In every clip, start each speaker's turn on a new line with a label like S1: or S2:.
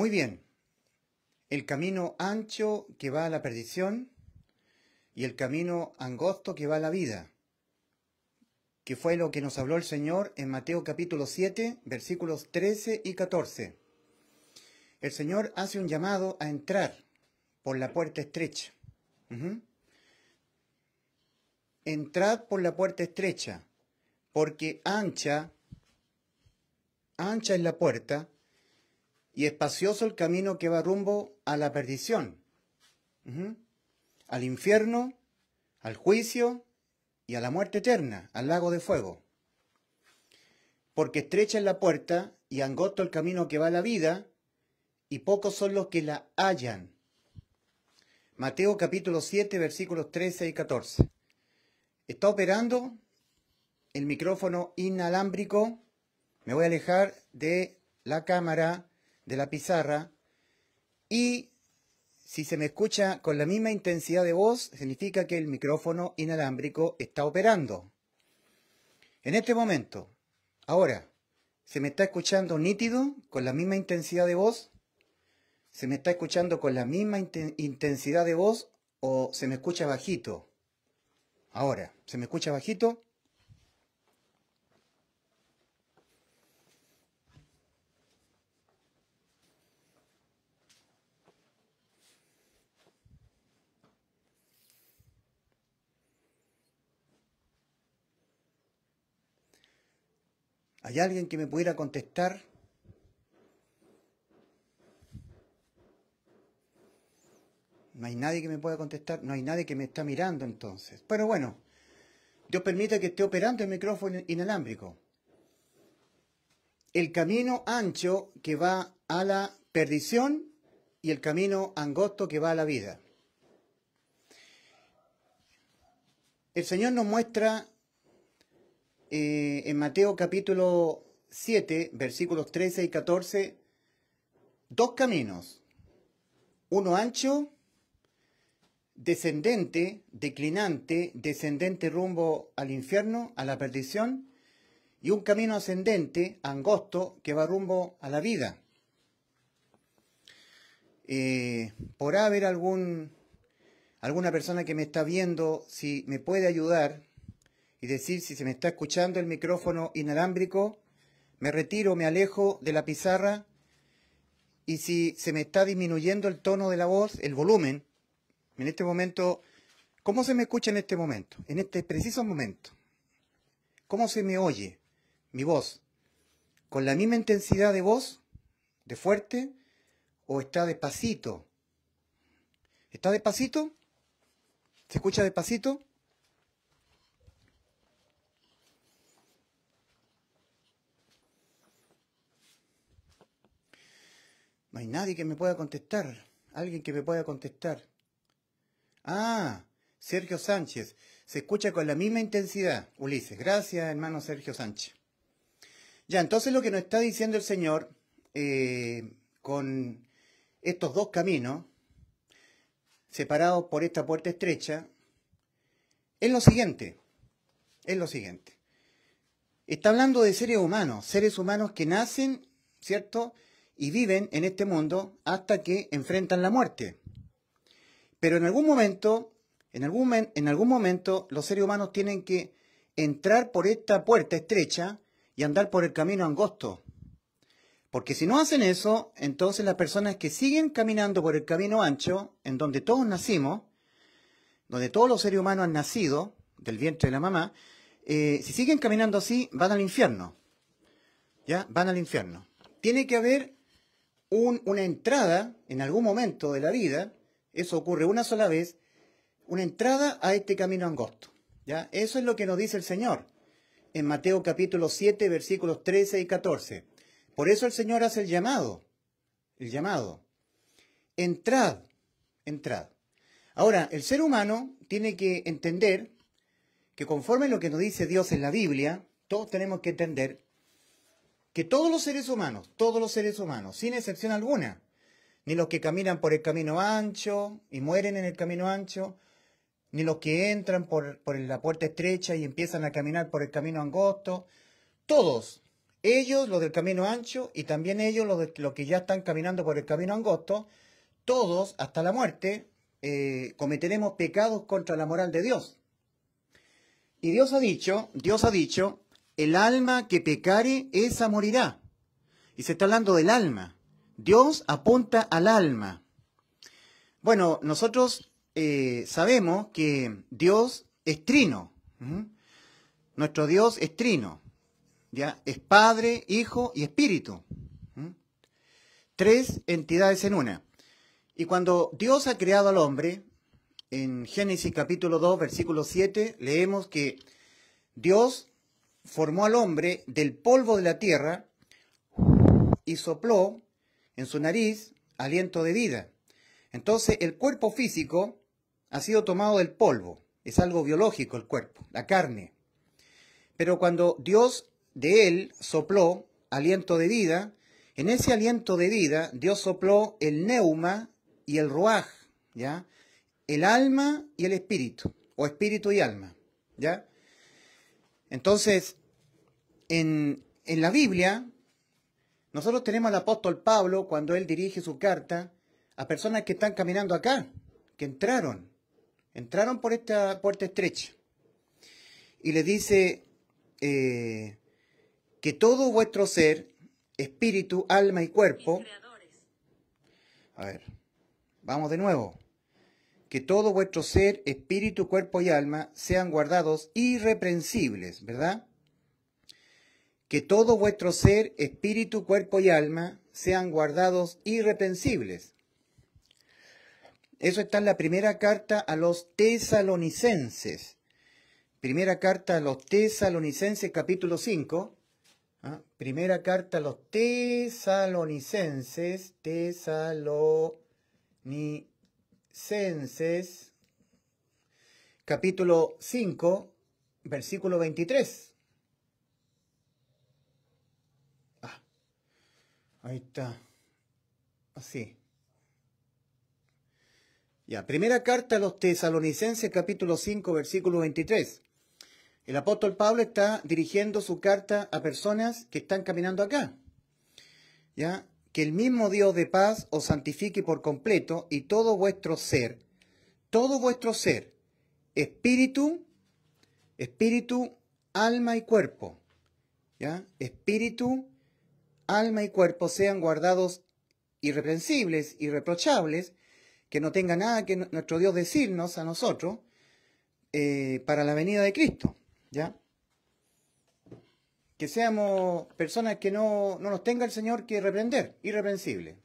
S1: Muy bien, el camino ancho que va a la perdición y el camino angosto que va a la vida, que fue lo que nos habló el Señor en Mateo capítulo 7, versículos 13 y 14. El Señor hace un llamado a entrar por la puerta estrecha. Entrad por la puerta estrecha, porque ancha, ancha es la puerta y espacioso el camino que va rumbo a la perdición, al infierno, al juicio y a la muerte eterna, al lago de fuego. Porque estrecha es la puerta y angosto el camino que va a la vida, y pocos son los que la hallan. Mateo capítulo 7, versículos 13 y 14. Está operando el micrófono inalámbrico. Me voy a alejar de la cámara de la pizarra y si se me escucha con la misma intensidad de voz, significa que el micrófono inalámbrico está operando. En este momento, ahora, ¿se me está escuchando nítido con la misma intensidad de voz? ¿Se me está escuchando con la misma intensidad de voz o se me escucha bajito? Ahora, ¿se me escucha bajito? ¿Hay alguien que me pudiera contestar? No hay nadie que me pueda contestar, no hay nadie que me está mirando entonces. Pero bueno, Dios permita que esté operando el micrófono inalámbrico. El camino ancho que va a la perdición y el camino angosto que va a la vida. El Señor nos muestra eh, en Mateo capítulo 7, versículos 13 y 14, dos caminos, uno ancho, descendente, declinante, descendente rumbo al infierno, a la perdición, y un camino ascendente, angosto, que va rumbo a la vida. Eh, por haber algún, alguna persona que me está viendo, si me puede ayudar, y decir si se me está escuchando el micrófono inalámbrico, me retiro, me alejo de la pizarra y si se me está disminuyendo el tono de la voz, el volumen, en este momento, ¿cómo se me escucha en este momento? En este preciso momento. ¿Cómo se me oye mi voz? ¿Con la misma intensidad de voz, de fuerte, o está despacito? ¿Está despacito? ¿Se escucha despacito? No hay nadie que me pueda contestar. Alguien que me pueda contestar. Ah, Sergio Sánchez. Se escucha con la misma intensidad. Ulises, gracias hermano Sergio Sánchez. Ya, entonces lo que nos está diciendo el Señor eh, con estos dos caminos, separados por esta puerta estrecha, es lo siguiente. Es lo siguiente. Está hablando de seres humanos, seres humanos que nacen, ¿cierto? y viven en este mundo hasta que enfrentan la muerte. Pero en algún momento, en algún, en algún momento, los seres humanos tienen que entrar por esta puerta estrecha y andar por el camino angosto. Porque si no hacen eso, entonces las personas que siguen caminando por el camino ancho, en donde todos nacimos, donde todos los seres humanos han nacido, del vientre de la mamá, eh, si siguen caminando así, van al infierno. ¿Ya? Van al infierno. Tiene que haber una entrada en algún momento de la vida, eso ocurre una sola vez, una entrada a este camino angosto. ¿ya? Eso es lo que nos dice el Señor en Mateo capítulo 7, versículos 13 y 14. Por eso el Señor hace el llamado, el llamado. Entrad, entrad. Ahora, el ser humano tiene que entender que conforme a lo que nos dice Dios en la Biblia, todos tenemos que entender todos los seres humanos, todos los seres humanos, sin excepción alguna, ni los que caminan por el camino ancho y mueren en el camino ancho, ni los que entran por, la puerta estrecha y empiezan a caminar por el camino angosto, todos, ellos los del camino ancho y también ellos los, de, los que ya están caminando por el camino angosto, todos, hasta la muerte, eh, cometeremos pecados contra la moral de Dios. Y Dios ha dicho, Dios ha dicho, el alma que pecare, esa morirá. Y se está hablando del alma. Dios apunta al alma. Bueno, nosotros eh, sabemos que Dios es trino. Nuestro Dios es trino. ¿ya? Es Padre, Hijo y Espíritu. Tres entidades en una. Y cuando Dios ha creado al hombre, en Génesis capítulo 2, versículo 7, leemos que Dios formó al hombre del polvo de la tierra y sopló en su nariz aliento de vida. Entonces el cuerpo físico ha sido tomado del polvo, es algo biológico el cuerpo, la carne. Pero cuando Dios de él sopló aliento de vida, en ese aliento de vida Dios sopló el neuma y el ruaj, ¿ya? El alma y el espíritu, o espíritu y alma, ¿ya? Entonces, en, la Biblia, nosotros tenemos al apóstol Pablo cuando él dirige su carta a personas que están caminando acá, que entraron, entraron por esta puerta estrecha. Y le dice eh, que todo vuestro ser, espíritu, alma y cuerpo, a ver, vamos de nuevo, que todo vuestro ser, espíritu, cuerpo y alma sean guardados irreprensibles, ¿verdad? que todo vuestro ser, espíritu, cuerpo y alma sean guardados irreprensibles. Eso está en la primera carta a los tesalonicenses. Primera carta a los tesalonicenses, capítulo 5. ¿ah? Primera carta a los tesalonicenses, tesalonicenses, capítulo 5, versículo 23. Ahí está. Así. Ya, primera carta a los tesalonicenses, capítulo 5, versículo 23. El apóstol Pablo está dirigiendo su carta a personas que están caminando acá. Ya, que el mismo Dios de paz os santifique por completo y todo vuestro ser, todo vuestro ser, espíritu, espíritu, alma y cuerpo. ¿Ya? Espíritu, alma y cuerpo sean guardados irreprensibles, irreprochables, que no tenga nada que nuestro Dios decirnos a nosotros eh, para la venida de Cristo, ¿ya? Que seamos personas que no, no nos tenga el Señor que reprender, irreprensible.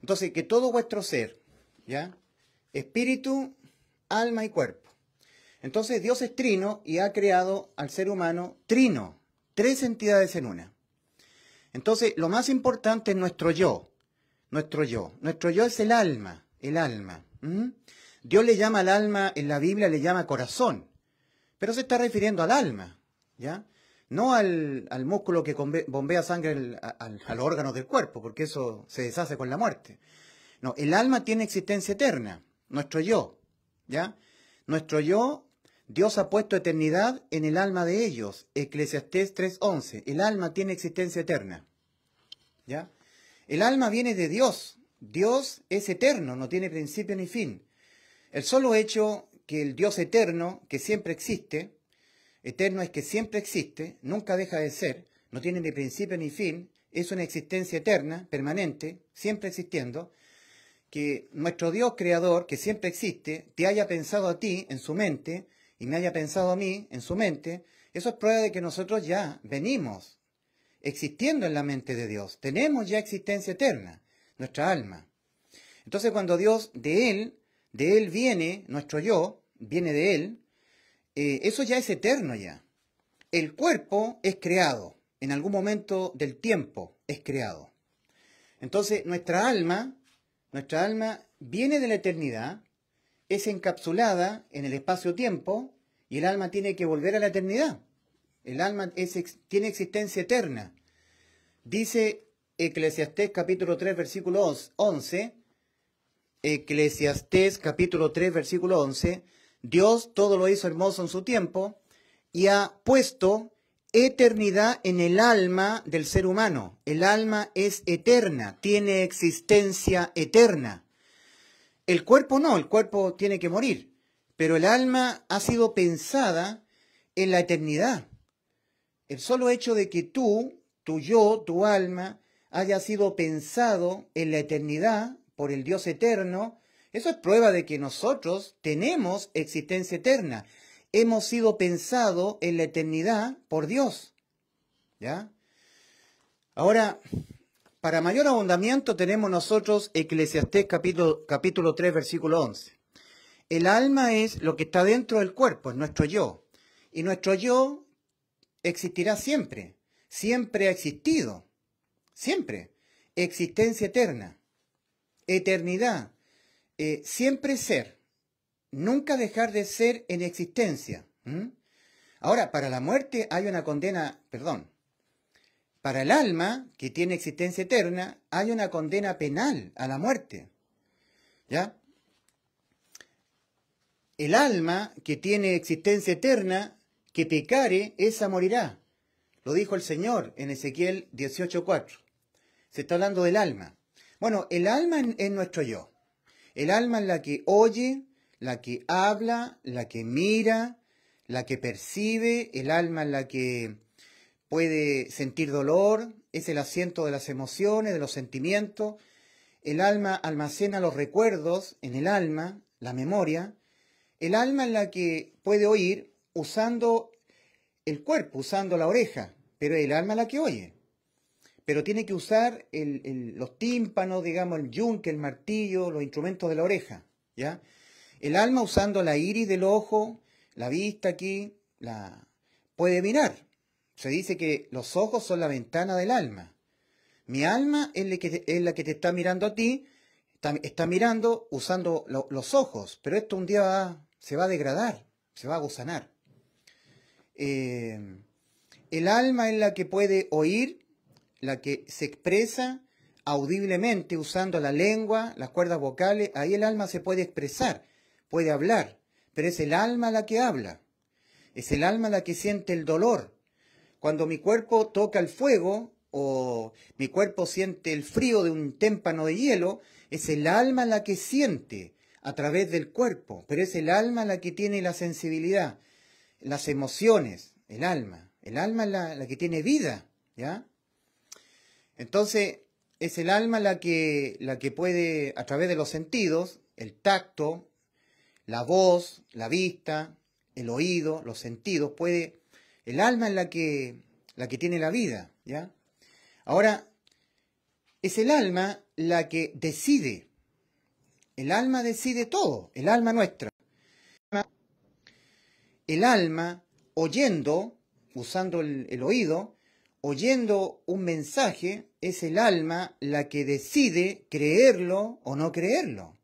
S1: Entonces, que todo vuestro ser, ¿ya? Espíritu, alma y cuerpo. Entonces, Dios es trino y ha creado al ser humano trino, tres entidades en una. Entonces, lo más importante es nuestro yo, nuestro yo. Nuestro yo es el alma, el alma. Dios le llama al alma, en la Biblia le llama corazón, pero se está refiriendo al alma, ¿ya? No al, músculo que bombea sangre al, al órgano del cuerpo, porque eso se deshace con la muerte. No, el alma tiene existencia eterna, nuestro yo, ¿ya? Nuestro yo Dios ha puesto eternidad en el alma de ellos. Eclesiastés 3.11. El alma tiene existencia eterna. ¿Ya? El alma viene de Dios. Dios es eterno, no tiene principio ni fin. El solo hecho que el Dios eterno, que siempre existe, eterno es que siempre existe, nunca deja de ser, no tiene ni principio ni fin, es una existencia eterna, permanente, siempre existiendo, que nuestro Dios creador, que siempre existe, te haya pensado a ti en su mente y me haya pensado a mí en su mente, eso es prueba de que nosotros ya venimos existiendo en la mente de Dios. Tenemos ya existencia eterna, nuestra alma. Entonces cuando Dios de Él, de Él viene, nuestro yo, viene de Él, eh, eso ya es eterno ya. El cuerpo es creado, en algún momento del tiempo es creado. Entonces nuestra alma, nuestra alma viene de la eternidad, es encapsulada en el espacio-tiempo y el alma tiene que volver a la eternidad. El alma tiene existencia eterna. Dice Eclesiastés capítulo 3 versículo 11, Eclesiastés capítulo 3 versículo 11, Dios todo lo hizo hermoso en su tiempo y ha puesto eternidad en el alma del ser humano. El alma es eterna, tiene existencia eterna. El cuerpo no, el cuerpo tiene que morir. Pero el alma ha sido pensada en la eternidad. El solo hecho de que tú, tu yo, tu alma, haya sido pensado en la eternidad por el Dios eterno, eso es prueba de que nosotros tenemos existencia eterna. Hemos sido pensado en la eternidad por Dios. ¿Ya? Ahora, para mayor abundamiento tenemos nosotros Eclesiastés capítulo, capítulo 3, versículo 11. El alma es lo que está dentro del cuerpo, es nuestro yo. Y nuestro yo existirá siempre, siempre ha existido, siempre. Existencia eterna, eternidad, eh, siempre ser, nunca dejar de ser en existencia. ¿Mm? Ahora, para la muerte hay una condena, perdón, para el alma, que tiene existencia eterna, hay una condena penal a la muerte. ¿Ya? El alma que tiene existencia eterna, que pecare, esa morirá. Lo dijo el Señor en Ezequiel 18.4. Se está hablando del alma. Bueno, el alma es nuestro yo. El alma es la que oye, la que habla, la que mira, la que percibe, el alma es la que puede sentir dolor, es el asiento de las emociones, de los sentimientos. El alma almacena los recuerdos en el alma, la memoria, el alma es la que puede oír usando el cuerpo, usando la oreja, pero el alma la que oye. Pero tiene que usar los tímpanos, digamos, el yunque, el martillo, los instrumentos de la oreja, ¿ya? El alma usando la iris del ojo, la vista aquí, la puede mirar. Se dice que los ojos son la ventana del alma. Mi alma es la que es la que te está mirando a ti está, mirando usando los ojos, pero esto un día se va a degradar, se va a gusanar. Eh, el alma es la que puede oír, la que se expresa audiblemente usando la lengua, las cuerdas vocales, ahí el alma se puede expresar, puede hablar, pero es el alma la que habla, es el alma la que siente el dolor. Cuando mi cuerpo toca el fuego o mi cuerpo siente el frío de un témpano de hielo, es el alma la que siente a través del cuerpo, pero es el alma la que tiene la sensibilidad, las emociones, el alma. El alma es la, que tiene vida, ¿ya? Entonces, es el alma la que, la que puede, a través de los sentidos, el tacto, la voz, la vista, el oído, los sentidos, puede, el alma es la que, la que tiene la vida, ¿ya? Ahora, es el alma la que decide. El alma decide todo, el alma nuestra. El alma, oyendo, usando el, oído, oyendo un mensaje, es el alma la que decide creerlo o no creerlo.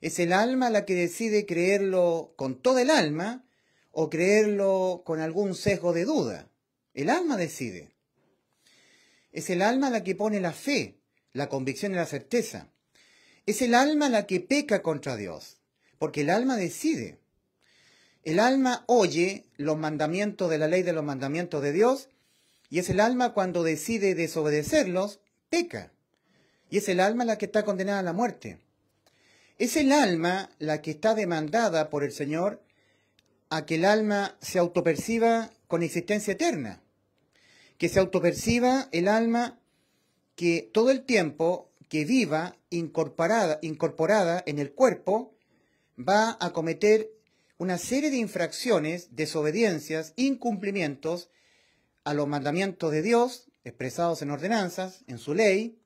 S1: Es el alma la que decide creerlo con toda el alma o creerlo con algún sesgo de duda. El alma decide. Es el alma la que pone la fe, la convicción y la certeza. Es el alma la que peca contra Dios, porque el alma decide. El alma oye los mandamientos de la ley de los mandamientos de Dios y es el alma cuando decide desobedecerlos, peca. Y es el alma la que está condenada a la muerte. Es el alma la que está demandada por el Señor a que el alma se autoperciba con existencia eterna que se autoperciba el alma que todo el tiempo que viva incorporada, incorporada en el cuerpo va a cometer una serie de infracciones, desobediencias, incumplimientos a los mandamientos de Dios expresados en ordenanzas, en su ley,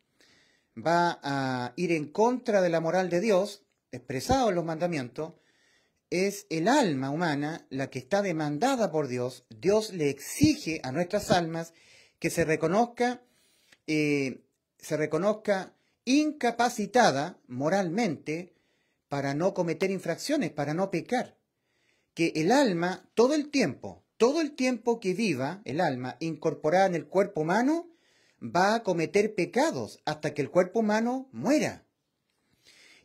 S1: va a ir en contra de la moral de Dios expresado en los mandamientos, es el alma humana la que está demandada por Dios. Dios le exige a nuestras almas que se reconozca, eh, se reconozca incapacitada moralmente para no cometer infracciones, para no pecar. Que el alma todo el tiempo, todo el tiempo que viva el alma incorporada en el cuerpo humano, va a cometer pecados hasta que el cuerpo humano muera.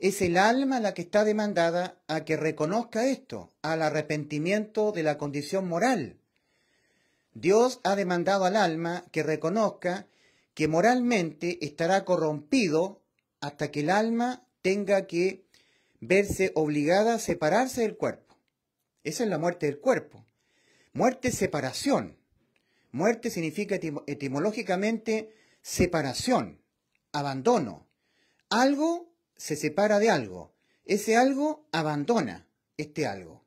S1: Es el alma la que está demandada a que reconozca esto, al arrepentimiento de la condición moral. Dios ha demandado al alma que reconozca que moralmente estará corrompido hasta que el alma tenga que verse obligada a separarse del cuerpo. Esa es la muerte del cuerpo. Muerte es separación. Muerte significa etimológicamente separación, abandono. Algo se separa de algo. Ese algo abandona este algo.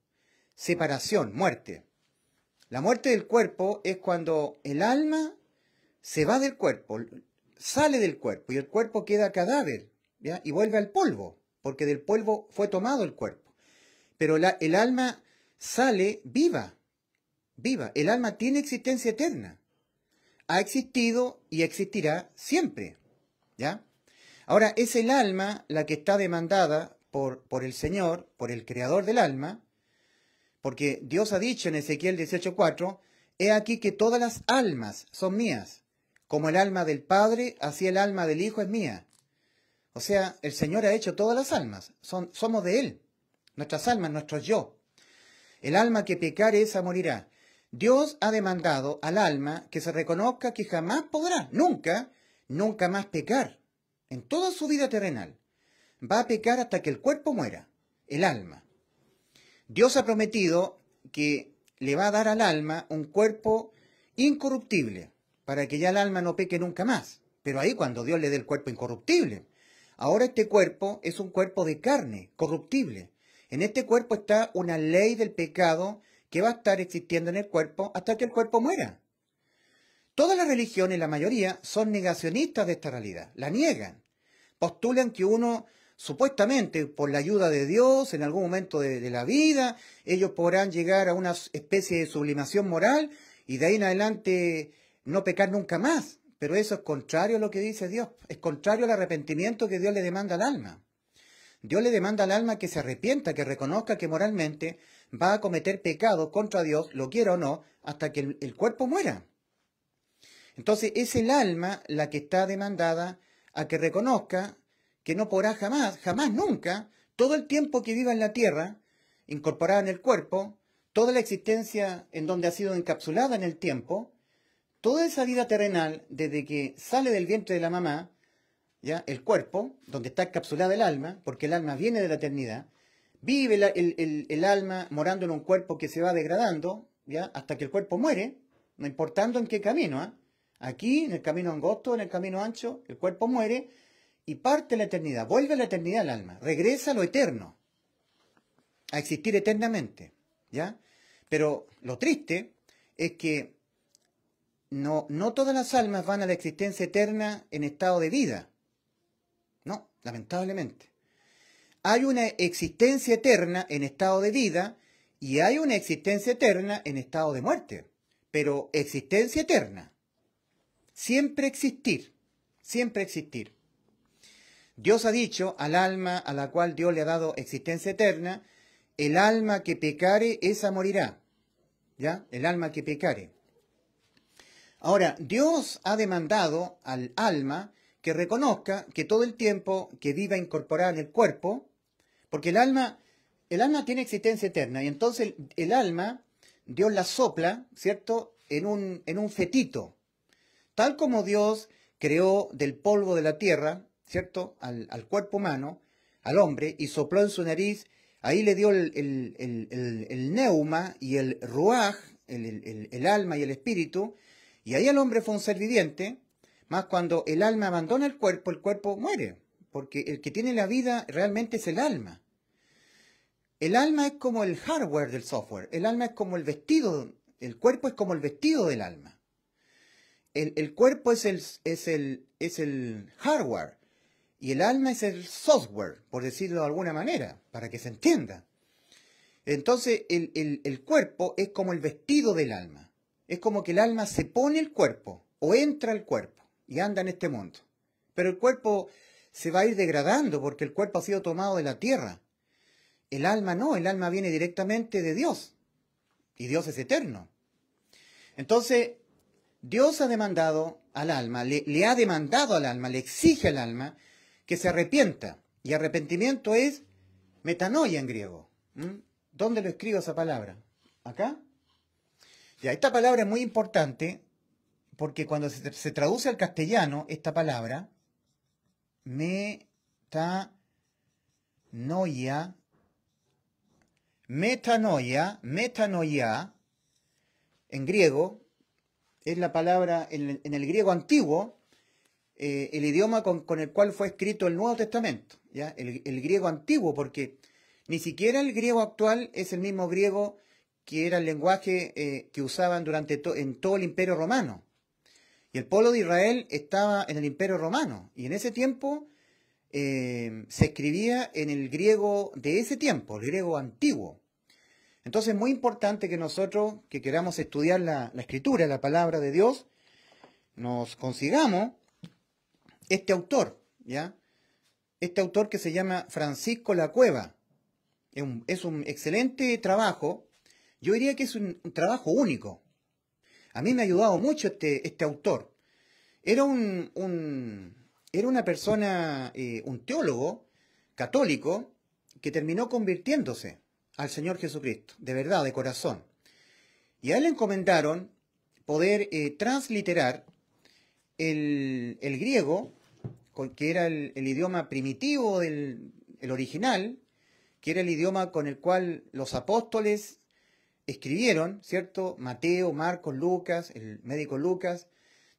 S1: Separación, muerte. La muerte del cuerpo es cuando el alma se va del cuerpo, sale del cuerpo y el cuerpo queda cadáver ¿ya? y vuelve al polvo, porque del polvo fue tomado el cuerpo. Pero el alma sale viva, viva. El alma tiene existencia eterna. Ha existido y existirá siempre. ¿Ya? Ahora, es el alma la que está demandada por, por el Señor, por el creador del alma, porque Dios ha dicho en Ezequiel 18:4, he aquí que todas las almas son mías, como el alma del Padre, así el alma del Hijo es mía. O sea, el Señor ha hecho todas las almas, son, somos de Él, nuestras almas, nuestro yo. El alma que pecare esa morirá. Dios ha demandado al alma que se reconozca que jamás podrá, nunca, nunca más pecar en toda su vida terrenal. Va a pecar hasta que el cuerpo muera, el alma. Dios ha prometido que le va a dar al alma un cuerpo incorruptible, para que ya el alma no peque nunca más. Pero ahí cuando Dios le dé el cuerpo incorruptible. Ahora este cuerpo es un cuerpo de carne, corruptible. En este cuerpo está una ley del pecado que va a estar existiendo en el cuerpo hasta que el cuerpo muera. Todas las religiones, la mayoría, son negacionistas de esta realidad, la niegan. Postulan que uno, supuestamente, por la ayuda de Dios, en algún momento de, la vida, ellos podrán llegar a una especie de sublimación moral y de ahí en adelante no pecar nunca más. Pero eso es contrario a lo que dice Dios, es contrario al arrepentimiento que Dios le demanda al alma. Dios le demanda al alma que se arrepienta, que reconozca que moralmente va a cometer pecado contra Dios, lo quiera o no, hasta que el cuerpo muera. Entonces es el alma la que está demandada a que reconozca que no podrá jamás, jamás nunca, todo el tiempo que viva en la tierra, incorporada en el cuerpo, toda la existencia en donde ha sido encapsulada en el tiempo, toda esa vida terrenal desde que sale del vientre de la mamá, ¿ya? el cuerpo, donde está encapsulada el alma, porque el alma viene de la eternidad, vive el, alma morando en un cuerpo que se va degradando, ¿ya? hasta que el cuerpo muere, no importando en qué camino, ¿ah? Aquí, en el camino angosto, en el camino ancho, el cuerpo muere y parte la eternidad. Vuelve a la eternidad el alma. Regresa a lo eterno. A existir eternamente. ¿Ya? Pero lo triste es que no, no todas las almas van a la existencia eterna en estado de vida. No, lamentablemente. Hay una existencia eterna en estado de vida y hay una existencia eterna en estado de muerte. Pero existencia eterna siempre existir, siempre existir. Dios ha dicho al alma a la cual Dios le ha dado existencia eterna, el alma que pecare, esa morirá. ¿Ya? El alma que pecare. Ahora, Dios ha demandado al alma que reconozca que todo el tiempo que viva incorporada en el cuerpo, porque el alma, el alma tiene existencia eterna, y entonces el, alma, Dios la sopla, ¿cierto?, en un, en un fetito, Tal como Dios creó del polvo de la tierra, ¿cierto? Al, cuerpo humano, al hombre, y sopló en su nariz, ahí le dio el, el neuma y el ruaj, el, alma y el espíritu, y ahí el hombre fue un ser viviente, más cuando el alma abandona el cuerpo, el cuerpo muere, porque el que tiene la vida realmente es el alma. El alma es como el hardware del software, el alma es como el vestido, el cuerpo es como el vestido del alma el, cuerpo es el, es, el, es el hardware y el alma es el software, por decirlo de alguna manera, para que se entienda. Entonces el, el, cuerpo es como el vestido del alma. Es como que el alma se pone el cuerpo o entra al cuerpo y anda en este mundo. Pero el cuerpo se va a ir degradando porque el cuerpo ha sido tomado de la tierra. El alma no, el alma viene directamente de Dios. Y Dios es eterno. Entonces, Dios ha demandado al alma, le, ha demandado al alma, le exige al alma que se arrepienta. Y arrepentimiento es metanoia en griego. ¿Mm? ¿Dónde lo escribo esa palabra? ¿Acá? Y esta palabra es muy importante porque cuando se, se traduce al castellano, esta palabra, metanoia, metanoia, metanoia, en griego, es la palabra en, el griego antiguo, eh, el idioma con, el cual fue escrito el Nuevo Testamento, ¿ya? El, griego antiguo, porque ni siquiera el griego actual es el mismo griego que era el lenguaje eh, que usaban durante en todo el imperio romano. Y el pueblo de Israel estaba en el imperio romano, y en ese tiempo eh, se escribía en el griego de ese tiempo, el griego antiguo. Entonces es muy importante que nosotros, que queramos estudiar la, escritura, la palabra de Dios, nos consigamos este autor, ¿ya? Este autor que se llama Francisco La Cueva. Es un, excelente trabajo. Yo diría que es un, trabajo único. A mí me ha ayudado mucho este, este autor. Era un, era una persona, eh, un teólogo católico que terminó convirtiéndose al Señor Jesucristo, de verdad, de corazón. Y a él le encomendaron poder eh, transliterar el, el, griego, que era el, idioma primitivo del original, que era el idioma con el cual los apóstoles escribieron, ¿cierto? Mateo, Marcos, Lucas, el médico Lucas,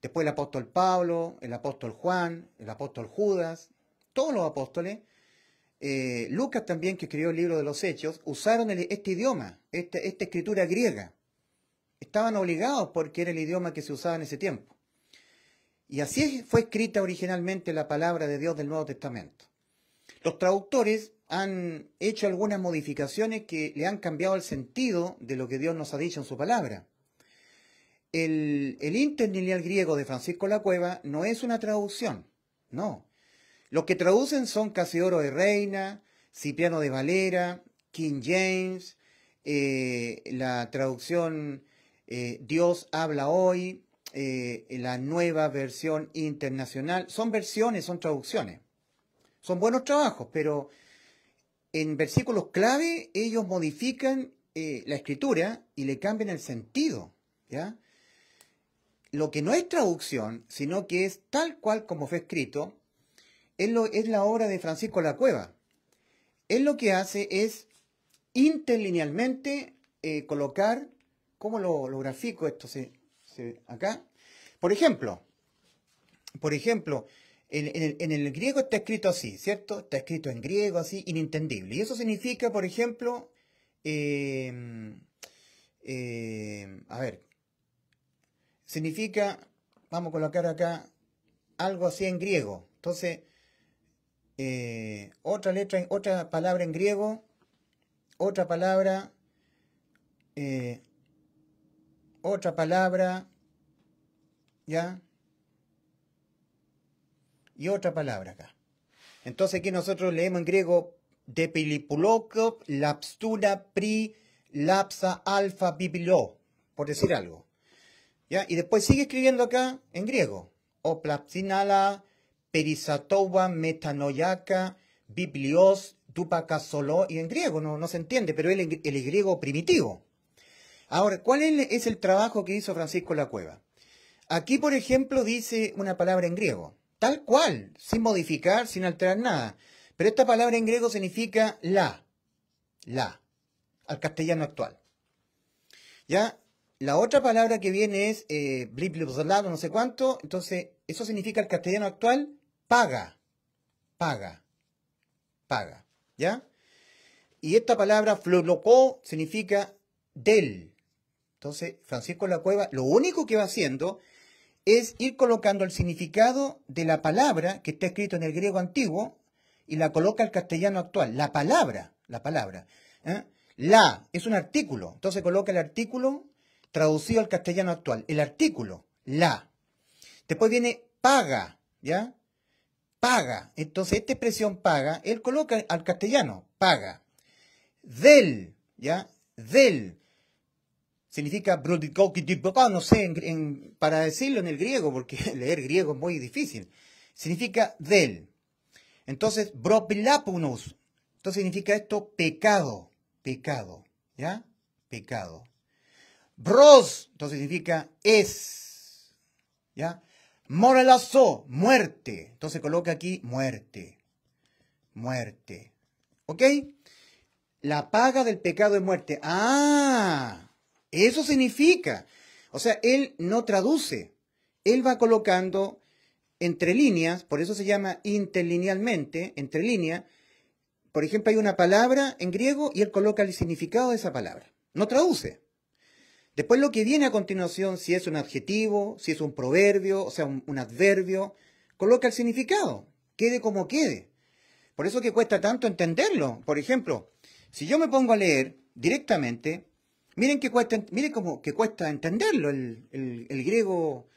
S1: después el apóstol Pablo, el apóstol Juan, el apóstol Judas, todos los apóstoles eh, Lucas también, que escribió el libro de los Hechos, usaron este idioma, este, esta, escritura griega. Estaban obligados porque era el idioma que se usaba en ese tiempo. Y así fue escrita originalmente la palabra de Dios del Nuevo Testamento. Los traductores han hecho algunas modificaciones que le han cambiado el sentido de lo que Dios nos ha dicho en su palabra. El, el interlineal griego de Francisco La Cueva no es una traducción, no. Los que traducen son Casiodoro de Reina, Cipriano de Valera, King James, eh, la traducción eh, Dios habla hoy, eh, la nueva versión internacional. Son versiones, son traducciones. Son buenos trabajos, pero en versículos clave ellos modifican la escritura y le cambian el sentido. Lo que no es traducción, sino que es tal cual como fue escrito, es, la obra de Francisco La Cueva. Él lo que hace es interlinealmente eh, colocar, ¿cómo lo, grafico esto? Se, acá. Por ejemplo, por ejemplo, en, el, griego está escrito así, ¿cierto? Está escrito en griego así, inintendible. Y eso significa, por ejemplo, em, em, a ver, significa, vamos a colocar acá algo así en griego. Entonces, eh, otra letra, otra palabra en griego, otra palabra, eh, otra palabra, ¿ya? Y otra palabra acá. Entonces aquí nosotros leemos en griego de lapstuna, pri, lapsa, alfa, biblio. por decir algo. ¿Ya? Y después sigue escribiendo acá en griego. Oplapsinala, Perisatoba, Metanoyaca, Biblios, Dupacasoló, y en griego, no, no se entiende, pero el, el griego primitivo. Ahora, ¿cuál es el trabajo que hizo Francisco La Cueva? Aquí, por ejemplo, dice una palabra en griego, tal cual, sin modificar, sin alterar nada. Pero esta palabra en griego significa la, la, al castellano actual. ¿Ya? La otra palabra que viene es eh, no sé cuánto, entonces eso significa el castellano actual paga, paga, paga, ¿ya? Y esta palabra flolocó significa del. Entonces, Francisco la Cueva lo único que va haciendo es ir colocando el significado de la palabra que está escrito en el griego antiguo y la coloca al castellano actual. La palabra, la palabra. ¿eh? La es un artículo, entonces coloca el artículo traducido al castellano actual. El artículo, la. Después viene paga, ¿ya? paga. Entonces, esta expresión paga, él coloca al castellano, paga. Del, ¿ya? Del. Significa no sé, para decirlo en el griego, porque leer griego es muy difícil. Significa del. Entonces, bropilapunus. Entonces significa esto pecado, pecado, ¿ya? Pecado. Bros, entonces significa es, ¿ya? Moralazo, muerte. Entonces coloca aquí muerte. Muerte. ¿Ok? La paga del pecado es muerte. Ah, eso significa. O sea, él no traduce. Él va colocando entre líneas, por eso se llama interlinealmente, entre líneas. Por ejemplo, hay una palabra en griego y él coloca el significado de esa palabra. No traduce. Después lo que viene a continuación, si es un adjetivo, si es un proverbio, o sea, un, adverbio, coloca el significado, quede como quede. Por eso que cuesta tanto entenderlo. Por ejemplo, si yo me pongo a leer directamente, miren que cuesta, que cuesta entenderlo el, griego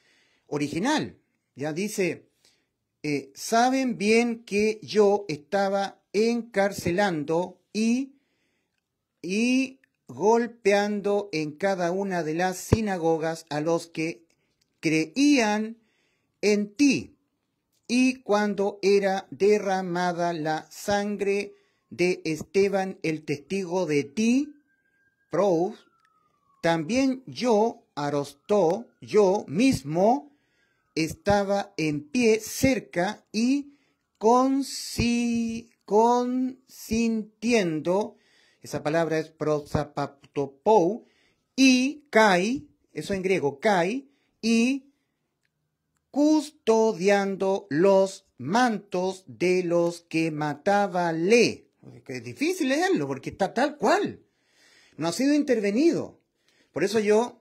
S1: original. Ya dice, eh, saben bien que yo estaba encarcelando y, y golpeando en cada una de las sinagogas a los que creían en ti. Y cuando era derramada la sangre de Esteban el testigo de ti, también yo, Arostó, yo mismo, estaba en pie cerca y consi consintiendo esa palabra es prosapaptopou. Y kai, eso en griego, kai, y custodiando los mantos de los que mataba Le. Es difícil leerlo porque está tal cual. No ha sido intervenido. Por eso yo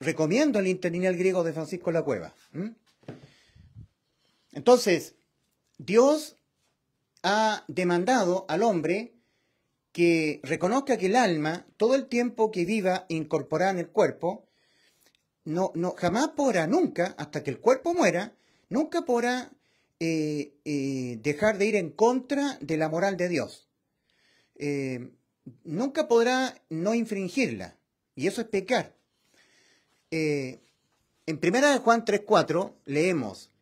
S1: recomiendo el interlineal griego de Francisco La Cueva. Entonces, Dios ha demandado al hombre que reconozca que el alma, todo el tiempo que viva incorporada en el cuerpo, no, jamás podrá, nunca, hasta que el cuerpo muera, nunca podrá eh, eh, dejar de ir en contra de la moral de Dios. Eh, nunca podrá no infringirla. Y eso es pecar. en 1 Juan 3.4 leemos,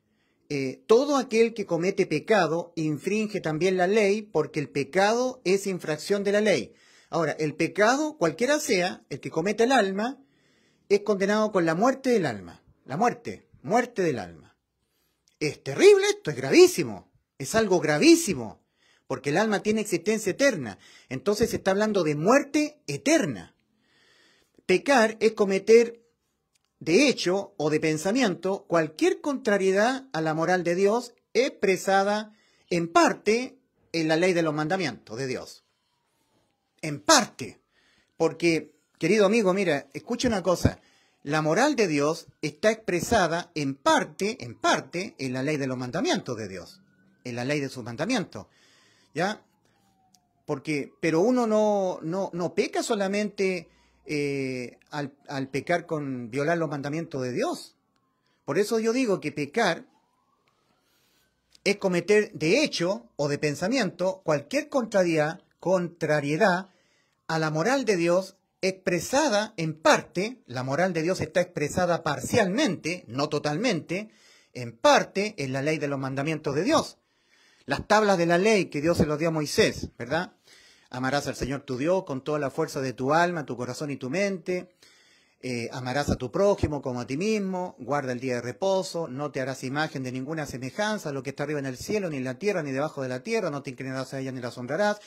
S1: eh, todo aquel que comete pecado infringe también la ley porque el pecado es infracción de la ley. Ahora, el pecado, cualquiera sea, el que comete el alma, es condenado con la muerte del alma. La muerte, muerte del alma. Es terrible esto, es gravísimo. Es algo gravísimo, porque el alma tiene existencia eterna. Entonces se está hablando de muerte eterna. Pecar es cometer de hecho o de pensamiento, cualquier contrariedad a la moral de Dios expresada en parte en la ley de los mandamientos de Dios. En parte. Porque, querido amigo, mira, escucha una cosa. La moral de Dios está expresada en parte, en parte, en la ley de los mandamientos de Dios, en la ley de sus mandamientos. ¿Ya? Porque, pero uno no, no, no peca solamente eh, al, pecar con violar los mandamientos de Dios. Por eso yo digo que pecar es cometer de hecho o de pensamiento cualquier contrariedad, contrariedad a la moral de Dios expresada en parte, la moral de Dios está expresada parcialmente, no totalmente, en parte en la ley de los mandamientos de Dios. Las tablas de la ley que Dios se los dio a Moisés, ¿verdad? Amarás al Señor tu Dios con toda la fuerza de tu alma, tu corazón y tu mente. Eh, amarás a tu prójimo como a ti mismo, guarda el día de reposo, no te harás imagen de ninguna semejanza a lo que está arriba en el cielo, ni en la tierra, ni debajo de la tierra, no te inclinarás a ella ni la honrarás,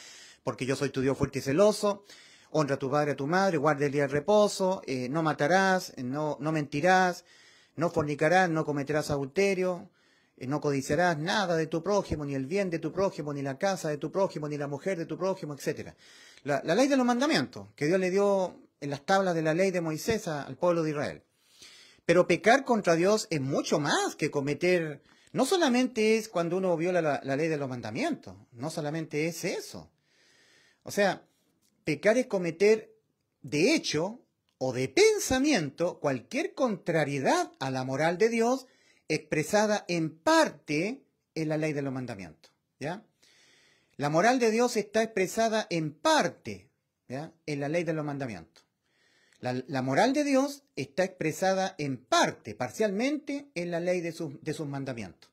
S1: porque yo soy tu Dios fuerte y celoso. Honra a tu padre, y a tu madre, guarda el día de reposo, eh, no matarás, no, no mentirás, no fornicarás, no cometerás adulterio, eh, no codiciarás nada de tu prójimo, ni el bien de tu prójimo, ni la casa de tu prójimo, ni la mujer de tu prójimo, etc. La, ley de los mandamientos que Dios le dio en las tablas de la ley de Moisés al pueblo de Israel. Pero pecar contra Dios es mucho más que cometer, no solamente es cuando uno viola la ley de los mandamientos, no solamente es eso. O sea, pecar es cometer de hecho o de pensamiento cualquier contrariedad a la moral de Dios expresada en parte en la ley de los mandamientos. ¿ya? La moral de Dios está expresada en parte ¿ya? en la ley de los mandamientos. La, moral de Dios está expresada en parte, parcialmente, en la ley de sus, mandamientos.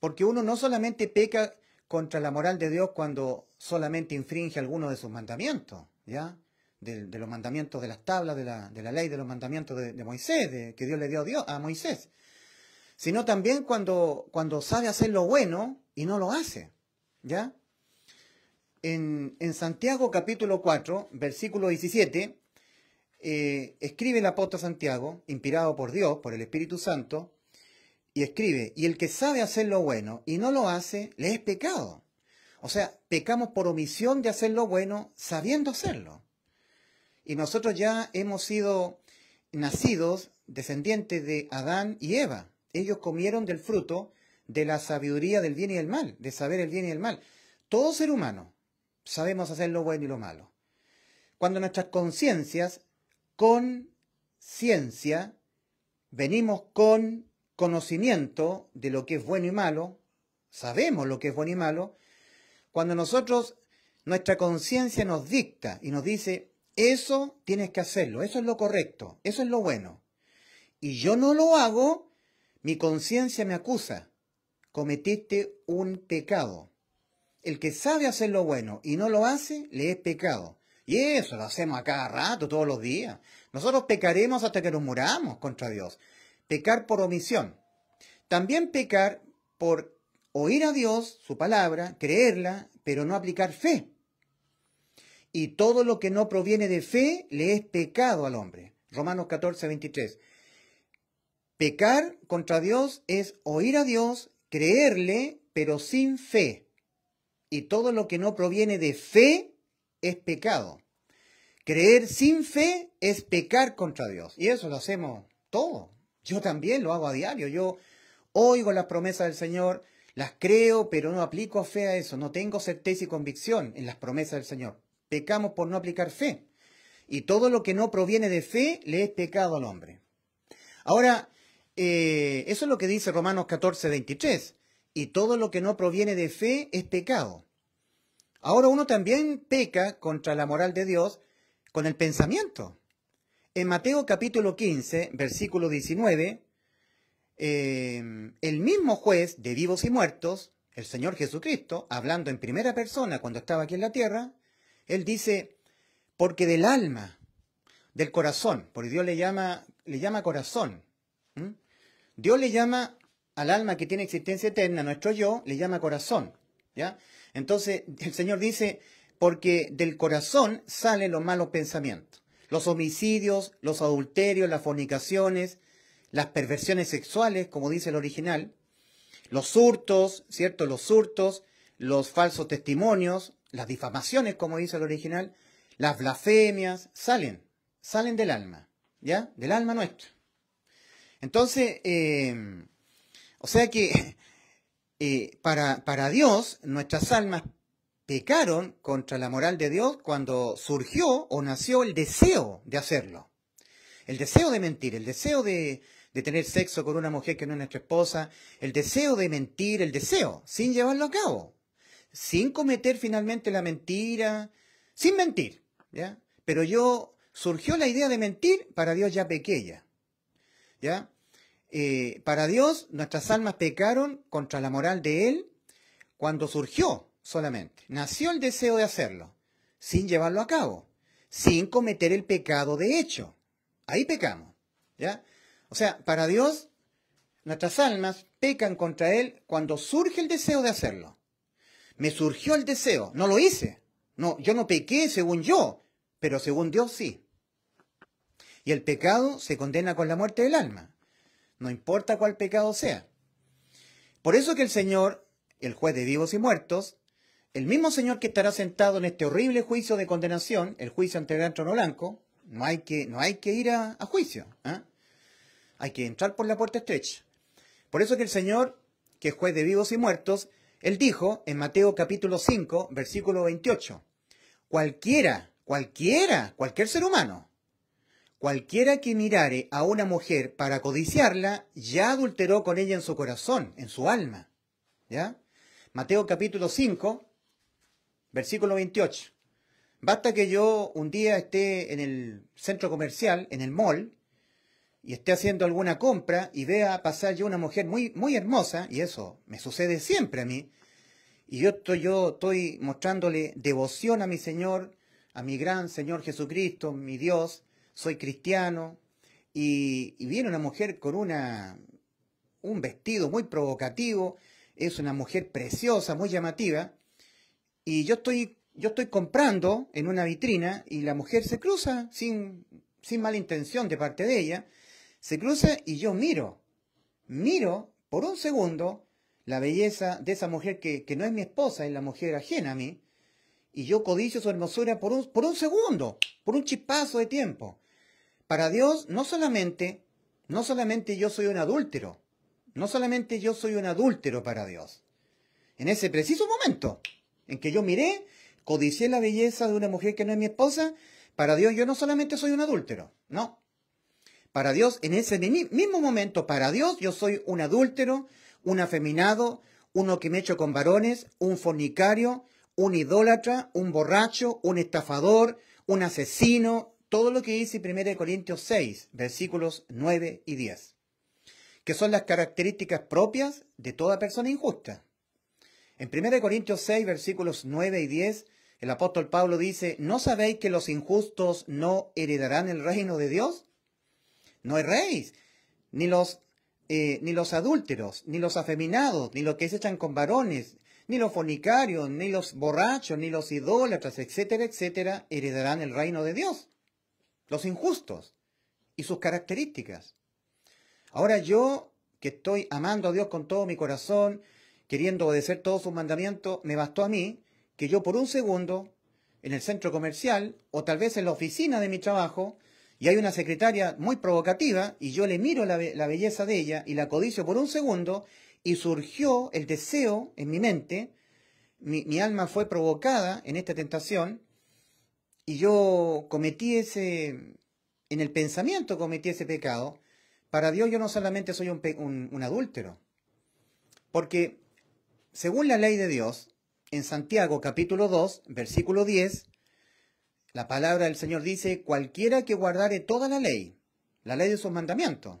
S1: Porque uno no solamente peca contra la moral de Dios cuando solamente infringe alguno de sus mandamientos, ¿ya? De, los mandamientos de las tablas, de la, ley, de los mandamientos de, de Moisés, que Dios le dio Dios, a Moisés sino también cuando, cuando sabe hacer lo bueno y no lo hace. ¿Ya? En, Santiago capítulo 4, versículo 17, eh, escribe el apóstol Santiago, inspirado por Dios, por el Espíritu Santo, y escribe, y el que sabe hacer lo bueno y no lo hace, le es pecado. O sea, pecamos por omisión de hacer lo bueno sabiendo hacerlo. Y nosotros ya hemos sido nacidos descendientes de Adán y Eva. Ellos comieron del fruto de la sabiduría del bien y del mal, de saber el bien y el mal. Todo ser humano sabemos hacer lo bueno y lo malo. Cuando nuestras conciencias, con ciencia, venimos con conocimiento de lo que es bueno y malo, sabemos lo que es bueno y malo, cuando nosotros, nuestra conciencia nos dicta y nos dice, eso tienes que hacerlo, eso es lo correcto, eso es lo bueno, y yo no lo hago, mi conciencia me acusa, cometiste un pecado. El que sabe hacer lo bueno y no lo hace, le es pecado. Y eso lo hacemos a cada rato, todos los días. Nosotros pecaremos hasta que nos muramos contra Dios. Pecar por omisión. También pecar por oír a Dios, su palabra, creerla, pero no aplicar fe. Y todo lo que no proviene de fe le es pecado al hombre. Romanos 14, 23. Pecar contra Dios es oír a Dios, creerle, pero sin fe. Y todo lo que no proviene de fe es pecado. Creer sin fe es pecar contra Dios. Y eso lo hacemos todo. Yo también lo hago a diario. Yo oigo las promesas del Señor, las creo, pero no aplico fe a eso. No tengo certeza y convicción en las promesas del Señor. Pecamos por no aplicar fe. Y todo lo que no proviene de fe le es pecado al hombre. Ahora, eh, eso es lo que dice Romanos 14, 23. Y todo lo que no proviene de fe es pecado. Ahora uno también peca contra la moral de Dios con el pensamiento. En Mateo capítulo 15, versículo 19, em, el mismo juez de vivos y muertos, el Señor Jesucristo, hablando en primera persona cuando estaba aquí en la tierra, él dice, porque del alma, del corazón, porque Dios le llama, le llama corazón, Dios le llama al alma que tiene existencia eterna, nuestro yo, le llama corazón. ¿ya? Entonces el Señor dice, porque del corazón salen los malos pensamientos, los homicidios, los adulterios, las fornicaciones, las perversiones sexuales, como dice el original, los hurtos, ¿cierto? Los hurtos, los falsos testimonios, las difamaciones, como dice el original, las blasfemias, salen, salen del alma, ¿ya? Del alma nuestra. Entonces, em, o sea que eh, para, Dios, nuestras almas pecaron contra la moral de Dios cuando surgió o nació el deseo de hacerlo. El deseo de mentir, el deseo de, de tener sexo con una mujer que no es nuestra esposa, el deseo de mentir, el deseo, sin llevarlo a cabo, sin cometer finalmente la mentira, sin mentir, ¿ya? Pero yo surgió la idea de mentir para Dios ya pequeña, ¿ya? Eh, para Dios nuestras almas pecaron contra la moral de Él cuando surgió solamente. Nació el deseo de hacerlo, sin llevarlo a cabo, sin cometer el pecado de hecho. Ahí pecamos, ¿ya? O sea, para Dios nuestras almas pecan contra Él cuando surge el deseo de hacerlo. Me surgió el deseo, no lo hice. No, yo no pequé según yo, pero según Dios sí. Y el pecado se condena con la muerte del alma no importa cuál pecado sea. Por eso que el Señor, el juez de vivos y muertos, el mismo Señor que estará sentado en este horrible juicio de condenación, el juicio ante el gran trono blanco, no hay que, no hay que ir a, juicio, ¿eh? hay que entrar por la puerta estrecha. Por eso que el Señor, que es juez de vivos y muertos, él dijo en Mateo capítulo 5, versículo 28, cualquiera, cualquiera, cualquier ser humano Cualquiera que mirare a una mujer para codiciarla, ya adulteró con ella en su corazón, en su alma. ¿Ya? Mateo capítulo 5, versículo 28. Basta que yo un día esté en el centro comercial, en el mall, y esté haciendo alguna compra y vea pasar yo una mujer muy, muy hermosa, y eso me sucede siempre a mí, y yo estoy, yo estoy mostrándole devoción a mi Señor, a mi gran Señor Jesucristo, mi Dios, soy cristiano, y, viene una mujer con una, un vestido muy provocativo, es una mujer preciosa, muy llamativa, y yo estoy, yo estoy comprando en una vitrina y la mujer se cruza sin, sin mala intención de parte de ella, se cruza y yo miro, miro por un segundo la belleza de esa mujer que, que no es mi esposa, es la mujer ajena a mí, y yo codicio su hermosura por un, por un segundo, por un chispazo de tiempo. Para Dios no solamente, no solamente yo soy un adúltero, no solamente yo soy un adúltero para Dios. En ese preciso momento en que yo miré, codicié la belleza de una mujer que no es mi esposa, para Dios yo no solamente soy un adúltero, no. Para Dios, en ese mismo momento, para Dios yo soy un adúltero, un afeminado, uno que me echo con varones, un fornicario, un idólatra, un borracho, un estafador, un asesino, todo lo que dice 1 Corintios 6, versículos 9 y 10, que son las características propias de toda persona injusta. En 1 Corintios 6, versículos 9 y 10, el apóstol Pablo dice, ¿no sabéis que los injustos no heredarán el reino de Dios? No erréis, ni los, eh, ni los adúlteros, ni los afeminados, ni los que se echan con varones, ni los fonicarios, ni los borrachos, ni los idólatras, etcétera, etcétera, heredarán el reino de Dios los injustos y sus características. Ahora yo, que estoy amando a Dios con todo mi corazón, queriendo obedecer todos sus mandamientos, me bastó a mí que yo por un segundo, en el centro comercial o tal vez en la oficina de mi trabajo, y hay una secretaria muy provocativa y yo le miro la, belleza de ella y la codicio por un segundo y surgió el deseo en mi mente, mi alma fue provocada en esta tentación y yo cometí ese, en el pensamiento cometí ese pecado, para Dios yo no solamente soy un, adúltero, porque según la ley de Dios, en Santiago capítulo 2, versículo 10, la palabra del Señor dice, cualquiera que guardare toda la ley, la ley de sus mandamientos,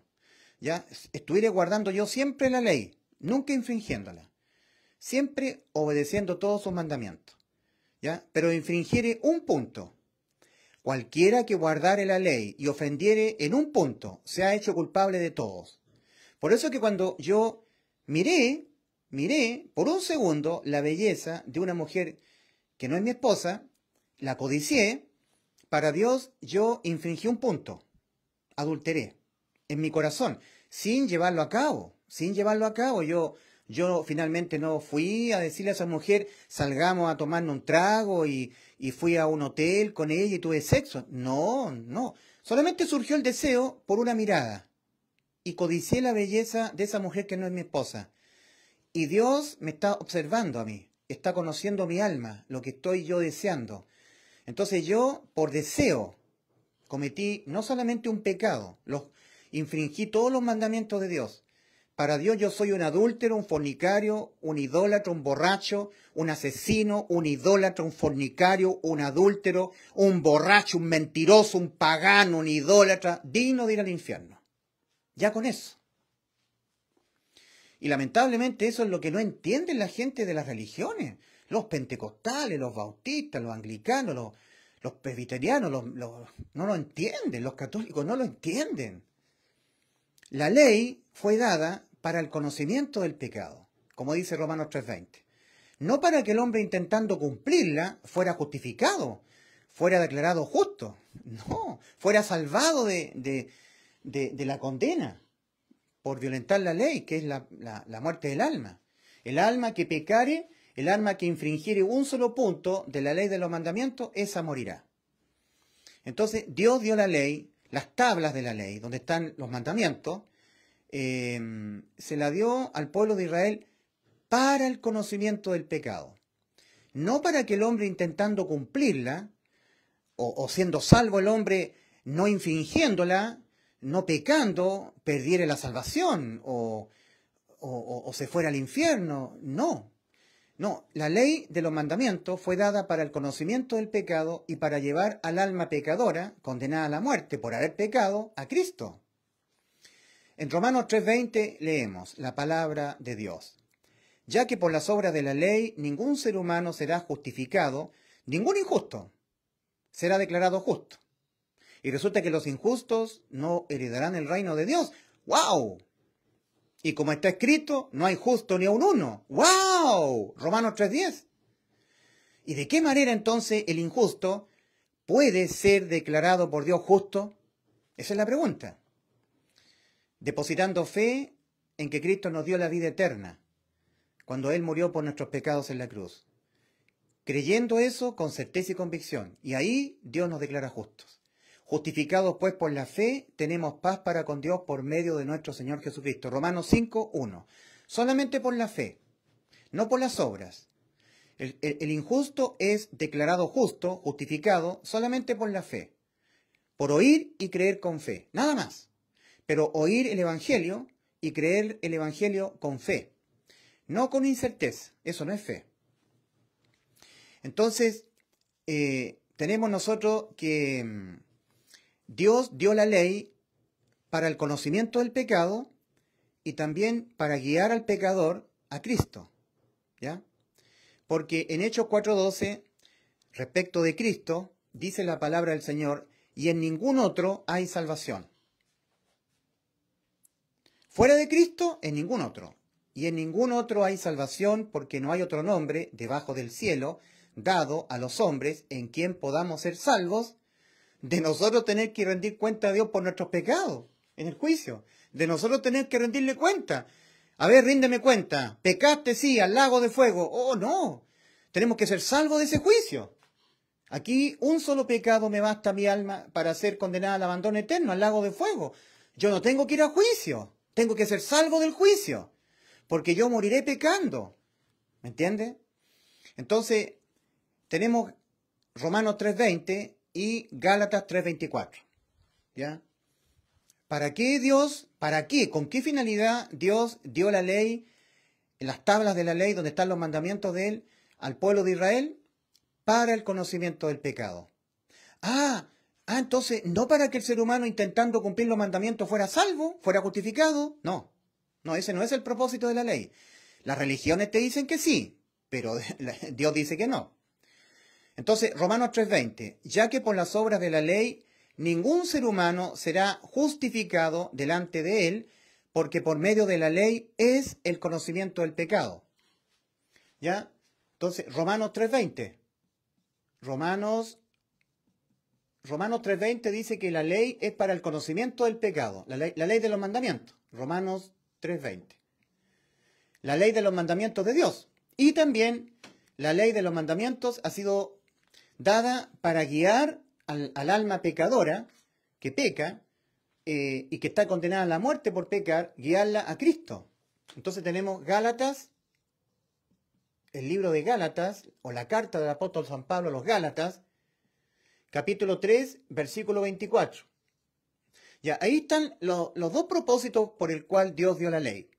S1: ya estuviere guardando yo siempre la ley, nunca infringiéndola, siempre obedeciendo todos sus mandamientos. Pero infringiere un punto. Cualquiera que guardare la ley y ofendiere en un punto, se ha hecho culpable de todos. Por eso que cuando yo miré, miré por un segundo la belleza de una mujer que no es mi esposa, la codicié, para Dios yo infringí un punto, adulteré en mi corazón, sin llevarlo a cabo, sin llevarlo a cabo. Yo yo finalmente no fui a decirle a esa mujer, salgamos a tomarnos un trago y, fui a un hotel con ella y tuve sexo. No, no. Solamente surgió el deseo por una mirada. Y codicié la belleza de esa mujer que no es mi esposa. Y Dios me está observando a mí, está conociendo mi alma, lo que estoy yo deseando. Entonces yo, por deseo, cometí no solamente un pecado, los, infringí todos los mandamientos de Dios, para Dios yo soy un adúltero, un fornicario, un idólatra, un borracho, un asesino, un idólatra, un fornicario, un adúltero, un borracho, un mentiroso, un pagano, un idólatra, digno de ir al infierno. Ya con eso. Y lamentablemente eso es lo que no entienden la gente de las religiones. Los pentecostales, los bautistas, los anglicanos, los, los presbiterianos, no lo entienden, los católicos no lo entienden. La ley fue dada para el conocimiento del pecado, como dice Romanos 3:20. No para que el hombre intentando cumplirla fuera justificado, fuera declarado justo, no, fuera salvado de, la condena por violentar la ley, que es la, la muerte del alma. El alma que pecare, el alma que infringiere un solo punto de la ley de los mandamientos, esa morirá. Entonces Dios dio la ley, las tablas de la ley, donde están los mandamientos, Em, se la dio al pueblo de Israel para el conocimiento del pecado. No para que el hombre intentando cumplirla, o, siendo salvo el hombre no infringiéndola, no pecando, perdiera la salvación o, o, o se fuera al infierno. No, no, la ley de los mandamientos fue dada para el conocimiento del pecado y para llevar al alma pecadora, condenada a la muerte por haber pecado, a Cristo. En Romanos 3:20 leemos la palabra de Dios. Ya que por las obras de la ley ningún ser humano será justificado, ningún injusto será declarado justo. Y resulta que los injustos no heredarán el reino de Dios. ¡Wow! Y como está escrito, no hay justo ni a un uno. ¡Wow! Romanos 3:10. ¿Y de qué manera entonces el injusto puede ser declarado por Dios justo? Esa es la pregunta depositando fe en que Cristo nos dio la vida eterna, cuando Él murió por nuestros pecados en la cruz. Creyendo eso con certeza y convicción, y ahí Dios nos declara justos. Justificados pues por la fe, tenemos paz para con Dios por medio de nuestro Señor Jesucristo. Romanos 5, 1. Solamente por la fe, no por las obras. el injusto es declarado justo, justificado, solamente por la fe. Por oír y creer con fe. Nada más pero oír el Evangelio y creer el Evangelio con fe, no con incerteza, eso no es fe. Entonces, eh, tenemos nosotros que mm, Dios dio la ley para el conocimiento del pecado y también para guiar al pecador a Cristo. ¿Ya? Porque en Hechos 4.12, respecto de Cristo, dice la palabra del Señor, y en ningún otro hay salvación. Fuera de Cristo, en ningún otro. Y en ningún otro hay salvación porque no hay otro nombre debajo del cielo dado a los hombres en quien podamos ser salvos de nosotros tener que rendir cuenta a Dios por nuestros pecados en el juicio, de nosotros tener que rendirle cuenta. A ver, ríndeme cuenta, pecaste sí al lago de fuego, oh no, tenemos que ser salvos de ese juicio. Aquí un solo pecado me basta a mi alma para ser condenada al abandono eterno, al lago de fuego. Yo no tengo que ir a juicio. Tengo que ser salvo del juicio, porque yo moriré pecando. ¿Me entiende? Entonces, tenemos Romanos 3.20 y Gálatas 3.24. ¿Ya? ¿Para qué Dios, para qué, con qué finalidad Dios dio la ley, las tablas de la ley donde están los mandamientos de Él al pueblo de Israel? Para el conocimiento del pecado. Ah, Ah, entonces, no para que el ser humano intentando cumplir los mandamientos fuera salvo, fuera justificado. No, no, ese no es el propósito de la ley. Las religiones te dicen que sí, pero Dios dice que no. Entonces, Romanos 3:20, ya que por las obras de la ley ningún ser humano será justificado delante de él, porque por medio de la ley es el conocimiento del pecado. ¿Ya? Entonces, Romanos 3:20. Romanos Romanos 3.20 dice que la ley es para el conocimiento del pecado, la ley, de los mandamientos. Romanos 3.20. La ley de los mandamientos de Dios. Y también la ley de los mandamientos ha sido dada para guiar al, alma pecadora que peca eh, y que está condenada a la muerte por pecar, guiarla a Cristo. Entonces tenemos Gálatas el libro de Gálatas o la carta del apóstol San Pablo a los Gálatas, capítulo 3, versículo 24. Ya, ahí están los dos propósitos por el cual Dios dio la ley.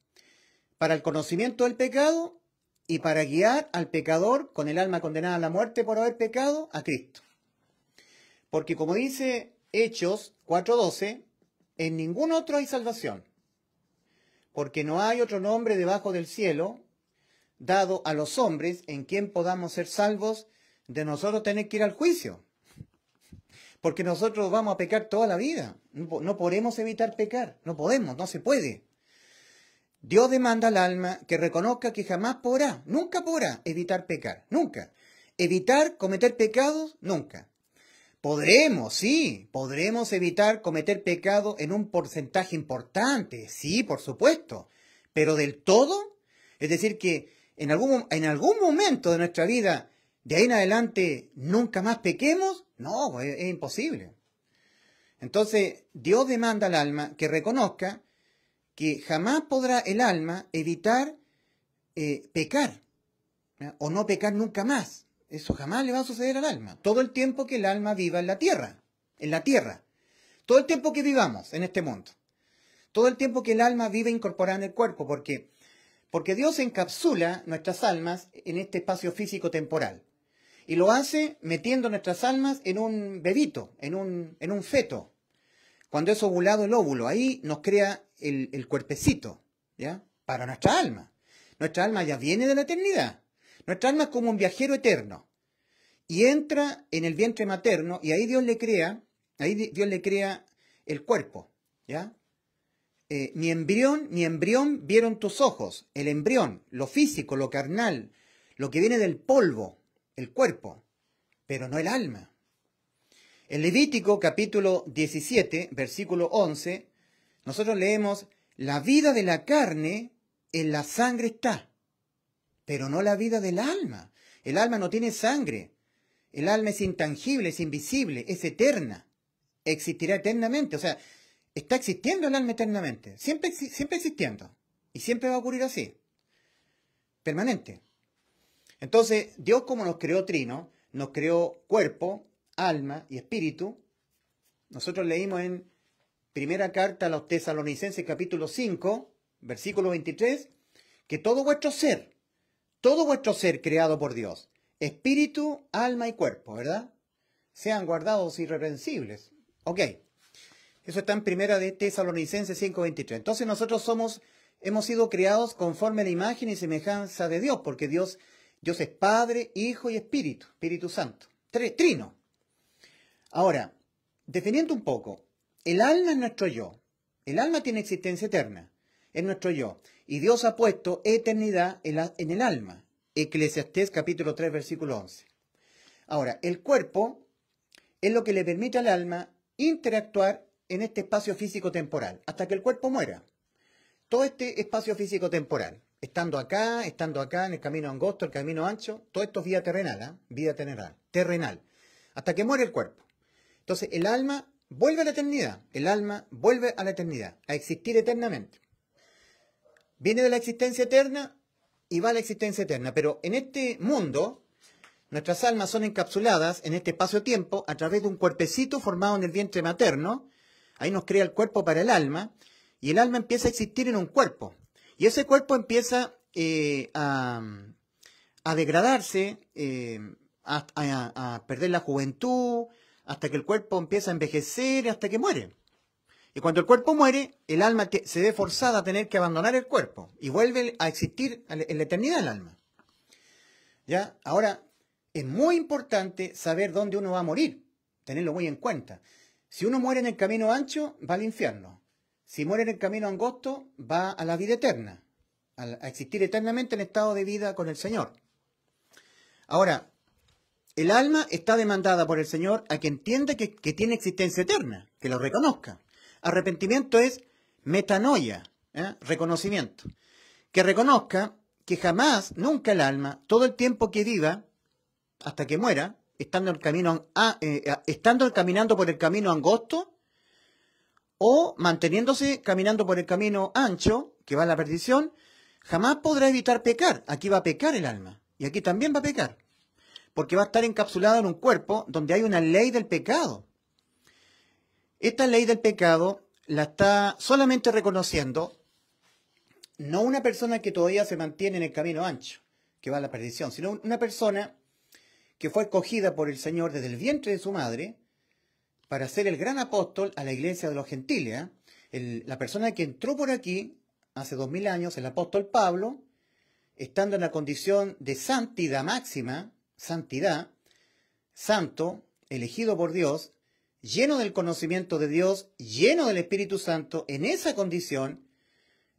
S1: Para el conocimiento del pecado y para guiar al pecador con el alma condenada a la muerte por haber pecado a Cristo. Porque como dice Hechos 4.12, en ningún otro hay salvación. Porque no hay otro nombre debajo del cielo dado a los hombres en quien podamos ser salvos de nosotros tener que ir al juicio. Porque nosotros vamos a pecar toda la vida. No podemos evitar pecar. No podemos, no se puede. Dios demanda al alma que reconozca que jamás podrá, nunca podrá evitar pecar, nunca. Evitar cometer pecados, nunca. Podremos, sí, podremos evitar cometer pecado en un porcentaje importante, sí, por supuesto, pero del todo, es decir, que en algún, en algún momento de nuestra vida, de ahí en adelante, nunca más pequemos, no, es imposible. Entonces, Dios demanda al alma que reconozca que jamás podrá el alma evitar eh, pecar o no pecar nunca más. Eso jamás le va a suceder al alma. Todo el tiempo que el alma viva en la tierra, en la tierra. Todo el tiempo que vivamos en este mundo. Todo el tiempo que el alma vive incorporada en el cuerpo, qué? porque Dios encapsula nuestras almas en este espacio físico temporal. Y lo hace metiendo nuestras almas en un bebito, en un, en un feto. Cuando es ovulado el óvulo, ahí nos crea el, cuerpecito, ¿ya? Para nuestra alma. Nuestra alma ya viene de la eternidad. Nuestra alma es como un viajero eterno. Y entra en el vientre materno y ahí Dios le crea, ahí Dios le crea el cuerpo, ¿ya? Eh, mi embrión, mi embrión vieron tus ojos, el embrión, lo físico, lo carnal, lo que viene del polvo, el cuerpo, pero no el alma. En Levítico capítulo 17, versículo 11, nosotros leemos, la vida de la carne en la sangre está, pero no la vida del alma. El alma no tiene sangre. El alma es intangible, es invisible, es eterna. Existirá eternamente. O sea, está existiendo el alma eternamente. Siempre, siempre existiendo. Y siempre va a ocurrir así. Permanente. Entonces, Dios como nos creó trino, nos creó cuerpo, alma y espíritu. Nosotros leímos en primera carta a los tesalonicenses capítulo 5, versículo 23, que todo vuestro ser, todo vuestro ser creado por Dios, espíritu, alma y cuerpo, ¿verdad? Sean guardados irreprensibles. Ok. Eso está en primera de Tesalonicenses 23. Entonces nosotros somos hemos sido creados conforme a la imagen y semejanza de Dios, porque Dios Dios es Padre, Hijo y Espíritu, Espíritu Santo. trino. Ahora, definiendo un poco, el alma es nuestro yo. El alma tiene existencia eterna. Es nuestro yo. Y Dios ha puesto eternidad en el alma. Eclesiastés capítulo 3, versículo 11. Ahora, el cuerpo es lo que le permite al alma interactuar en este espacio físico temporal, hasta que el cuerpo muera. Todo este espacio físico temporal estando acá, estando acá, en el camino angosto, el camino ancho, todo esto es vida terrenal, ¿ah? vida terrenal, terrenal, hasta que muere el cuerpo. Entonces el alma vuelve a la eternidad, el alma vuelve a la eternidad, a existir eternamente. Viene de la existencia eterna y va a la existencia eterna, pero en este mundo nuestras almas son encapsuladas en este espacio-tiempo a través de un cuerpecito formado en el vientre materno, ahí nos crea el cuerpo para el alma, y el alma empieza a existir en un cuerpo, y ese cuerpo empieza eh, a, degradarse, eh, a, perder la juventud, hasta que el cuerpo empieza a envejecer, hasta que muere. Y cuando el cuerpo muere, el alma se ve forzada a tener que abandonar el cuerpo y vuelve a existir en la eternidad el alma. ¿Ya? Ahora, es muy importante saber dónde uno va a morir, tenerlo muy en cuenta. Si uno muere en el camino ancho, va al infierno. Si muere en el camino angosto, va a la vida eterna, a existir eternamente en estado de vida con el Señor. Ahora, el alma está demandada por el Señor a que entienda que, tiene existencia eterna, que lo reconozca. Arrepentimiento es metanoia, ¿eh? reconocimiento. Que reconozca que jamás, nunca el alma, todo el tiempo que viva, hasta que muera, estando, el camino, eh, estando caminando por el camino angosto, o manteniéndose caminando por el camino ancho que va a la perdición, jamás podrá evitar pecar. Aquí va a pecar el alma y aquí también va a pecar, porque va a estar encapsulado en un cuerpo donde hay una ley del pecado. Esta ley del pecado la está solamente reconociendo no una persona que todavía se mantiene en el camino ancho, que va a la perdición, sino una persona que fue escogida por el Señor desde el vientre de su madre para ser el gran apóstol a la iglesia de los gentiles. ¿eh? la persona que entró por aquí hace dos mil años, el apóstol Pablo, estando en la condición de santidad máxima, santidad, santo, elegido por Dios, lleno del conocimiento de Dios, lleno del Espíritu Santo, en esa condición,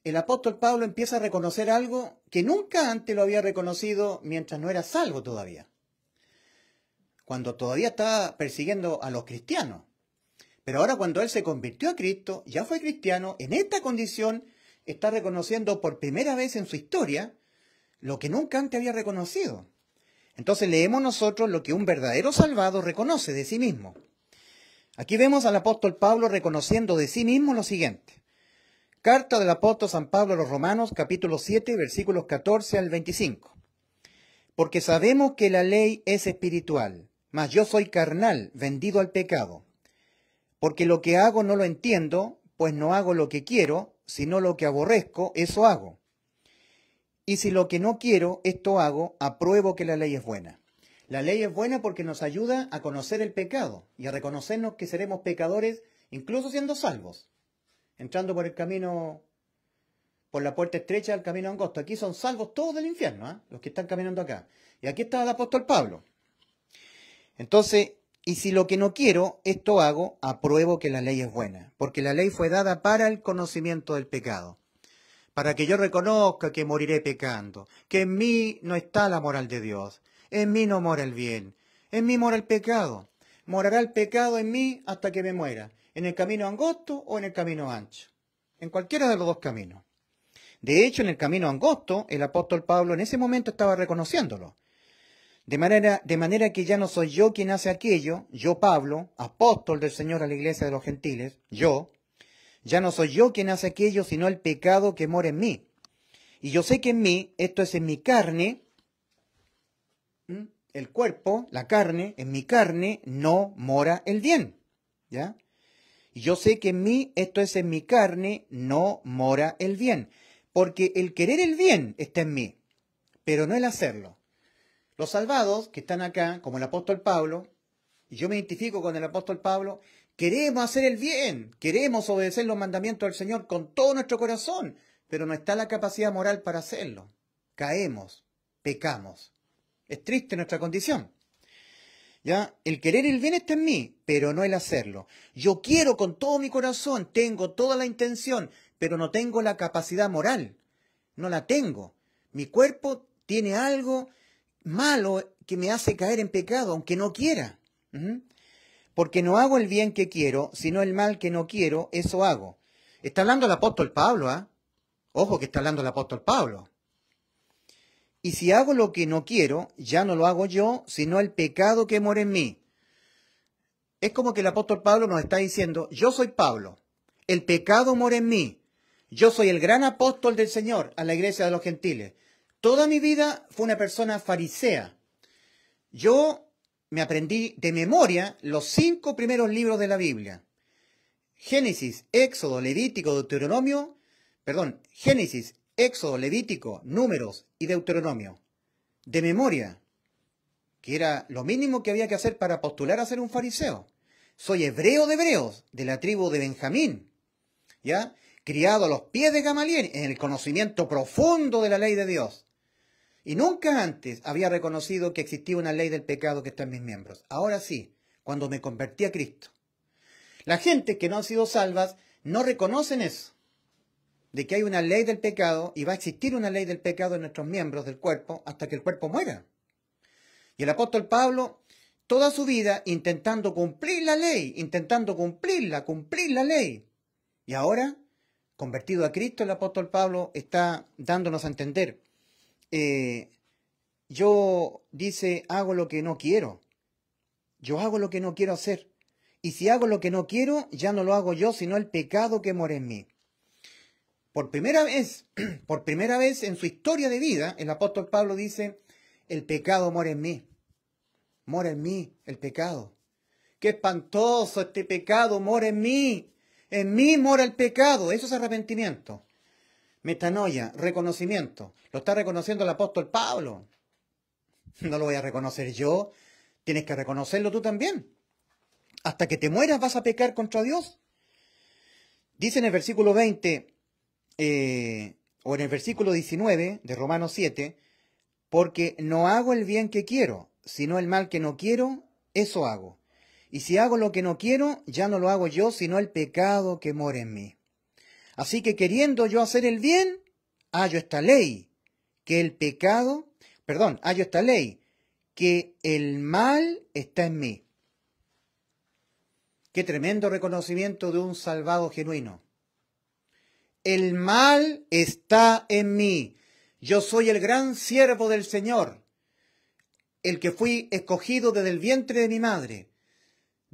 S1: el apóstol Pablo empieza a reconocer algo que nunca antes lo había reconocido mientras no era salvo todavía cuando todavía estaba persiguiendo a los cristianos. Pero ahora cuando él se convirtió a Cristo, ya fue cristiano, en esta condición está reconociendo por primera vez en su historia lo que nunca antes había reconocido. Entonces leemos nosotros lo que un verdadero salvado reconoce de sí mismo. Aquí vemos al apóstol Pablo reconociendo de sí mismo lo siguiente. Carta del apóstol San Pablo a los Romanos, capítulo 7, versículos 14 al 25. Porque sabemos que la ley es espiritual, mas yo soy carnal, vendido al pecado. Porque lo que hago no lo entiendo, pues no hago lo que quiero, sino lo que aborrezco, eso hago. Y si lo que no quiero, esto hago, apruebo que la ley es buena. La ley es buena porque nos ayuda a conocer el pecado y a reconocernos que seremos pecadores incluso siendo salvos, entrando por el camino, por la puerta estrecha del camino angosto. Aquí son salvos todos del infierno, ¿ah? los que están caminando acá. Y aquí está el apóstol Pablo. Entonces, y si lo que no quiero, esto hago, apruebo que la ley es buena, porque la ley fue dada para el conocimiento del pecado, para que yo reconozca que moriré pecando, que en mí no está la moral de Dios, en mí no mora el bien, en mí mora el pecado, morará el pecado en mí hasta que me muera, en el camino angosto o en el camino ancho, en cualquiera de los dos caminos. De hecho, en el camino angosto, el apóstol Pablo en ese momento estaba reconociéndolo de manera, de manera que ya no soy yo quien hace aquello, yo Pablo, apóstol del Señor a la iglesia de los gentiles, yo, ya no soy yo quien hace aquello, sino el pecado que mora en mí. Y yo sé que en mí, esto es en mi carne, el cuerpo, la carne, en mi carne no mora el bien. ¿Ya? Y yo sé que en mí, esto es en mi carne, no mora el bien. Porque el querer el bien está en mí, pero no el hacerlo. Los salvados que están acá, como el apóstol Pablo, y yo me identifico con el apóstol Pablo, queremos hacer el bien, queremos obedecer los mandamientos del Señor con todo nuestro corazón, pero no está la capacidad moral para hacerlo. Caemos, pecamos. Es triste nuestra condición. ¿Ya? El querer el bien está en mí, pero no el hacerlo. Yo quiero con todo mi corazón, tengo toda la intención, pero no tengo la capacidad moral. No la tengo. Mi cuerpo tiene algo malo que me hace caer en pecado, aunque no quiera. Porque no hago el bien que quiero, sino el mal que no quiero, eso hago. Está hablando el apóstol Pablo, ¿ah? Ojo que está hablando el apóstol Pablo. Y si hago lo que no quiero, ya no lo hago yo, sino el pecado que mora en mí. Es como que el apóstol Pablo nos está diciendo, yo soy Pablo, el pecado mora en mí, yo soy el gran apóstol del Señor a la iglesia de los gentiles. Toda mi vida fue una persona farisea. Yo me aprendí de memoria los cinco primeros libros de la Biblia. Génesis, Éxodo, Levítico, Deuteronomio, perdón, Génesis, Éxodo, Levítico, Números y Deuteronomio. De memoria, que era lo mínimo que había que hacer para postular a ser un fariseo. Soy hebreo de hebreos, de la tribu de Benjamín, ¿ya? Criado a los pies de Gamaliel, en el conocimiento profundo de la ley de Dios. Y nunca antes había reconocido que existía una ley del pecado que está en mis miembros. Ahora sí, cuando me convertí a Cristo. La gente que no ha sido salvas no reconocen eso, de que hay una ley del pecado y va a existir una ley del pecado en nuestros miembros del cuerpo hasta que el cuerpo muera. Y el apóstol Pablo, toda su vida intentando cumplir la ley, intentando cumplirla, cumplir la ley. Y ahora, convertido a Cristo, el apóstol Pablo está dándonos a entender eh, yo, dice, hago lo que no quiero. Yo hago lo que no quiero hacer. Y si hago lo que no quiero, ya no lo hago yo, sino el pecado que mora en mí. Por primera vez, por primera vez en su historia de vida, el apóstol Pablo dice, el pecado mora en mí. Mora en mí el pecado. Qué espantoso este pecado mora en mí. En mí mora el pecado. Eso es arrepentimiento. Metanoia, reconocimiento. Lo está reconociendo el apóstol Pablo. No lo voy a reconocer yo. Tienes que reconocerlo tú también. Hasta que te mueras vas a pecar contra Dios. Dice en el versículo 20, eh, o en el versículo 19 de Romanos 7, porque no hago el bien que quiero, sino el mal que no quiero, eso hago. Y si hago lo que no quiero, ya no lo hago yo, sino el pecado que mora en mí. Así que queriendo yo hacer el bien, hallo esta ley, que el pecado, perdón, hallo esta ley, que el mal está en mí. Qué tremendo reconocimiento de un salvado genuino. El mal está en mí. Yo soy el gran siervo del Señor, el que fui escogido desde el vientre de mi madre.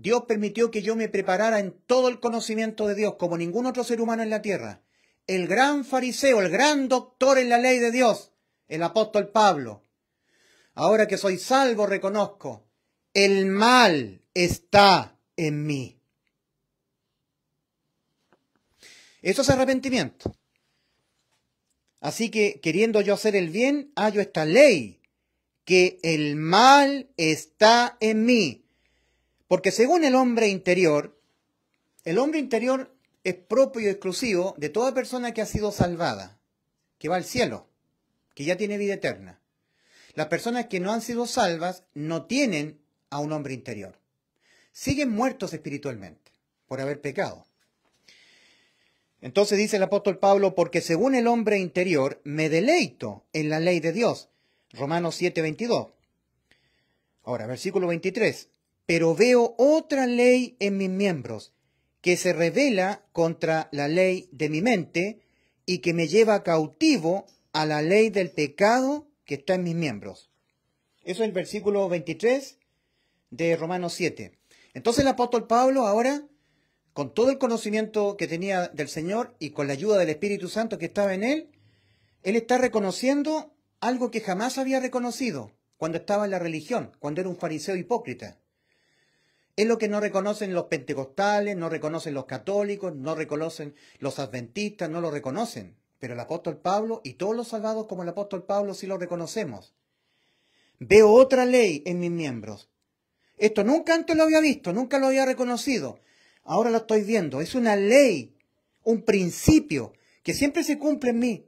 S1: Dios permitió que yo me preparara en todo el conocimiento de Dios, como ningún otro ser humano en la tierra. El gran fariseo, el gran doctor en la ley de Dios, el apóstol Pablo. Ahora que soy salvo, reconozco, el mal está en mí. Eso es arrepentimiento. Así que queriendo yo hacer el bien, hallo esta ley, que el mal está en mí porque según el hombre interior, el hombre interior es propio y exclusivo de toda persona que ha sido salvada, que va al cielo, que ya tiene vida eterna. Las personas que no han sido salvas no tienen a un hombre interior. Siguen muertos espiritualmente por haber pecado. Entonces dice el apóstol Pablo, porque según el hombre interior me deleito en la ley de Dios. Romanos 7:22. Ahora, versículo 23 pero veo otra ley en mis miembros, que se revela contra la ley de mi mente y que me lleva cautivo a la ley del pecado que está en mis miembros. Eso es el versículo 23 de Romanos 7. Entonces el apóstol Pablo ahora, con todo el conocimiento que tenía del Señor y con la ayuda del Espíritu Santo que estaba en él, él está reconociendo algo que jamás había reconocido cuando estaba en la religión, cuando era un fariseo hipócrita. Es lo que no reconocen los pentecostales, no reconocen los católicos, no reconocen los adventistas, no lo reconocen. Pero el apóstol Pablo y todos los salvados como el apóstol Pablo sí lo reconocemos. Veo otra ley en mis miembros. Esto nunca antes lo había visto, nunca lo había reconocido. Ahora lo estoy viendo. Es una ley, un principio que siempre se cumple en mí.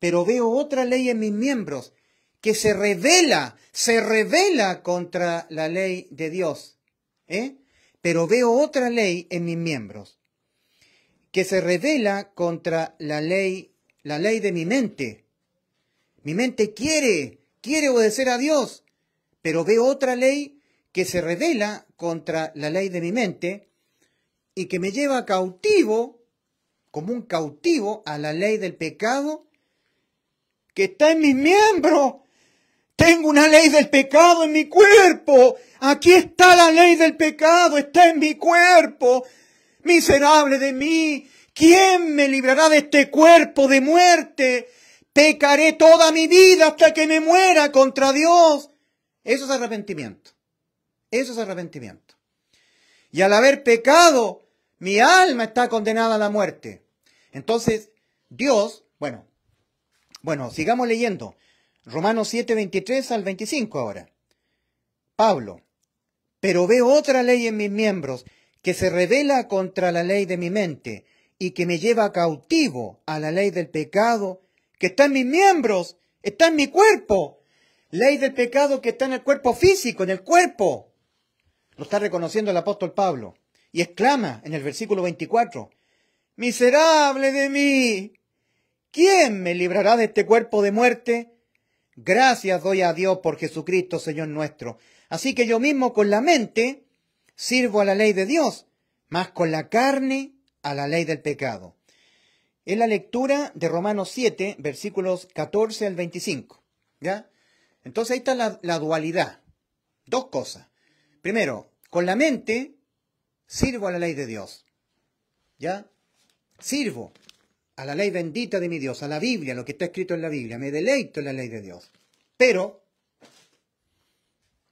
S1: Pero veo otra ley en mis miembros que se revela, se revela contra la ley de Dios ¿eh? pero veo otra ley en mis miembros, que se revela contra la ley, la ley de mi mente. Mi mente quiere, quiere obedecer a Dios, pero veo otra ley que se revela contra la ley de mi mente y que me lleva cautivo, como un cautivo, a la ley del pecado que está en mis miembros tengo una ley del pecado en mi cuerpo. Aquí está la ley del pecado, está en mi cuerpo. Miserable de mí. ¿Quién me librará de este cuerpo de muerte? Pecaré toda mi vida hasta que me muera contra Dios. Eso es arrepentimiento. Eso es arrepentimiento. Y al haber pecado, mi alma está condenada a la muerte. Entonces, Dios, bueno, bueno, sigamos leyendo. Romanos 7, 23 al 25 ahora. Pablo, pero veo otra ley en mis miembros que se revela contra la ley de mi mente y que me lleva cautivo a la ley del pecado que está en mis miembros, está en mi cuerpo. Ley del pecado que está en el cuerpo físico, en el cuerpo. Lo está reconociendo el apóstol Pablo y exclama en el versículo 24, Miserable de mí, ¿quién me librará de este cuerpo de muerte? Gracias doy a Dios por Jesucristo, Señor nuestro. Así que yo mismo con la mente sirvo a la ley de Dios, más con la carne a la ley del pecado. Es la lectura de Romanos 7, versículos 14 al 25. ¿Ya? Entonces ahí está la, la dualidad. Dos cosas. Primero, con la mente sirvo a la ley de Dios. ¿Ya? Sirvo a la ley bendita de mi Dios, a la Biblia, lo que está escrito en la Biblia, me deleito en la ley de Dios. Pero,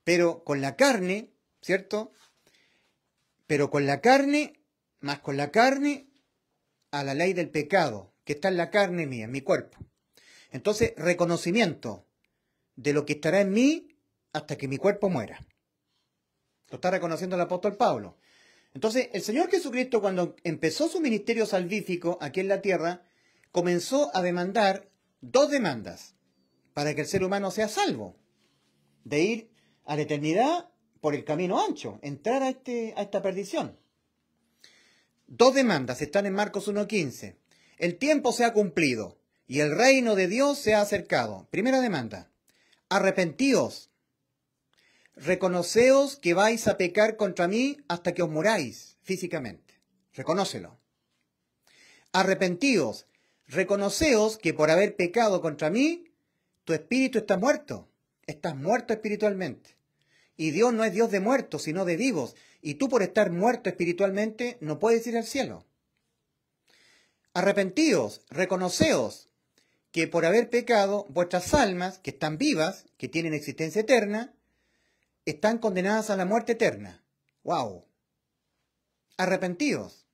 S1: pero con la carne, ¿cierto? Pero con la carne, más con la carne, a la ley del pecado, que está en la carne mía, en mi cuerpo. Entonces, reconocimiento de lo que estará en mí hasta que mi cuerpo muera. Lo está reconociendo el apóstol Pablo. Entonces, el Señor Jesucristo, cuando empezó su ministerio salvífico aquí en la tierra, comenzó a demandar dos demandas para que el ser humano sea salvo: de ir a la eternidad por el camino ancho, entrar a, este, a esta perdición. Dos demandas están en Marcos 1.15. El tiempo se ha cumplido y el reino de Dios se ha acercado. Primera demanda. Arrepentíos reconoceos que vais a pecar contra mí hasta que os moráis físicamente. Reconócelo. arrepentidos reconoceos que por haber pecado contra mí, tu espíritu está muerto. Estás muerto espiritualmente. Y Dios no es Dios de muertos, sino de vivos. Y tú por estar muerto espiritualmente no puedes ir al cielo. arrepentidos reconoceos que por haber pecado vuestras almas, que están vivas, que tienen existencia eterna, están condenadas a la muerte eterna. ¡Wow! Arrepentidos,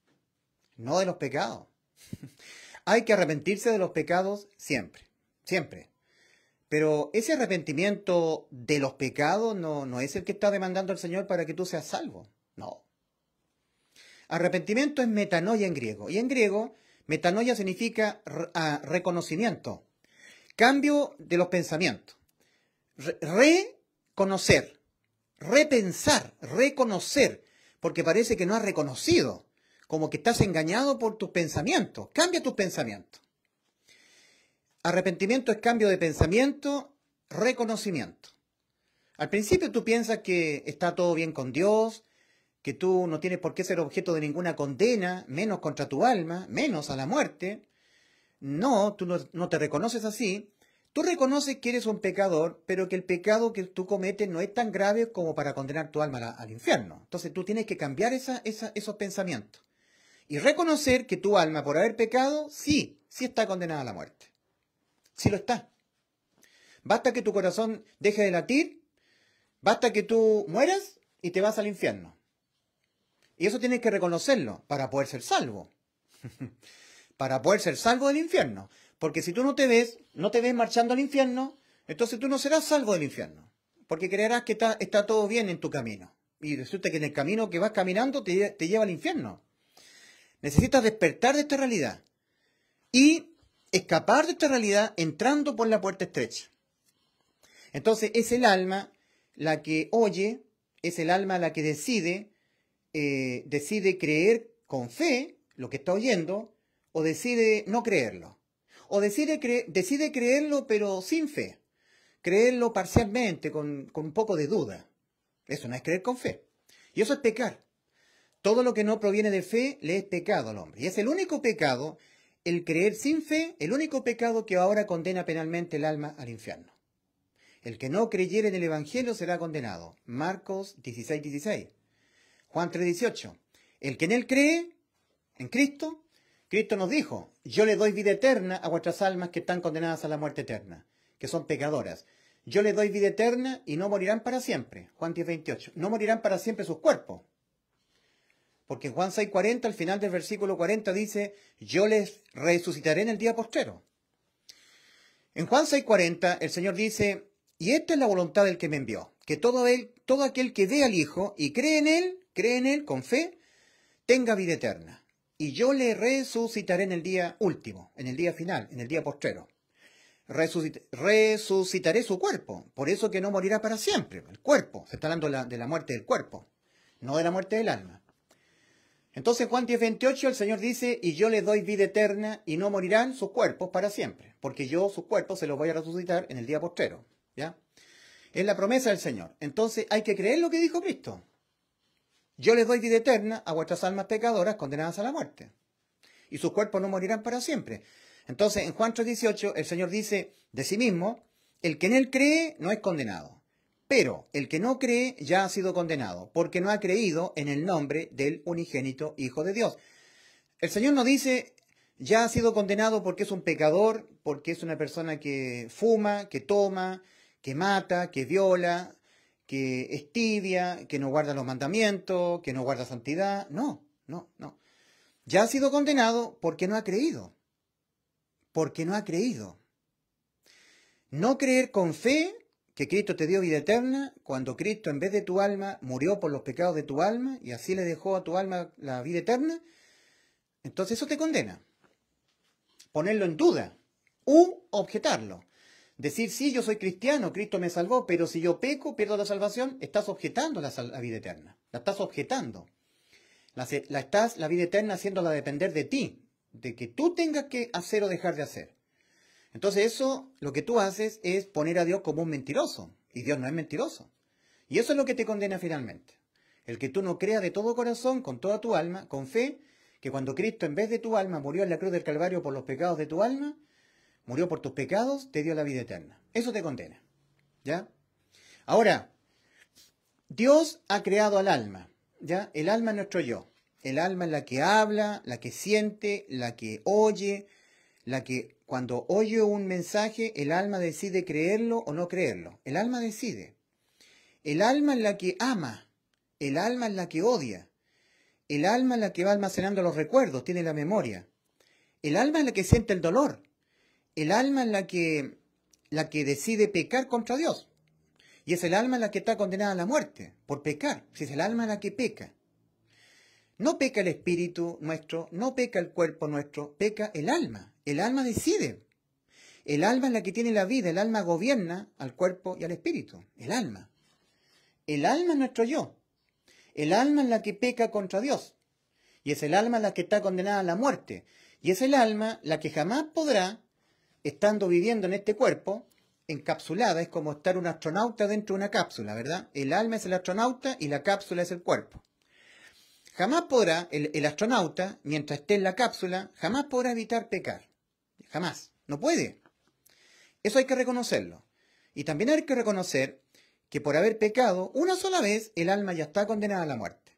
S1: no de los pecados. Hay que arrepentirse de los pecados siempre, siempre. Pero ese arrepentimiento de los pecados no, no es el que está demandando el Señor para que tú seas salvo. No. Arrepentimiento es metanoia en griego. Y en griego, metanoia significa ah, reconocimiento, cambio de los pensamientos, reconocer, repensar, reconocer, porque parece que no has reconocido, como que estás engañado por tus pensamientos. Cambia tus pensamientos. Arrepentimiento es cambio de pensamiento, reconocimiento. Al principio tú piensas que está todo bien con Dios, que tú no tienes por qué ser objeto de ninguna condena, menos contra tu alma, menos a la muerte. No, tú no, te reconoces así, Tú reconoces que eres un pecador, pero que el pecado que tú cometes no es tan grave como para condenar tu alma al, infierno. Entonces tú tienes que cambiar esa, esos pensamientos. Y reconocer que tu alma, por haber pecado, sí, sí está condenada a la muerte. Sí lo está. Basta que tu corazón deje de latir, basta que tú mueras y te vas al infierno. Y eso tienes que reconocerlo para poder ser salvo. para poder ser salvo del infierno. Porque si tú no te ves, no te ves marchando al infierno, entonces tú no serás salvo del infierno. Porque creerás que está, todo bien en tu camino. Y resulta que en el camino que vas caminando te, lleva al infierno. Necesitas despertar de esta realidad. Y escapar de esta realidad entrando por la puerta estrecha. Entonces es el alma la que oye, es el alma la que decide, eh, decide creer con fe lo que está oyendo o decide no creerlo o decide, decide creerlo pero sin fe, creerlo parcialmente, con, con un poco de duda. Eso no es creer con fe. Y eso es pecar. Todo lo que no proviene de fe le es pecado al hombre. Y es el único pecado, el creer sin fe, el único pecado que ahora condena penalmente el alma al infierno. El que no creyere en el Evangelio será condenado. Marcos 16, 16. Juan 3, 18. El que en él cree, en Cristo, Cristo nos dijo, yo le doy vida eterna a vuestras almas que están condenadas a la muerte eterna, que son pecadoras. Yo le doy vida eterna y no morirán para siempre. Juan 10, 28. No morirán para siempre sus cuerpos. Porque en Juan 6, 40, al final del versículo 40 dice, yo les resucitaré en el día postero. En Juan 6, 40, el Señor dice, y esta es la voluntad del que me envió, que todo, él, todo aquel que dé al Hijo y cree en Él, cree en Él con fe, tenga vida eterna y yo le resucitaré en el día último, en el día final, en el día postrero. resucitaré su cuerpo, por eso que no morirá para siempre, el cuerpo, se está hablando de la muerte del cuerpo, no de la muerte del alma. Entonces Juan 10, 28, el Señor dice, y yo le doy vida eterna y no morirán sus cuerpos para siempre, porque yo sus cuerpos se los voy a resucitar en el día postrero. ¿Ya? Es la promesa del Señor. Entonces hay que creer lo que dijo Cristo. Yo les doy vida eterna a vuestras almas pecadoras condenadas a la muerte. Y sus cuerpos no morirán para siempre. Entonces, en Juan 3:18, el Señor dice de sí mismo, el que en él cree no es condenado. Pero el que no cree ya ha sido condenado, porque no ha creído en el nombre del unigénito Hijo de Dios. El Señor no dice, ya ha sido condenado porque es un pecador, porque es una persona que fuma, que toma, que mata, que viola, que es tibia, que no guarda los mandamientos, que no guarda santidad. No, no, no. Ya ha sido condenado porque no ha creído. Porque no ha creído. No creer con fe que Cristo te dio vida eterna cuando Cristo en vez de tu alma murió por los pecados de tu alma y así le dejó a tu alma la vida eterna, entonces eso te condena. Ponerlo en duda u objetarlo. Decir, sí, yo soy cristiano, Cristo me salvó, pero si yo peco, pierdo la salvación, estás objetando la, vida eterna. La estás objetando. La, la, estás, la vida eterna, haciéndola depender de ti, de que tú tengas que hacer o dejar de hacer. Entonces eso, lo que tú haces es poner a Dios como un mentiroso, y Dios no es mentiroso. Y eso es lo que te condena finalmente. El que tú no creas de todo corazón, con toda tu alma, con fe, que cuando Cristo en vez de tu alma murió en la cruz del Calvario por los pecados de tu alma, murió por tus pecados, te dio la vida eterna. Eso te condena. ¿Ya? Ahora, Dios ha creado al alma. ¿Ya? El alma es nuestro yo. El alma es la que habla, la que siente, la que oye, la que cuando oye un mensaje, el alma decide creerlo o no creerlo. El alma decide. El alma es la que ama. El alma es la que odia. El alma es la que va almacenando los recuerdos, tiene la memoria. El alma es la que siente el dolor el alma es la que, la que decide pecar contra Dios. Y es el alma la que está condenada a la muerte por pecar. Si es el alma la que peca. No peca el espíritu nuestro, no peca el cuerpo nuestro, peca el alma. El alma decide. El alma es la que tiene la vida, el alma gobierna al cuerpo y al espíritu. El alma. El alma es nuestro yo. El alma es la que peca contra Dios. Y es el alma la que está condenada a la muerte. Y es el alma la que jamás podrá estando viviendo en este cuerpo, encapsulada, es como estar un astronauta dentro de una cápsula, ¿verdad? El alma es el astronauta y la cápsula es el cuerpo. Jamás podrá, el, astronauta, mientras esté en la cápsula, jamás podrá evitar pecar. Jamás. No puede. Eso hay que reconocerlo. Y también hay que reconocer que por haber pecado una sola vez, el alma ya está condenada a la muerte.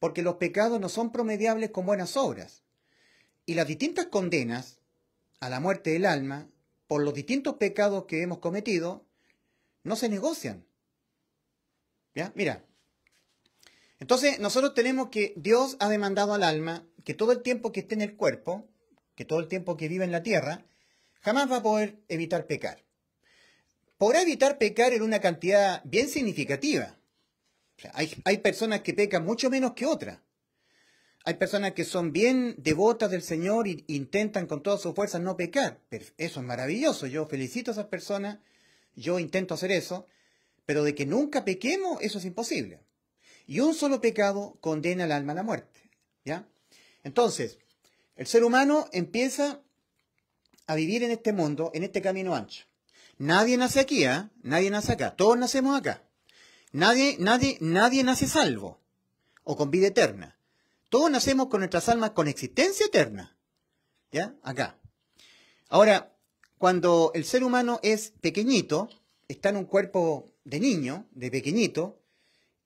S1: Porque los pecados no son promediables con buenas obras. Y las distintas condenas a la muerte del alma por los distintos pecados que hemos cometido no se negocian. ¿Ya? Mira. Entonces, nosotros tenemos que Dios ha demandado al alma que todo el tiempo que esté en el cuerpo, que todo el tiempo que vive en la tierra, jamás va a poder evitar pecar. Podrá evitar pecar en una cantidad bien significativa. hay, hay personas que pecan mucho menos que otras. Hay personas que son bien devotas del Señor e intentan con toda su fuerza no pecar. Eso es maravilloso. Yo felicito a esas personas. Yo intento hacer eso. Pero de que nunca pequemos, eso es imposible. Y un solo pecado condena al alma a la muerte. ¿Ya? Entonces, el ser humano empieza a vivir en este mundo, en este camino ancho. Nadie nace aquí, ¿ah? Nadie nace acá. Todos nacemos acá. Nadie, nadie, nadie nace salvo o con vida eterna. Todos nacemos con nuestras almas con existencia eterna. ¿Ya? Acá. Ahora, cuando el ser humano es pequeñito, está en un cuerpo de niño, de pequeñito,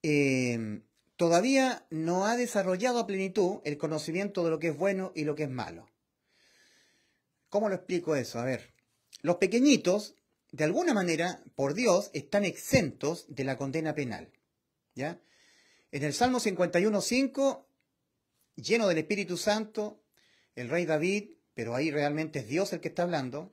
S1: eh, todavía no ha desarrollado a plenitud el conocimiento de lo que es bueno y lo que es malo. ¿Cómo lo explico eso? A ver, los pequeñitos, de alguna manera, por Dios, están exentos de la condena penal. ¿Ya? En el Salmo 5 lleno del Espíritu Santo, el rey David, pero ahí realmente es Dios el que está hablando,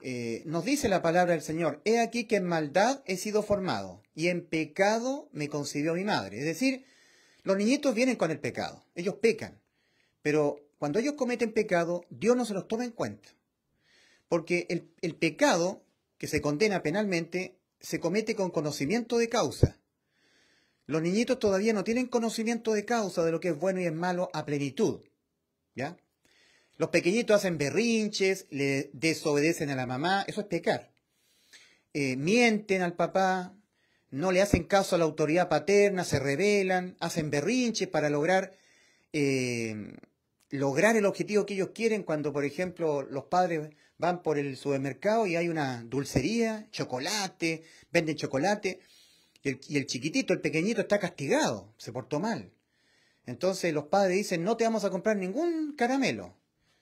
S1: eh, nos dice la palabra del Señor, he aquí que en maldad he sido formado y en pecado me concibió mi madre. Es decir, los niñitos vienen con el pecado, ellos pecan, pero cuando ellos cometen pecado, Dios no se los toma en cuenta. Porque el pecado que se condena penalmente se comete con conocimiento de causa. Los niñitos todavía no tienen conocimiento de causa de lo que es bueno y es malo a plenitud. ¿Ya? Los pequeñitos hacen berrinches, le desobedecen a la mamá, eso es pecar. Eh, mienten al papá, no le hacen caso a la autoridad paterna, se rebelan, hacen berrinches para lograr, eh, lograr el objetivo que ellos quieren cuando, por ejemplo, los padres van por el supermercado y hay una dulcería, chocolate, venden chocolate y el, chiquitito, el pequeñito está castigado, se portó mal. Entonces los padres dicen, no te vamos a comprar ningún caramelo,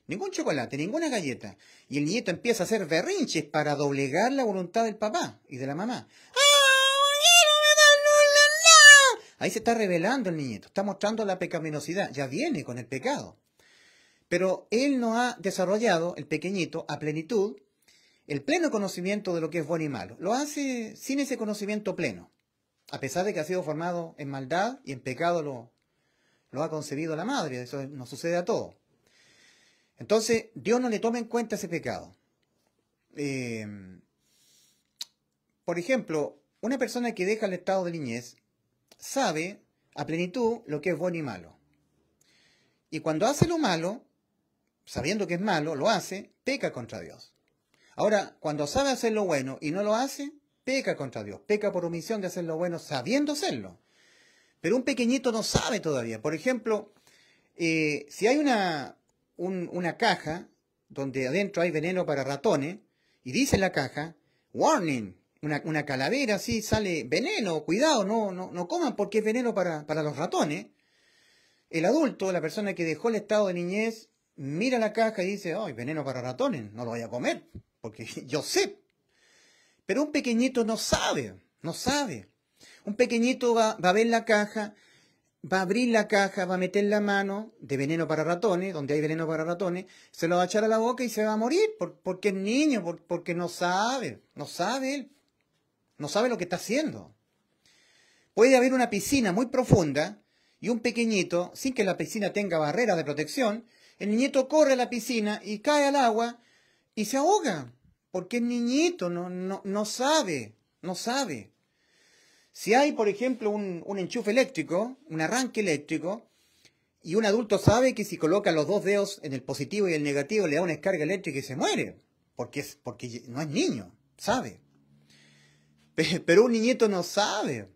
S1: ningún chocolate, ninguna galleta. Y el nieto empieza a hacer berrinches para doblegar la voluntad del papá y de la mamá. Ahí se está revelando el niñito, está mostrando la pecaminosidad, ya viene con el pecado. Pero él no ha desarrollado, el pequeñito, a plenitud, el pleno conocimiento de lo que es bueno y malo. Lo hace sin ese conocimiento pleno a pesar de que ha sido formado en maldad y en pecado lo, ha concebido la madre, eso nos sucede a todos. Entonces, Dios no le toma en cuenta ese pecado. Eh, por ejemplo, una persona que deja el estado de niñez sabe a plenitud lo que es bueno y malo. Y cuando hace lo malo, sabiendo que es malo, lo hace, peca contra Dios. Ahora, cuando sabe hacer lo bueno y no lo hace, Peca contra Dios, peca por omisión de hacer lo bueno sabiendo hacerlo. Pero un pequeñito no sabe todavía. Por ejemplo, eh, si hay una, una caja donde adentro hay veneno para ratones, y dice en la caja, warning, una, calavera así sale veneno, cuidado, no, no, no coman porque es veneno para, para los ratones. El adulto, la persona que dejó el estado de niñez, mira la caja y dice, ay, veneno para ratones, no lo voy a comer, porque yo sé, pero un pequeñito no sabe, no sabe. Un pequeñito va, a ver la caja, va a abrir la caja, va a meter la mano de veneno para ratones, donde hay veneno para ratones, se lo va a echar a la boca y se va a morir, porque es niño, porque no sabe, no sabe él, no sabe lo que está haciendo. Puede haber una piscina muy profunda y un pequeñito, sin que la piscina tenga barreras de protección, el niñito corre a la piscina y cae al agua y se ahoga porque es niñito, no, no, sabe, no sabe. Si hay, por ejemplo, un, enchufe eléctrico, un arranque eléctrico, y un adulto sabe que si coloca los dos dedos en el positivo y el negativo le da una descarga eléctrica y se muere, porque, es, porque no es niño, sabe. Pero un niñito no sabe.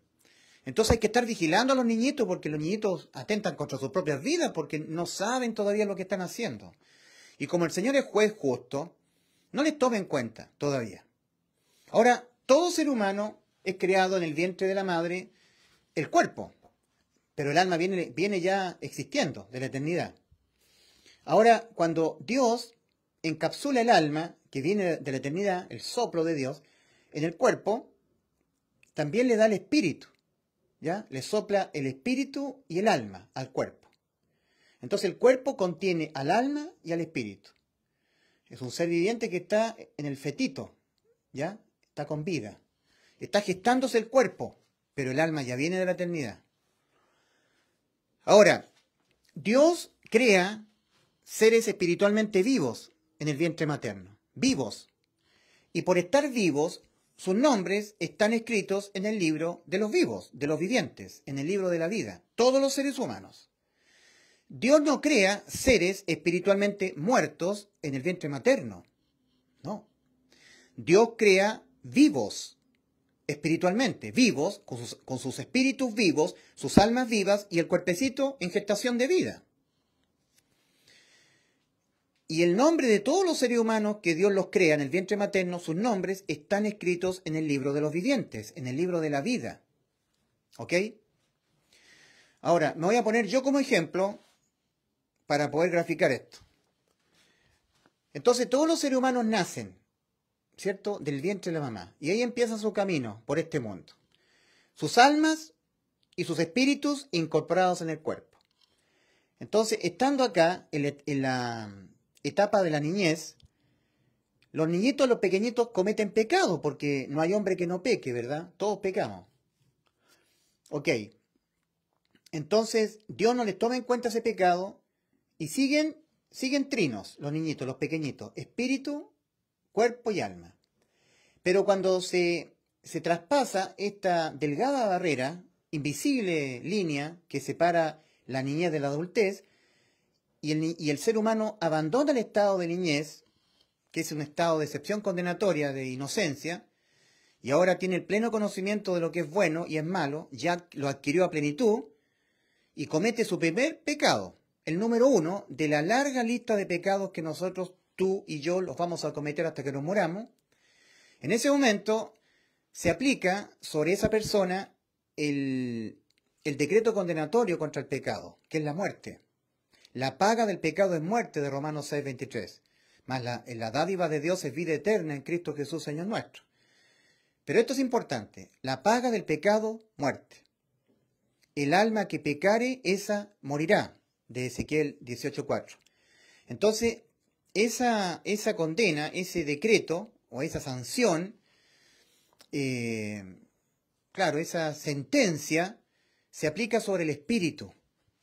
S1: Entonces hay que estar vigilando a los niñitos porque los niñitos atentan contra sus propias vidas porque no saben todavía lo que están haciendo. Y como el Señor es juez justo, no les tome en cuenta todavía. Ahora, todo ser humano es creado en el vientre de la madre, el cuerpo, pero el alma viene, viene ya existiendo de la eternidad. Ahora, cuando Dios encapsula el alma, que viene de la eternidad, el soplo de Dios, en el cuerpo, también le da el espíritu, ¿ya? Le sopla el espíritu y el alma al cuerpo. Entonces el cuerpo contiene al alma y al espíritu. Es un ser viviente que está en el fetito, ¿ya? Está con vida. Está gestándose el cuerpo, pero el alma ya viene de la eternidad. Ahora, Dios crea seres espiritualmente vivos en el vientre materno, vivos. Y por estar vivos, sus nombres están escritos en el libro de los vivos, de los vivientes, en el libro de la vida, todos los seres humanos. Dios no crea seres espiritualmente muertos en el vientre materno. No. Dios crea vivos espiritualmente, vivos, con sus, espíritus vivos, sus almas vivas y el cuerpecito en gestación de vida. Y el nombre de todos los seres humanos que Dios los crea en el vientre materno, sus nombres están escritos en el libro de los vivientes, en el libro de la vida. ¿Ok? Ahora, me voy a poner yo como ejemplo para poder graficar esto. Entonces todos los seres humanos nacen, ¿cierto?, del vientre de la mamá. Y ahí empieza su camino por este mundo. Sus almas y sus espíritus incorporados en el cuerpo. Entonces, estando acá, en, la etapa de la niñez, los niñitos, los pequeñitos cometen pecado, porque no hay hombre que no peque, ¿verdad? Todos pecamos. Ok. Entonces, Dios no les toma en cuenta ese pecado y siguen, siguen trinos, los niñitos, los pequeñitos, espíritu, cuerpo y alma. Pero cuando se, traspasa esta delgada barrera, invisible línea que separa la niñez de la adultez, y el, y el, ser humano abandona el estado de niñez, que es un estado de excepción condenatoria, de inocencia, y ahora tiene el pleno conocimiento de lo que es bueno y es malo, ya lo adquirió a plenitud, y comete su primer pecado, el número uno de la larga lista de pecados que nosotros, tú y yo, los vamos a cometer hasta que nos muramos, en ese momento se aplica sobre esa persona el, decreto condenatorio contra el pecado, que es la muerte. La paga del pecado es muerte de Romanos 6:23, más la, la dádiva de Dios es vida eterna en Cristo Jesús, Señor nuestro. Pero esto es importante, la paga del pecado, muerte. El alma que pecare, esa morirá de Ezequiel 18.4. Entonces, esa, esa condena, ese decreto o esa sanción, eh, claro, esa sentencia se aplica sobre el espíritu,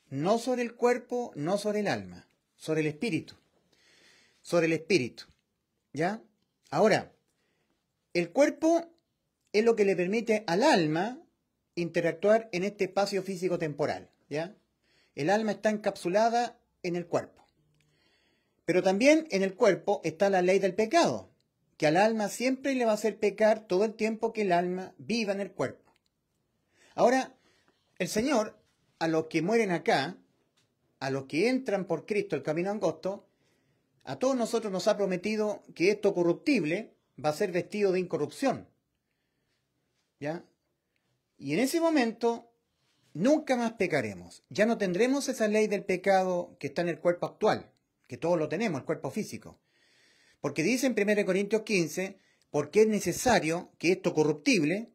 S1: no sobre el cuerpo, no sobre el alma, sobre el espíritu, sobre el espíritu, ¿ya? Ahora, el cuerpo es lo que le permite al alma interactuar en este espacio físico temporal, ¿ya? El alma está encapsulada en el cuerpo. Pero también en el cuerpo está la ley del pecado, que al alma siempre le va a hacer pecar todo el tiempo que el alma viva en el cuerpo. Ahora, el Señor, a los que mueren acá, a los que entran por Cristo el camino angosto, a todos nosotros nos ha prometido que esto corruptible va a ser vestido de incorrupción. ¿Ya? Y en ese momento Nunca más pecaremos. Ya no tendremos esa ley del pecado que está en el cuerpo actual, que todos lo tenemos, el cuerpo físico. Porque dice en 1 Corintios 15, porque es necesario que esto corruptible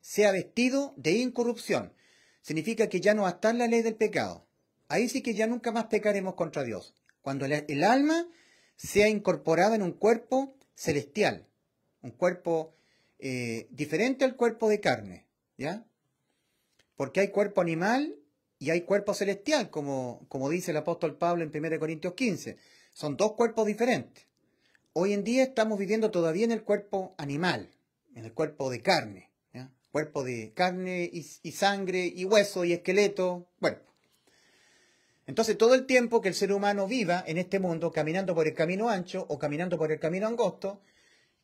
S1: sea vestido de incorrupción. Significa que ya no va a estar la ley del pecado. Ahí sí que ya nunca más pecaremos contra Dios. Cuando el alma sea incorporada en un cuerpo celestial, un cuerpo eh, diferente al cuerpo de carne, ¿ya? Porque hay cuerpo animal y hay cuerpo celestial, como, como dice el apóstol Pablo en 1 Corintios 15. Son dos cuerpos diferentes. Hoy en día estamos viviendo todavía en el cuerpo animal, en el cuerpo de carne. Cuerpo de carne y, sangre y hueso y esqueleto, cuerpo. Entonces todo el tiempo que el ser humano viva en este mundo, caminando por el camino ancho o caminando por el camino angosto,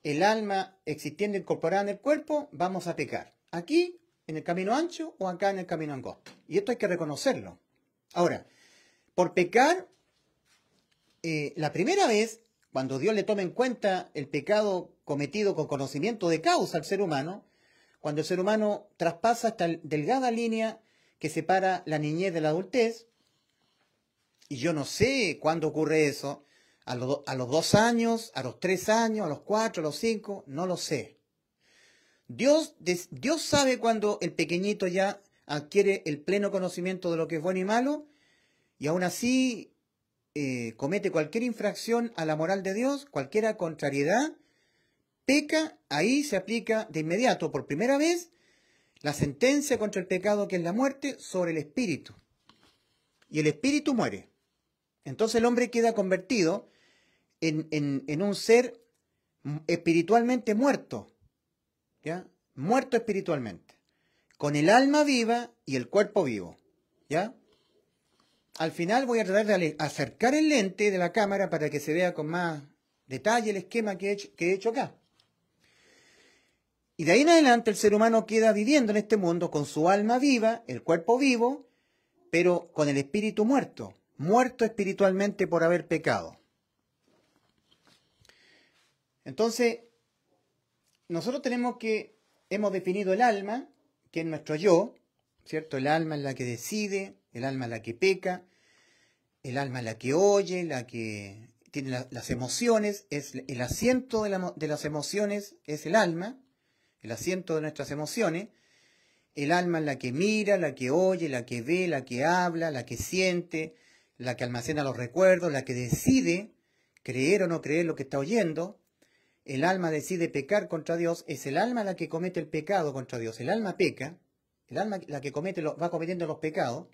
S1: el alma existiendo incorporada en el cuerpo, vamos a pecar. Aquí en el camino ancho o acá en el camino angosto. Y esto hay que reconocerlo. Ahora, por pecar, eh, la primera vez, cuando Dios le toma en cuenta el pecado cometido con conocimiento de causa al ser humano, cuando el ser humano traspasa esta delgada línea que separa la niñez de la adultez, y yo no sé cuándo ocurre eso, a los dos años, a los tres años, a los cuatro, a los cinco, no lo sé. Dios, Dios sabe cuando el pequeñito ya adquiere el pleno conocimiento de lo que es bueno y malo y aún así eh, comete cualquier infracción a la moral de Dios, cualquier contrariedad, peca, ahí se aplica de inmediato, por primera vez, la sentencia contra el pecado que es la muerte sobre el espíritu. Y el espíritu muere. Entonces el hombre queda convertido en un ser mm, espiritualmente muerto, ¿ya? Muerto espiritualmente, con el alma viva y el cuerpo vivo, ¿ya? Al final voy a tratar de acercar el lente de la cámara para que se vea con más detalle el esquema que he hecho, que he hecho acá. Y de ahí en adelante el ser humano queda viviendo en este mundo con su alma viva, el cuerpo vivo, pero con el espíritu muerto, muerto espiritualmente por haber pecado. Entonces, nosotros tenemos que, hemos definido el alma, que es nuestro yo, ¿cierto? El alma es la que decide, el alma es la que peca, el alma es la que oye, la que tiene las emociones, es el asiento de, de las emociones es el alma, el asiento de nuestras emociones, el alma es la que mira, la que oye, la que ve, la que habla, la que siente, la que almacena los recuerdos, la que decide creer o no creer lo que está oyendo, el alma decide pecar contra Dios, es el alma la que comete el pecado contra Dios. El alma peca, el alma la que comete va cometiendo los pecados,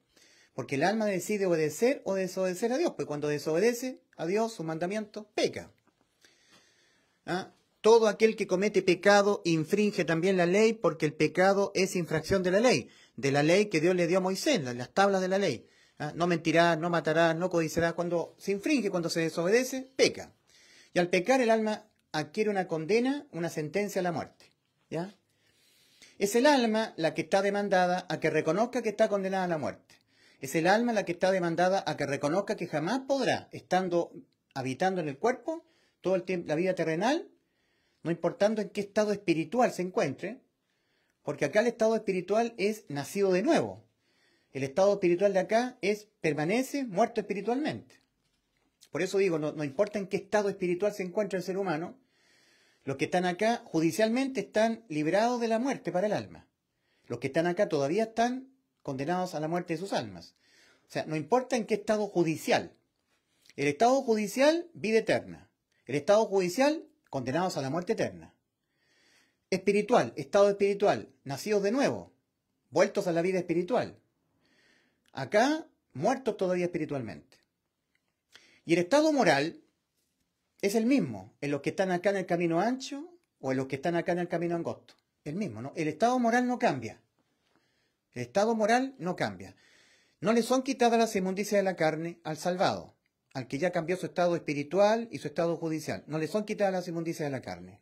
S1: porque el alma decide obedecer o desobedecer a Dios. Pues cuando desobedece a Dios, su mandamiento, peca. ¿Ah? Todo aquel que comete pecado infringe también la ley, porque el pecado es infracción de la ley, de la ley que Dios le dio a Moisés, las tablas de la ley. ¿Ah? No mentirás, no matará, no codiciarás. Cuando se infringe, cuando se desobedece, peca. Y al pecar el alma adquiere una condena, una sentencia a la muerte. ¿Ya? Es el alma la que está demandada a que reconozca que está condenada a la muerte. Es el alma la que está demandada a que reconozca que jamás podrá, estando habitando en el cuerpo, todo el tiempo, la vida terrenal, no importando en qué estado espiritual se encuentre, porque acá el estado espiritual es nacido de nuevo. El estado espiritual de acá es permanece muerto espiritualmente. Por eso digo, no, importa en qué estado espiritual se encuentra el ser humano, los que están acá judicialmente están liberados de la muerte para el alma. Los que están acá todavía están condenados a la muerte de sus almas. O sea, no importa en qué estado judicial. El estado judicial, vida eterna. El estado judicial, condenados a la muerte eterna. Espiritual, estado espiritual, nacidos de nuevo, vueltos a la vida espiritual. Acá, muertos todavía espiritualmente. Y el estado moral es el mismo en los que están acá en el camino ancho o en los que están acá en el camino angosto. El mismo, ¿no? El estado moral no cambia. El estado moral no cambia. No le son quitadas las inmundicias de la carne al salvado, al que ya cambió su estado espiritual y su estado judicial. No le son quitadas las inmundicias de la carne.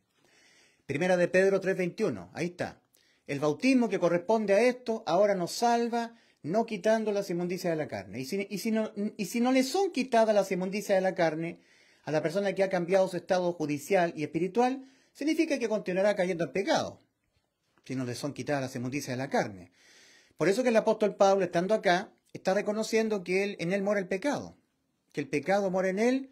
S1: Primera de Pedro 3:21, ahí está. El bautismo que corresponde a esto ahora nos salva no quitando las inmundicias de la carne. Y si, no, le son quitadas las inmundicias de la carne a la persona que ha cambiado su estado judicial y espiritual, significa que continuará cayendo en pecado, si no le son quitadas las inmundicias de la carne. Por eso que el apóstol Pablo, estando acá, está reconociendo que él, en él mora el pecado, que el pecado mora en él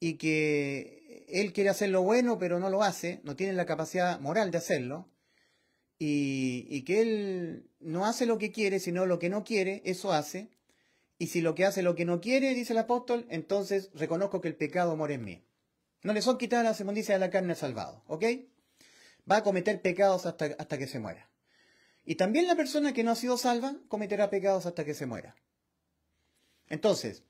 S1: y que él quiere hacer lo bueno, pero no lo hace, no tiene la capacidad moral de hacerlo, y, que él no hace lo que quiere, sino lo que no quiere, eso hace. Y si lo que hace lo que no quiere, dice el apóstol, entonces reconozco que el pecado mora en mí. No le son quitadas las inmundicias de la carne al salvado, ¿ok? Va a cometer pecados hasta, hasta que se muera. Y también la persona que no ha sido salva cometerá pecados hasta que se muera. Entonces,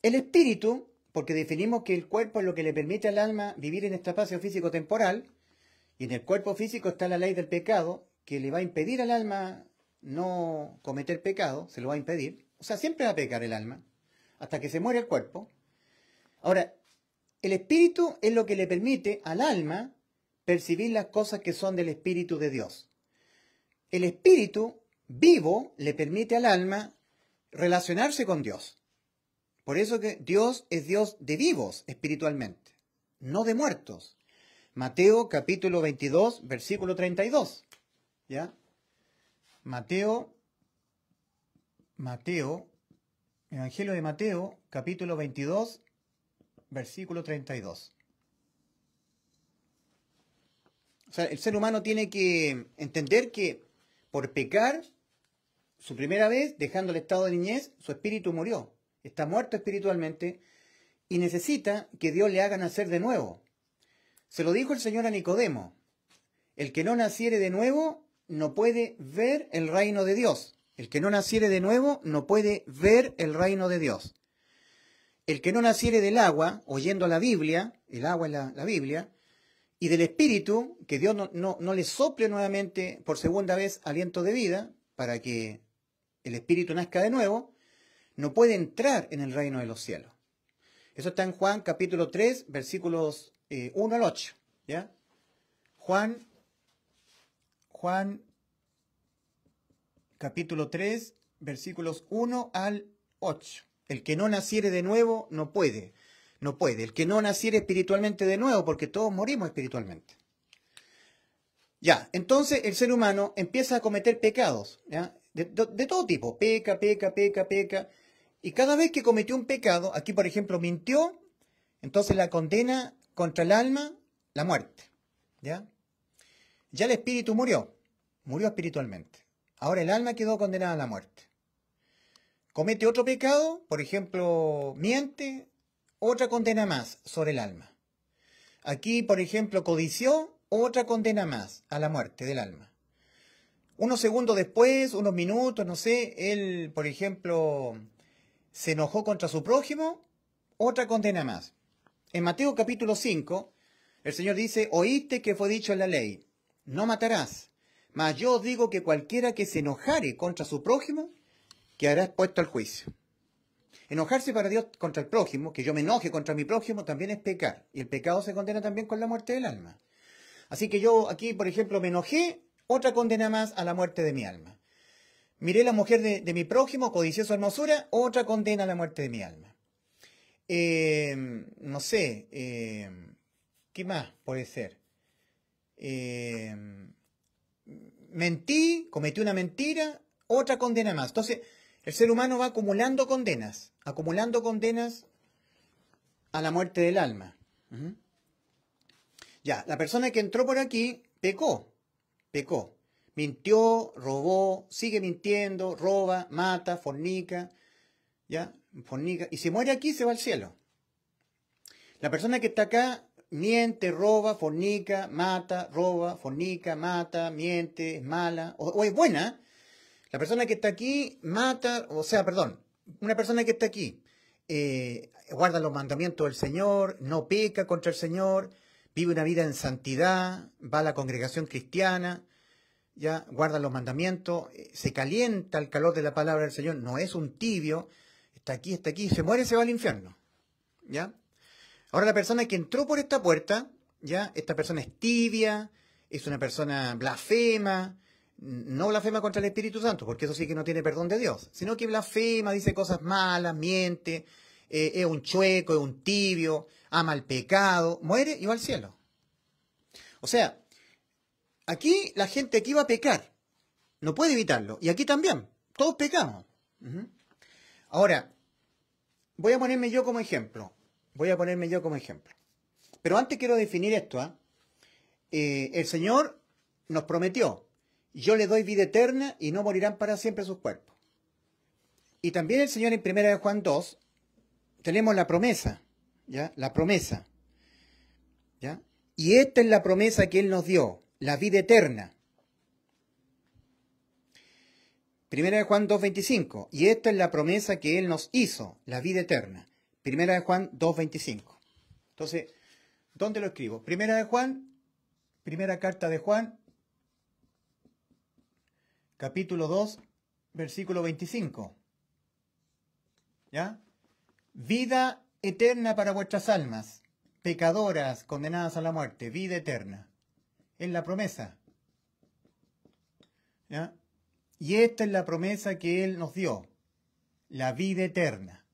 S1: el espíritu, porque definimos que el cuerpo es lo que le permite al alma vivir en este espacio físico temporal, y en el cuerpo físico está la ley del pecado que le va a impedir al alma no cometer pecado, se lo va a impedir. O sea, siempre va a pecar el alma hasta que se muere el cuerpo. Ahora, el espíritu es lo que le permite al alma percibir las cosas que son del espíritu de Dios. El espíritu vivo le permite al alma relacionarse con Dios. Por eso que Dios es Dios de vivos espiritualmente, no de muertos. Mateo capítulo 22, versículo 32. ¿Ya? Mateo, Mateo, Evangelio de Mateo capítulo 22, versículo 32. O sea, el ser humano tiene que entender que por pecar su primera vez, dejando el estado de niñez, su espíritu murió. Está muerto espiritualmente y necesita que Dios le haga nacer de nuevo. Se lo dijo el Señor a Nicodemo. El que no naciere de nuevo no puede ver el reino de Dios. El que no naciere de nuevo no puede ver el reino de Dios. El que no naciere del agua, oyendo la Biblia, el agua es la, Biblia, y del Espíritu, que Dios no, no, le sople nuevamente por segunda vez aliento de vida, para que el Espíritu nazca de nuevo, no puede entrar en el reino de los cielos. Eso está en Juan capítulo 3, versículos eh, 1 al 8. ¿ya? Juan, Juan capítulo 3, versículos 1 al 8. El que no naciere de nuevo no puede, no puede. El que no naciere espiritualmente de nuevo, porque todos morimos espiritualmente. Ya, entonces el ser humano empieza a cometer pecados, de, todo tipo, peca, peca, peca, peca. Y cada vez que cometió un pecado, aquí por ejemplo mintió, entonces la condena contra el alma, la muerte. ¿Ya? Ya el espíritu murió, murió espiritualmente. Ahora el alma quedó condenada a la muerte. Comete otro pecado, por ejemplo, miente, otra condena más sobre el alma. Aquí, por ejemplo, codició, otra condena más a la muerte del alma. Unos segundos después, unos minutos, no sé, él, por ejemplo, se enojó contra su prójimo, otra condena más. En Mateo capítulo 5, el Señor dice, oíste que fue dicho en la ley, no matarás. Mas yo os digo que cualquiera que se enojare contra su prójimo, quedará expuesto al juicio. Enojarse para Dios contra el prójimo, que yo me enoje contra mi prójimo, también es pecar. Y el pecado se condena también con la muerte del alma. Así que yo aquí, por ejemplo, me enojé, otra condena más a la muerte de mi alma. Miré la mujer de, mi prójimo, codiciosa hermosura, otra condena a la muerte de mi alma. Em, no sé, em, ¿qué más puede ser? Em, mentí, cometí una mentira, otra condena más. Entonces, el ser humano va acumulando condenas, acumulando condenas a la muerte del alma. Ya, la persona que entró por aquí pecó, pecó. Mintió, robó, sigue mintiendo, roba, mata, fornica, ¿ya? y si muere aquí, se va al cielo. La persona que está acá miente, roba, fornica, mata, roba, fornica, mata, miente, es mala o, es buena. La persona que está aquí mata, o sea, perdón, una persona que está aquí eh, guarda los mandamientos del Señor, no peca contra el Señor, vive una vida en santidad, va a la congregación cristiana, ya guarda los mandamientos, eh, se calienta el calor de la palabra del Señor, no es un tibio, está aquí, está aquí, se muere, se va al infierno. ¿Ya? Ahora la persona que entró por esta puerta, ¿ya? Esta persona es tibia, es una persona blasfema, no blasfema contra el Espíritu Santo, porque eso sí que no tiene perdón de Dios, sino que blasfema, dice cosas malas, miente, eh, es un chueco, es un tibio, ama el pecado, muere y va al cielo. O sea, aquí la gente aquí va a pecar, no puede evitarlo, y aquí también, todos pecamos. Ahora, voy a ponerme yo como ejemplo. Voy a ponerme yo como ejemplo. Pero antes quiero definir esto. ¿ah? Eh, el Señor nos prometió, yo le doy vida eterna y no morirán para siempre sus cuerpos. Y también el Señor en 1 Juan 2, tenemos la promesa, ¿ya? La promesa, ¿ya? Y esta es la promesa que Él nos dio, la vida eterna. Primera de Juan 2.25. Y esta es la promesa que Él nos hizo, la vida eterna. Primera de Juan 2.25. Entonces, ¿dónde lo escribo? Primera de Juan, primera carta de Juan, capítulo 2, versículo 25. ¿Ya? Vida eterna para vuestras almas, pecadoras condenadas a la muerte, vida eterna. Es la promesa. ¿Ya? Y esta es la promesa que Él nos dio, la vida eterna.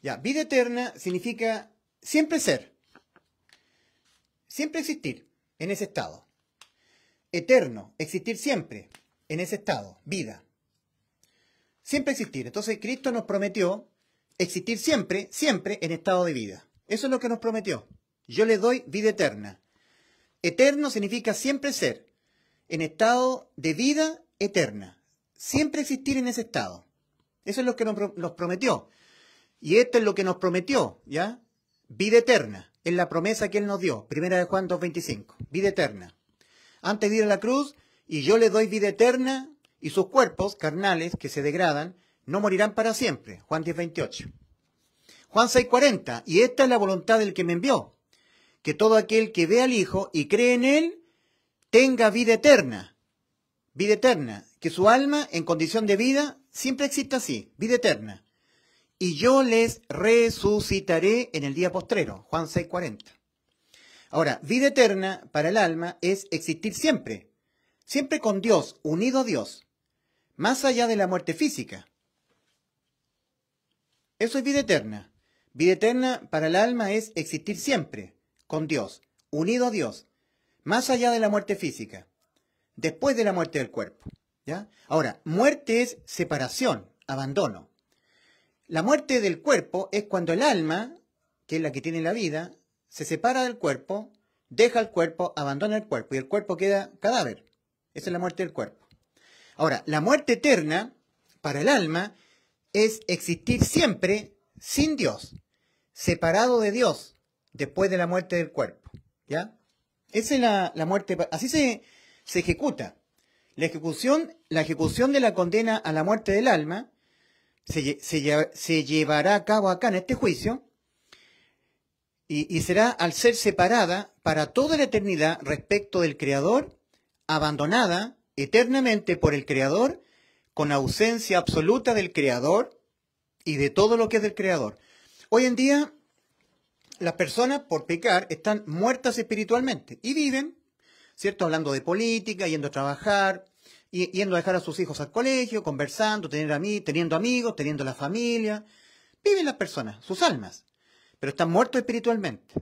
S1: Ya, vida eterna significa siempre ser, siempre existir en ese estado. Eterno, existir siempre en ese estado, vida. Siempre existir. Entonces Cristo nos prometió existir siempre, siempre en estado de vida. Eso es lo que nos prometió. Yo le doy vida eterna. Eterno significa siempre ser, en estado de vida eterna. Siempre existir en ese estado. Eso es lo que nos, prometió. Y esto es lo que nos prometió, ¿ya? Vida eterna. Es la promesa que Él nos dio. Primera de Juan 2.25. Vida eterna. Antes de ir a la cruz, y yo le doy vida eterna, y sus cuerpos carnales que se degradan, no morirán para siempre. Juan 10.28. Juan 6.40. Y esta es la voluntad del que me envió. Que todo aquel que ve al Hijo y cree en Él, tenga vida eterna, vida eterna, que su alma en condición de vida siempre exista así, vida eterna. Y yo les resucitaré en el día postrero, Juan 6:40. Ahora, vida eterna para el alma es existir siempre, siempre con Dios, unido a Dios, más allá de la muerte física. Eso es vida eterna. Vida eterna para el alma es existir siempre, con Dios, unido a Dios, más allá de la muerte física, después de la muerte del cuerpo. ¿ya? Ahora, muerte es separación, abandono. La muerte del cuerpo es cuando el alma, que es la que tiene la vida, se separa del cuerpo, deja el cuerpo, abandona el cuerpo y el cuerpo queda cadáver. Esa es la muerte del cuerpo. Ahora, la muerte eterna para el alma es existir siempre sin Dios, separado de Dios después de la muerte del cuerpo. ¿Ya? Esa es la, muerte, así se, se ejecuta. La ejecución, la ejecución de la condena a la muerte del alma se, llevará a cabo acá en este juicio y, y, será al ser separada para toda la eternidad respecto del Creador, abandonada eternamente por el Creador, con ausencia absoluta del Creador y de todo lo que es del Creador. Hoy en día las personas por pecar están muertas espiritualmente y viven, ¿cierto? Hablando de política, yendo a trabajar, yendo a dejar a sus hijos al colegio, conversando, teniendo, amigos, teniendo amigos, teniendo la familia. Viven las personas, sus almas, pero están muertos espiritualmente.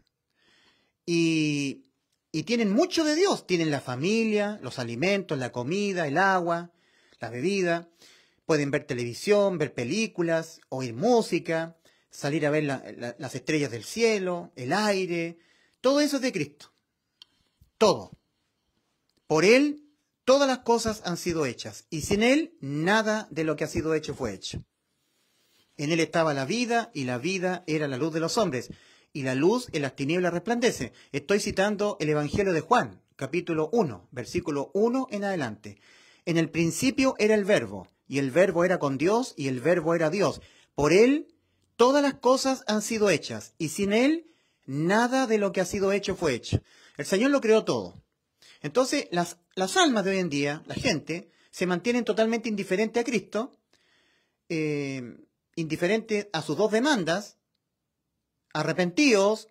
S1: Y, y tienen mucho de Dios, tienen la familia, los alimentos, la comida, el agua, la bebida. Pueden ver televisión, ver películas, oír música, salir a ver las estrellas del cielo, el aire, todo eso es de Cristo. Todo. Por Él todas las cosas han sido hechas y sin Él nada de lo que ha sido hecho fue hecho. En Él estaba la vida y la vida era la luz de los hombres y la luz en las tinieblas resplandece. Estoy citando el Evangelio de Juan, capítulo 1, versículo 1 en adelante. En el principio era el verbo y el verbo era con Dios y el verbo era Dios. Por Él Todas las cosas han sido hechas y sin Él nada de lo que ha sido hecho fue hecho. El Señor lo creó todo. Entonces las, las almas de hoy en día, la gente, se mantienen totalmente indiferente a Cristo, eh, indiferente a sus dos demandas, arrepentidos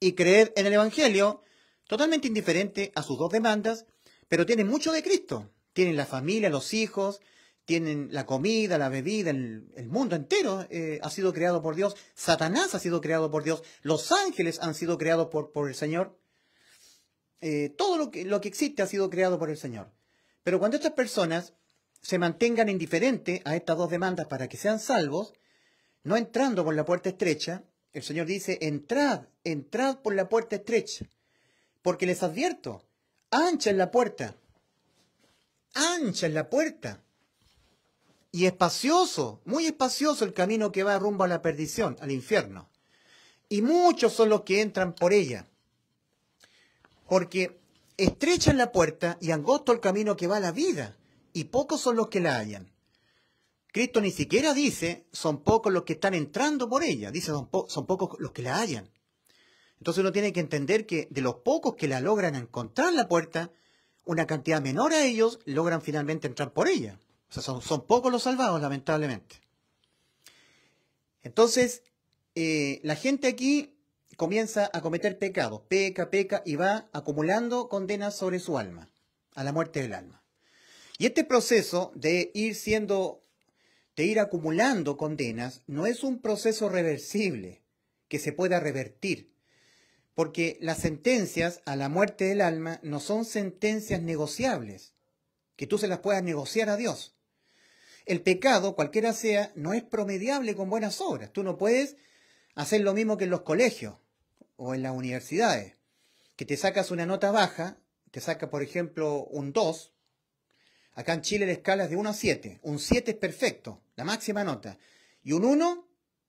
S1: y creer en el Evangelio, totalmente indiferente a sus dos demandas, pero tienen mucho de Cristo. Tienen la familia, los hijos, tienen la comida, la bebida, el, mundo entero eh, ha sido creado por Dios, Satanás ha sido creado por Dios, los ángeles han sido creados por, por el Señor, eh, todo lo que, lo que existe ha sido creado por el Señor. Pero cuando estas personas se mantengan indiferentes a estas dos demandas para que sean salvos, no entrando por la puerta estrecha, el Señor dice, entrad, entrad por la puerta estrecha, porque les advierto, ancha es la puerta, ancha es la puerta y espacioso, muy espacioso el camino que va rumbo a la perdición, al infierno. Y muchos son los que entran por ella, porque estrecha la puerta y angosto el camino que va a la vida, y pocos son los que la hallan. Cristo ni siquiera dice, son pocos los que están entrando por ella, dice, son, son pocos los que la hallan. Entonces uno tiene que entender que de los pocos que la logran encontrar la puerta, una cantidad menor a ellos logran finalmente entrar por ella. O sea, son, pocos los salvados, lamentablemente. Entonces, eh, la gente aquí comienza a cometer pecados, peca, peca y va acumulando condenas sobre su alma, a la muerte del alma. Y este proceso de ir siendo, de ir acumulando condenas, no es un proceso reversible que se pueda revertir, porque las sentencias a la muerte del alma no son sentencias negociables, que tú se las puedas negociar a Dios. El pecado, cualquiera sea, no es promediable con buenas obras. Tú no puedes hacer lo mismo que en los colegios o en las universidades, que te sacas una nota baja, te saca, por ejemplo, un 2. Acá en Chile la escala es de 1 a 7. Un 7 es perfecto, la máxima nota. Y un 1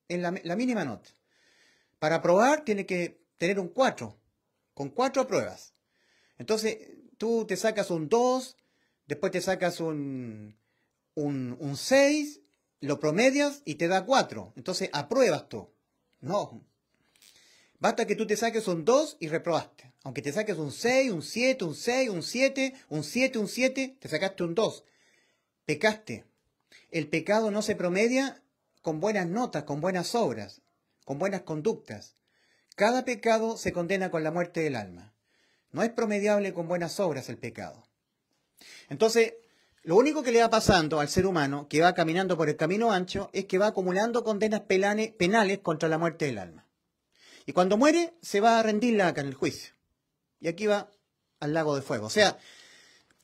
S1: es la, mínima nota. Para aprobar tiene que tener un 4. Con 4 pruebas. Entonces, tú te sacas un 2, después te sacas un, un, seis 6, lo promedias y te da 4. Entonces apruebas tú. No. Basta que tú te saques un 2 y reprobaste. Aunque te saques un 6, un 7, un 6, un 7, un 7, un 7, te sacaste un 2. Pecaste. El pecado no se promedia con buenas notas, con buenas obras, con buenas conductas. Cada pecado se condena con la muerte del alma. No es promediable con buenas obras el pecado. Entonces, lo único que le va pasando al ser humano que va caminando por el camino ancho es que va acumulando condenas penales contra la muerte del alma. Y cuando muere, se va a rendir la acá en el juicio. Y aquí va al lago de fuego. O sea,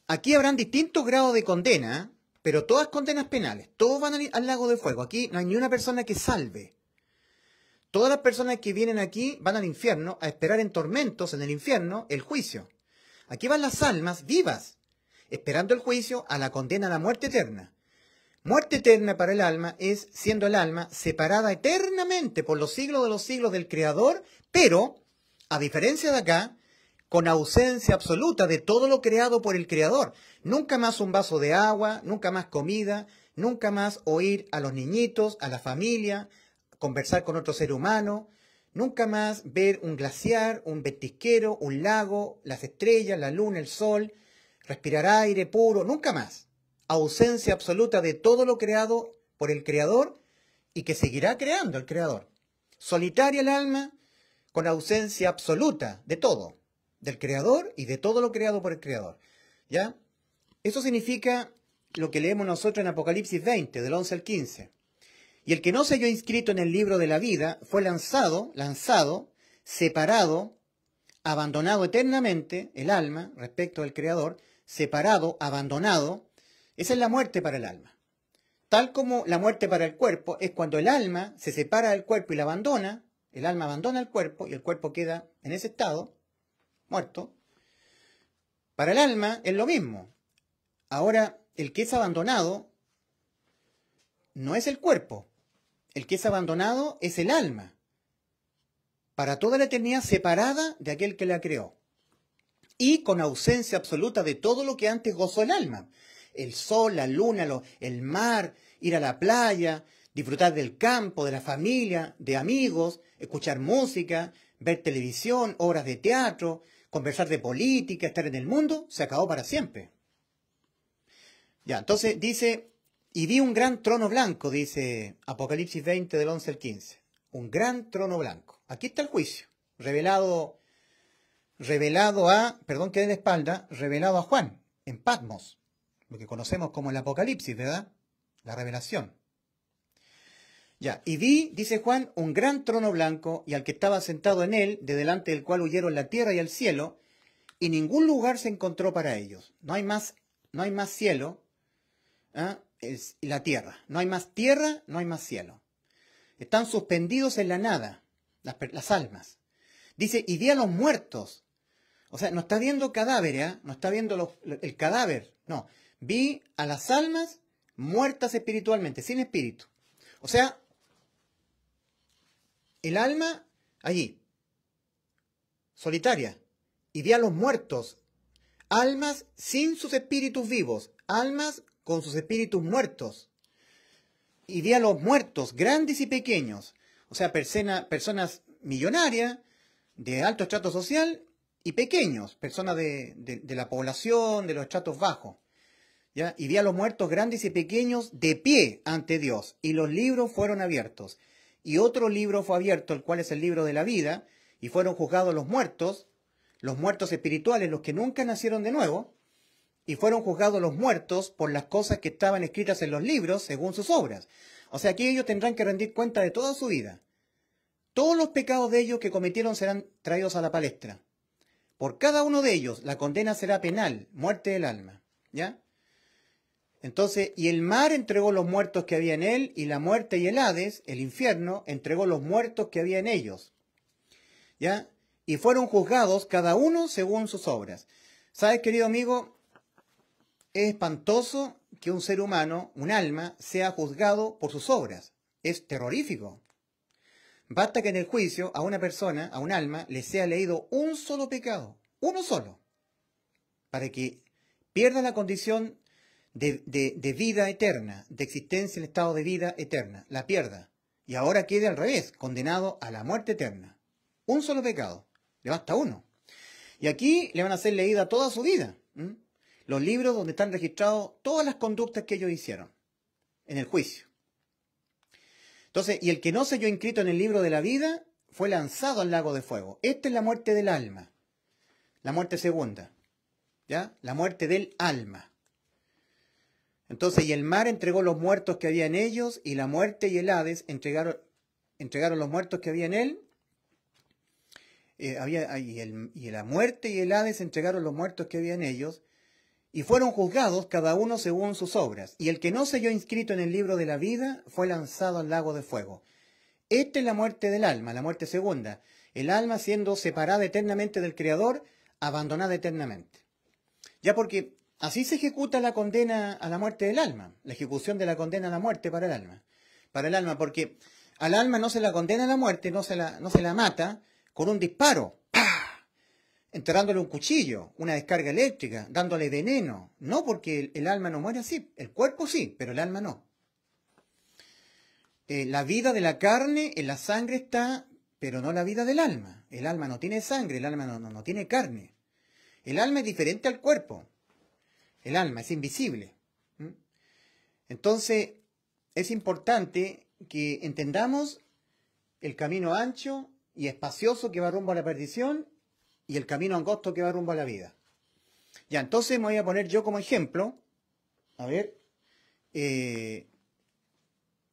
S1: aquí habrán distintos grados de condena, pero todas condenas penales. Todos van al lago de fuego. Aquí no hay ni una persona que salve. Todas las personas que vienen aquí van al infierno a esperar en tormentos en el infierno el juicio. Aquí van las almas vivas esperando el juicio, a la condena a la muerte eterna. Muerte eterna para el alma es siendo el alma separada eternamente por los siglos de los siglos del Creador, pero, a diferencia de acá, con ausencia absoluta de todo lo creado por el Creador. Nunca más un vaso de agua, nunca más comida, nunca más oír a los niñitos, a la familia, conversar con otro ser humano, nunca más ver un glaciar, un ventisquero, un lago, las estrellas, la luna, el sol, respirar aire puro, nunca más. Ausencia absoluta de todo lo creado por el Creador y que seguirá creando el Creador. Solitaria el alma con ausencia absoluta de todo, del Creador y de todo lo creado por el Creador. ¿Ya? Eso significa lo que leemos nosotros en Apocalipsis 20, del 11 al 15. Y el que no se halló inscrito en el libro de la vida fue lanzado, lanzado, separado, abandonado eternamente el alma respecto al Creador, separado, abandonado, esa es la muerte para el alma. Tal como la muerte para el cuerpo es cuando el alma se separa del cuerpo y la abandona, el alma abandona el cuerpo y el cuerpo queda en ese estado, muerto. Para el alma es lo mismo. Ahora, el que es abandonado no es el cuerpo. El que es abandonado es el alma. Para toda la eternidad separada de aquel que la creó y con ausencia absoluta de todo lo que antes gozó el alma. El sol, la luna, el mar, ir a la playa, disfrutar del campo, de la familia, de amigos, escuchar música, ver televisión, obras de teatro, conversar de política, estar en el mundo, se acabó para siempre. Ya, entonces dice, y vi un gran trono blanco, dice Apocalipsis 20 del 11 al 15, un gran trono blanco. Aquí está el juicio, revelado revelado a, perdón que de la espalda, revelado a Juan, en Patmos, lo que conocemos como el Apocalipsis, ¿verdad? La revelación. Ya, y vi, dice Juan, un gran trono blanco y al que estaba sentado en él, de delante del cual huyeron la tierra y el cielo, y ningún lugar se encontró para ellos. No hay más, no hay más cielo ¿ah? es, y la tierra. No hay más tierra, no hay más cielo. Están suspendidos en la nada las, las almas. Dice, y vi a los muertos, o sea, no está viendo cadáveres, ¿ah? no está viendo el cadáver, no. Vi a las almas muertas espiritualmente, sin espíritu. O sea, el alma allí, solitaria, y vi a los muertos, almas sin sus espíritus vivos, almas con sus espíritus muertos. Y vi a los muertos, grandes y pequeños, o sea, personas millonarias, de alto estrato social y pequeños, personas de, la población, de los chatos bajos. ¿Ya? Y vi a los muertos grandes y pequeños de pie ante Dios, y los libros fueron abiertos. Y otro libro fue abierto, el cual es el libro de la vida, y fueron juzgados los muertos, los muertos espirituales, los que nunca nacieron de nuevo, y fueron juzgados los muertos por las cosas que estaban escritas en los libros según sus obras. O sea, que ellos tendrán que rendir cuenta de toda su vida. Todos los pecados de ellos que cometieron serán traídos a la palestra. Por cada uno de ellos la condena será penal, muerte del alma. ¿Ya? Entonces, y el mar entregó los muertos que había en él, y la muerte y el Hades, el infierno, entregó los muertos que había en ellos. ¿Ya? Y fueron juzgados cada uno según sus obras. ¿Sabes, querido amigo? Es espantoso que un ser humano, un alma, sea juzgado por sus obras. Es terrorífico. Basta que en el juicio a una persona, a un alma, le sea leído un solo pecado, uno solo, para que pierda la condición de, vida eterna, de existencia en estado de vida eterna, la pierda. Y ahora quede al revés, condenado a la muerte eterna. Un solo pecado, le basta uno. Y aquí le van a ser leída toda su vida. Los libros donde están registrados todas las conductas que ellos hicieron en el juicio. Entonces, y el que no se halló inscrito en el libro de la vida fue lanzado al lago de fuego. Esta es la muerte del alma. La muerte segunda. ¿Ya? La muerte del alma. Entonces, y el mar entregó los muertos que había en ellos, y la muerte y el Hades entregaron, entregaron los muertos que había en él. Eh, y, y la muerte y el Hades entregaron los muertos que había en ellos, y fueron juzgados cada uno según sus obras, y el que no se halló inscrito en el libro de la vida fue lanzado al lago de fuego. Esta es la muerte del alma, la muerte segunda, el alma siendo separada eternamente del Creador, abandonada eternamente. Ya porque así se ejecuta la condena a la muerte del alma, la ejecución de la condena a la muerte para el alma. Para el alma, porque al alma no se la condena a la muerte, no se la, no se la mata con un disparo, enterrándole un cuchillo, una descarga eléctrica, dándole veneno. No porque el, alma no muere así, el cuerpo sí, pero el alma no. Eh, la vida de la carne en la sangre está, pero no la vida del alma. El alma no tiene sangre, el alma no, no, tiene carne. El alma es diferente al cuerpo. El alma es invisible. ¿Mm? Entonces, es importante que entendamos el camino ancho y espacioso que va rumbo a la perdición y el camino angosto que va rumbo a la vida. Ya, entonces me voy a poner yo como ejemplo. A ver. Eh,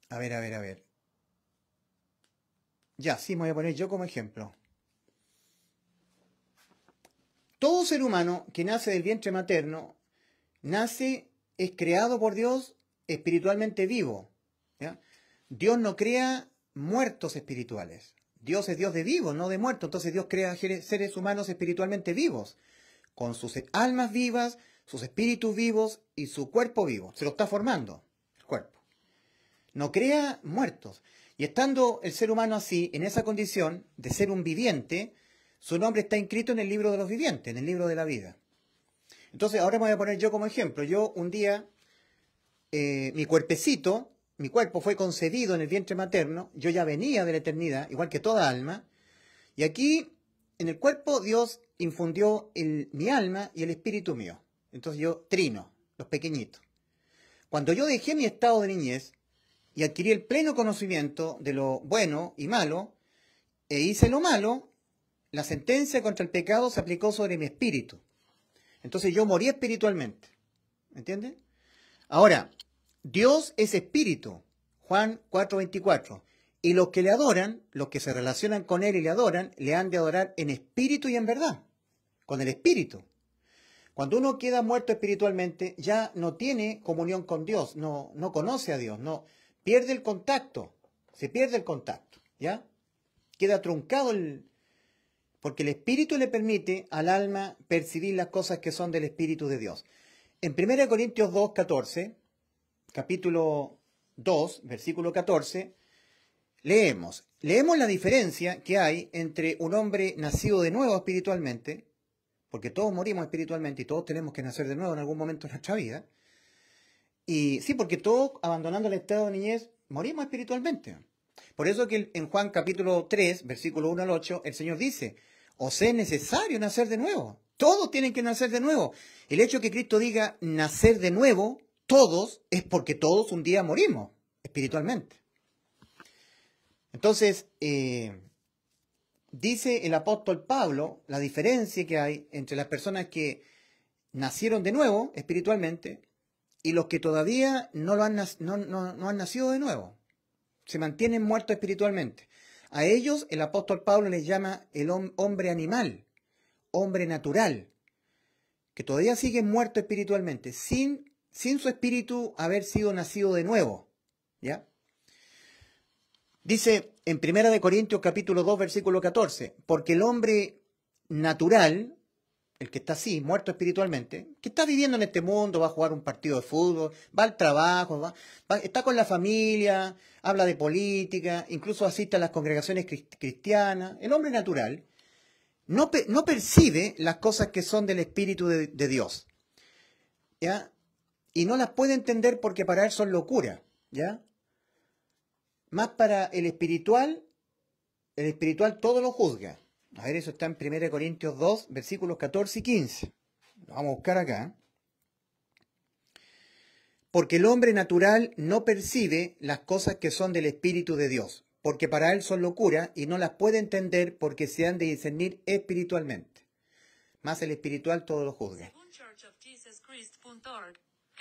S1: a ver, a ver, a ver. Ya, sí, me voy a poner yo como ejemplo. Todo ser humano que nace del vientre materno, nace, es creado por Dios espiritualmente vivo. Dios no crea muertos espirituales. Dios es Dios de vivos, no de muertos. Entonces Dios crea seres humanos espiritualmente vivos, con sus almas vivas, sus espíritus vivos y su cuerpo vivo. Se lo está formando el cuerpo. No crea muertos. Y estando el ser humano así, en esa condición de ser un viviente, su nombre está inscrito en el libro de los vivientes, en el libro de la vida. Entonces ahora me voy a poner yo como ejemplo. Yo un día, eh, mi cuerpecito mi cuerpo fue concedido en el vientre materno, yo ya venía de la eternidad, igual que toda alma, y aquí en el cuerpo Dios infundió mi alma y el espíritu mío. Entonces yo trino, los pequeñitos. Cuando yo dejé mi estado de niñez y adquirí el pleno conocimiento de lo bueno y malo, e hice lo malo, la sentencia contra el pecado se aplicó sobre mi espíritu. Entonces yo morí espiritualmente. ¿Me entienden? Ahora, Dios es espíritu, Juan 4:24. Y los que le adoran, los que se relacionan con Él y le adoran, le han de adorar en espíritu y en verdad, con el espíritu. Cuando uno queda muerto espiritualmente, ya no tiene comunión con Dios, no, no conoce a Dios, no pierde el contacto, se pierde el contacto, ¿ya? Queda truncado el... Porque el espíritu le permite al alma percibir las cosas que son del espíritu de Dios. En 1 Corintios 2.14 capítulo 2, versículo 14, leemos, leemos la diferencia que hay entre un hombre nacido de nuevo espiritualmente, porque todos morimos espiritualmente y todos tenemos que nacer de nuevo en algún momento de nuestra vida, y sí, porque todos abandonando el estado de niñez morimos espiritualmente. Por eso que en Juan capítulo 3, versículo 1 al 8, el Señor dice, os es necesario nacer de nuevo. Todos tienen que nacer de nuevo. El hecho que Cristo diga nacer de nuevo todos es porque todos un día morimos espiritualmente. Entonces, eh, dice el apóstol Pablo la diferencia que hay entre las personas que nacieron de nuevo espiritualmente y los que todavía no, lo han, no, han nacido de nuevo. Se mantienen muertos espiritualmente. A ellos el apóstol Pablo les llama el hombre animal, hombre natural, que todavía sigue muerto espiritualmente, sin sin su espíritu haber sido nacido de nuevo. ¿Ya? Dice en Primera de Corintios capítulo 2 versículo 14, porque el hombre natural, el que está así, muerto espiritualmente, que está viviendo en este mundo, va a jugar un partido de fútbol, va al trabajo, va, está con la familia, habla de política, incluso asiste a las congregaciones cristianas, el hombre natural no, no percibe las cosas que son del Espíritu de, de Dios. ¿Ya? y no las puede entender porque para él son locura, ¿ya? Más para el espiritual, el espiritual todo lo juzga. A ver, eso está en 1 Corintios 2, versículos 14 y 15. vamos a buscar acá. Porque el hombre natural no percibe las cosas que son del Espíritu de Dios, porque para él son locura y no las puede entender porque se han de discernir espiritualmente. Más el espiritual todo lo juzga.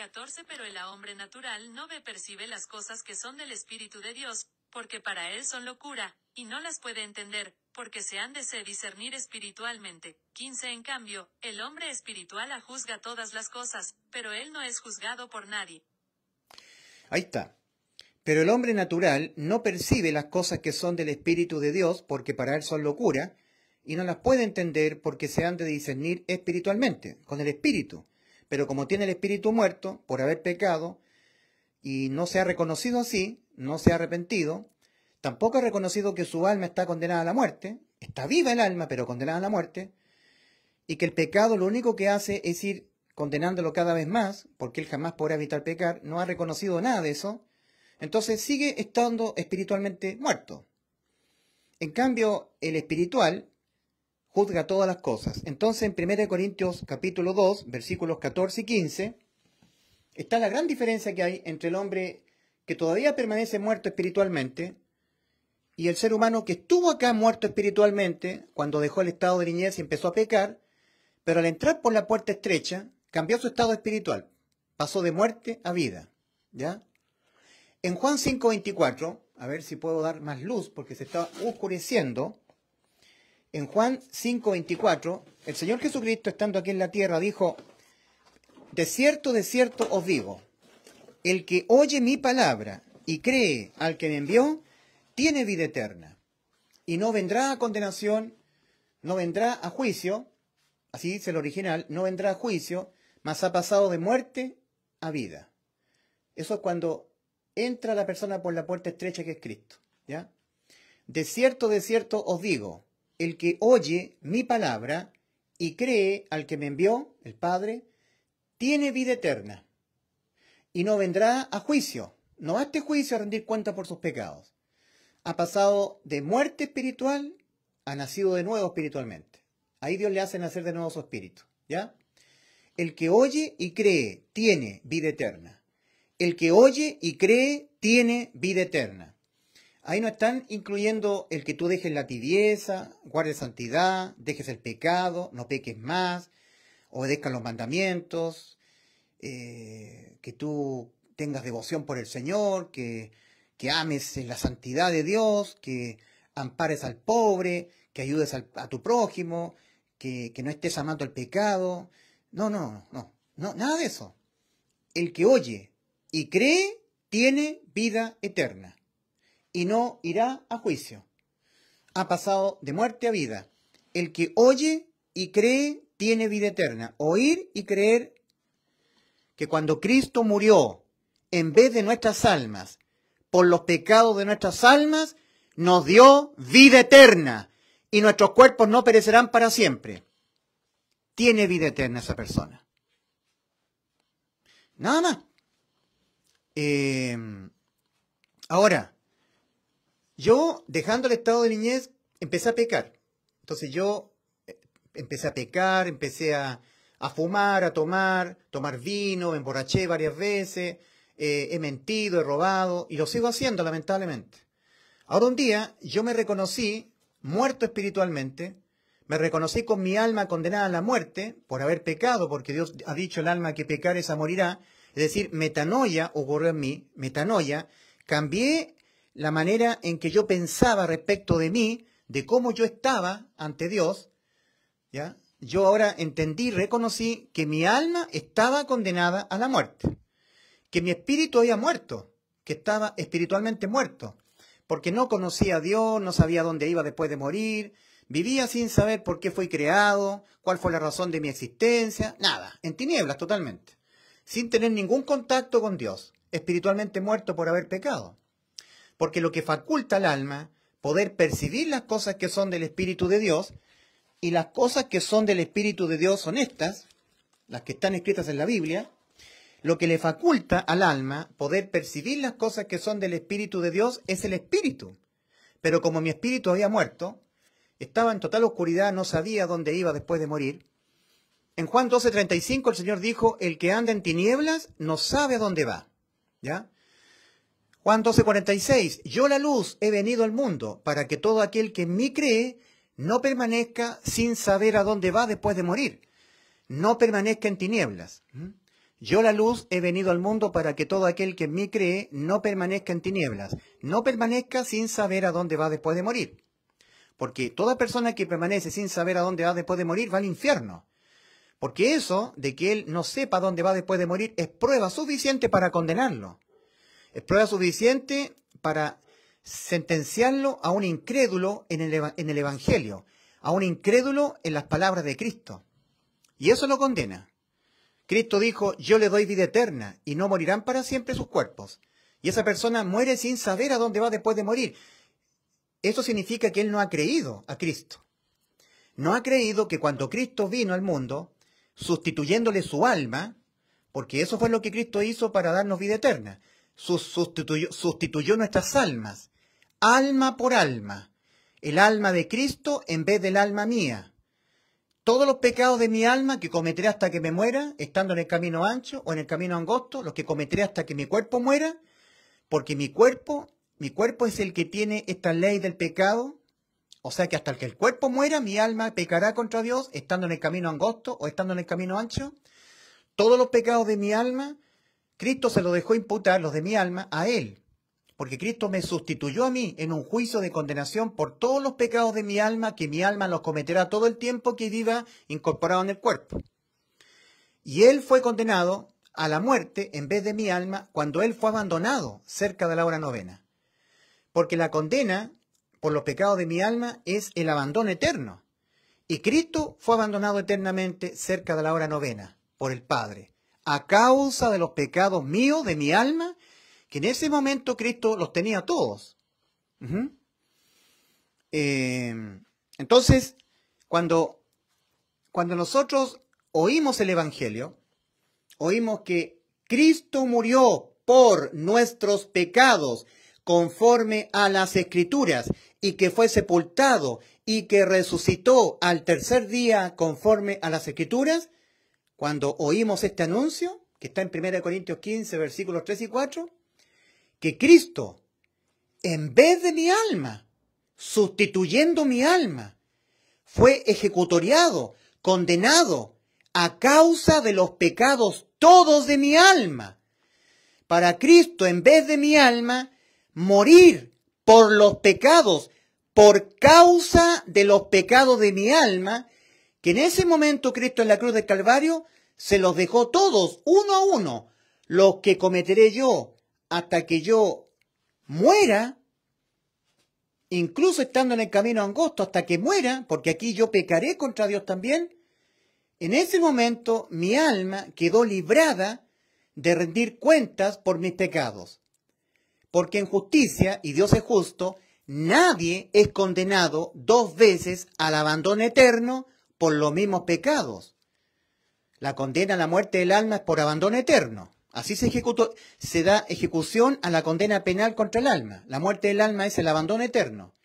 S1: 14 Pero el hombre natural no ve percibe las cosas que son del Espíritu de Dios, porque para él son locura, y no las puede entender, porque se han de discernir espiritualmente. 15 En cambio, el hombre espiritual juzga todas las cosas, pero él no es juzgado por nadie. Ahí está. Pero el hombre natural no percibe las cosas que son del Espíritu de Dios, porque para él son locura, y no las puede entender porque se han de discernir espiritualmente, con el Espíritu. Pero como tiene el espíritu muerto por haber pecado y no se ha reconocido así, no se ha arrepentido, tampoco ha reconocido que su alma está condenada a la muerte, está viva el alma, pero condenada a la muerte, y que el pecado lo único que hace es ir condenándolo cada vez más, porque él jamás podrá evitar pecar, no ha reconocido nada de eso, entonces sigue estando espiritualmente muerto. En cambio, el espiritual, juzga todas las cosas. Entonces en 1 Corintios capítulo 2, versículos 14 y 15, está la gran diferencia que hay entre el hombre que todavía permanece muerto espiritualmente y el ser humano que estuvo acá muerto espiritualmente cuando dejó el estado de niñez y empezó a pecar, pero al entrar por la puerta estrecha cambió su estado espiritual, pasó de muerte a vida. ¿Ya? En Juan 5:24, a ver si puedo dar más luz porque se está oscureciendo. En Juan 5:24, el Señor Jesucristo, estando aquí en la tierra, dijo, de cierto, de cierto os digo, el que oye mi palabra y cree al que me envió, tiene vida eterna. Y no vendrá a condenación, no vendrá a juicio, así dice el original, no vendrá a juicio, mas ha pasado de muerte a vida. Eso es cuando entra la persona por la puerta estrecha que es Cristo. ¿ya? De cierto, de cierto os digo, el que oye mi palabra y cree al que me envió, el Padre, tiene vida eterna y no vendrá a juicio, no a este juicio a rendir cuenta por sus pecados. Ha pasado de muerte espiritual a nacido de nuevo espiritualmente. Ahí Dios le hace nacer de nuevo su espíritu, ¿ya? El que oye y cree tiene vida eterna. El que oye y cree tiene vida eterna. Ahí no están incluyendo el que tú dejes la tibieza, guardes santidad, dejes el pecado, no peques más, obedezcas los mandamientos, eh, que tú tengas devoción por el Señor, que, que ames la santidad de Dios, que ampares al pobre, que ayudes a tu prójimo, que, que no estés amando el pecado. No, no, no, no, nada de eso. El que oye y cree tiene vida eterna y no irá a juicio. Ha pasado de muerte a vida. El que oye y cree tiene vida eterna. Oír y creer que cuando Cristo murió en vez de nuestras almas, por los pecados de nuestras almas, nos dio vida eterna y nuestros cuerpos no perecerán para siempre. Tiene vida eterna esa persona. Nada más. Eh, ahora, yo, dejando el estado de niñez, empecé a pecar. Entonces yo eh, empecé a pecar, empecé a, fumar, a tomar, tomar vino, me emborraché varias veces, eh, he mentido, he robado, y lo sigo haciendo, lamentablemente. Ahora un día yo me reconocí muerto espiritualmente, me reconocí con mi alma condenada a la muerte por haber pecado, porque Dios ha dicho el alma que pecar esa morirá. Es decir, metanoia ocurrió en mí, metanoia. Cambié la manera en que yo pensaba respecto de mí, de cómo yo estaba ante Dios, ¿ya? yo ahora entendí, reconocí que mi alma estaba condenada a la muerte, que mi espíritu había muerto, que estaba espiritualmente muerto, porque no conocía a Dios, no sabía dónde iba después de morir, vivía sin saber por qué fui creado, cuál fue la razón de mi existencia, nada, en tinieblas totalmente, sin tener ningún contacto con Dios, espiritualmente muerto por haber pecado porque lo que faculta al alma poder percibir las cosas que son del Espíritu de Dios, y las cosas que son del Espíritu de Dios son estas, las que están escritas en la Biblia, lo que le faculta al alma poder percibir las cosas que son del Espíritu de Dios es el Espíritu. Pero como mi Espíritu había muerto, estaba en total oscuridad, no sabía dónde iba después de morir, en Juan 12:35 el Señor dijo, el que anda en tinieblas no sabe a dónde va. ¿Ya? Juan 12:46, yo la luz he venido al mundo para que todo aquel que en mí cree no permanezca sin saber a dónde va después de morir, no permanezca en tinieblas. Yo la luz he venido al mundo para que todo aquel que en mí cree no permanezca en tinieblas, no permanezca sin saber a dónde va después de morir. Porque toda persona que permanece sin saber a dónde va después de morir va al infierno. Porque eso de que él no sepa dónde va después de morir es prueba suficiente para condenarlo. Es prueba suficiente para sentenciarlo a un incrédulo en el, en el Evangelio, a un incrédulo en las palabras de Cristo. Y eso lo condena. Cristo dijo, yo le doy vida eterna y no morirán para siempre sus cuerpos. Y esa persona muere sin saber a dónde va después de morir. Eso significa que él no ha creído a Cristo. No ha creído que cuando Cristo vino al mundo, sustituyéndole su alma, porque eso fue lo que Cristo hizo para darnos vida eterna, sustituyó, nuestras almas, alma por alma, el alma de Cristo en vez del alma mía. Todos los pecados de mi alma que cometeré hasta que me muera, estando en el camino ancho o en el camino angosto, los que cometeré hasta que mi cuerpo muera, porque mi cuerpo, mi cuerpo es el que tiene esta ley del pecado, o sea que hasta que el cuerpo muera, mi alma pecará contra Dios, estando en el camino angosto o estando en el camino ancho. Todos los pecados de mi alma Cristo se lo dejó imputar los de mi alma a Él, porque Cristo me sustituyó a mí en un juicio de condenación por todos los pecados de mi alma, que mi alma los cometerá todo el tiempo que viva incorporado en el cuerpo. Y Él fue condenado a la muerte en vez de mi alma cuando Él fue abandonado cerca de la hora novena. Porque la condena por los pecados de mi alma es el abandono eterno. Y Cristo fue abandonado eternamente cerca de la hora novena por el Padre a causa de los pecados míos, de mi alma, que en ese momento Cristo los tenía todos. Eh, entonces, cuando, cuando nosotros oímos el Evangelio, oímos que Cristo murió por nuestros pecados conforme a las escrituras y que fue sepultado y que resucitó al tercer día conforme a las escrituras, cuando oímos este anuncio, que está en 1 Corintios 15, versículos 3 y 4, que Cristo, en vez de mi alma, sustituyendo mi alma, fue ejecutoriado, condenado, a causa de los pecados todos de mi alma. Para Cristo, en vez de mi alma, morir por los pecados, por causa de los pecados de mi alma, que en ese momento Cristo en la cruz del Calvario se los dejó todos, uno a uno, los que cometeré yo hasta que yo muera, incluso estando en el camino angosto hasta que muera, porque aquí yo pecaré contra Dios también, en ese momento mi alma quedó librada de rendir cuentas por mis pecados. Porque en justicia, y Dios es justo, nadie es condenado dos veces al abandono eterno por los mismos pecados. La condena a la muerte del alma es por abandono eterno. Así se, ejecutó, se da ejecución a la condena penal contra el alma. La muerte del alma es el abandono eterno.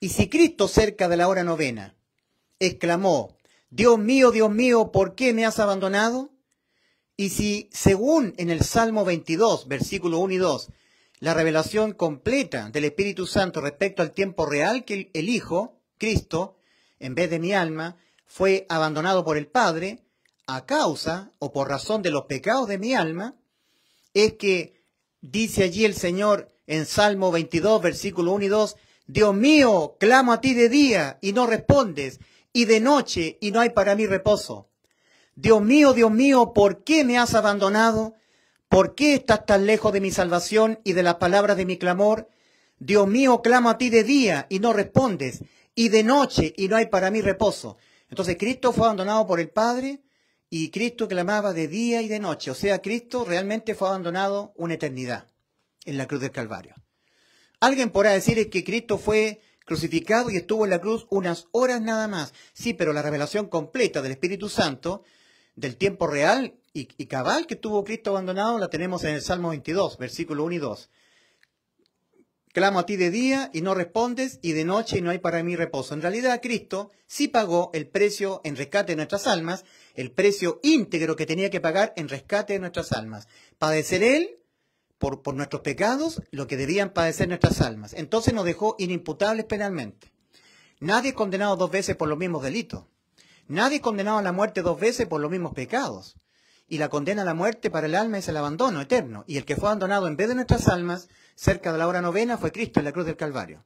S1: Y si Cristo cerca de la hora novena exclamó, Dios mío, Dios mío, ¿por qué me has abandonado? Y si según en el Salmo 22, versículo 1 y 2, la revelación completa del Espíritu Santo respecto al tiempo real que el Hijo, Cristo, en vez de mi alma, fue abandonado por el Padre a causa o por razón de los pecados de mi alma, es que dice allí el Señor en Salmo 22, versículo 1 y 2, Dios mío, clamo a ti de día y no respondes, y de noche y no hay para mí reposo. Dios mío, Dios mío, ¿por qué me has abandonado? ¿Por qué estás tan lejos de mi salvación y de las palabras de mi clamor? Dios mío, clamo a ti de día y no respondes, y de noche y no hay para mí reposo. Entonces Cristo fue abandonado por el Padre y Cristo clamaba de día y de noche. O sea, Cristo realmente fue abandonado una eternidad en la cruz del Calvario. Alguien podrá decir que Cristo fue crucificado y estuvo en la cruz unas horas nada más. Sí, pero la revelación completa del Espíritu Santo, del tiempo real y, cabal que tuvo Cristo abandonado, la tenemos en el Salmo 22, versículo 1 y 2. Clamo a ti de día y no respondes, y de noche y no hay para mí reposo. En realidad, Cristo sí pagó el precio en rescate de nuestras almas, el precio íntegro que tenía que pagar en rescate de nuestras almas. Padecer Él por, por nuestros pecados, lo que debían padecer nuestras almas. Entonces nos dejó inimputables penalmente. Nadie es condenado dos veces por los mismos delitos. Nadie es condenado a la muerte dos veces por los mismos pecados. Y la condena a la muerte para el alma es el abandono eterno. Y el que fue abandonado en vez de nuestras almas cerca de la hora novena, fue Cristo en la cruz del Calvario.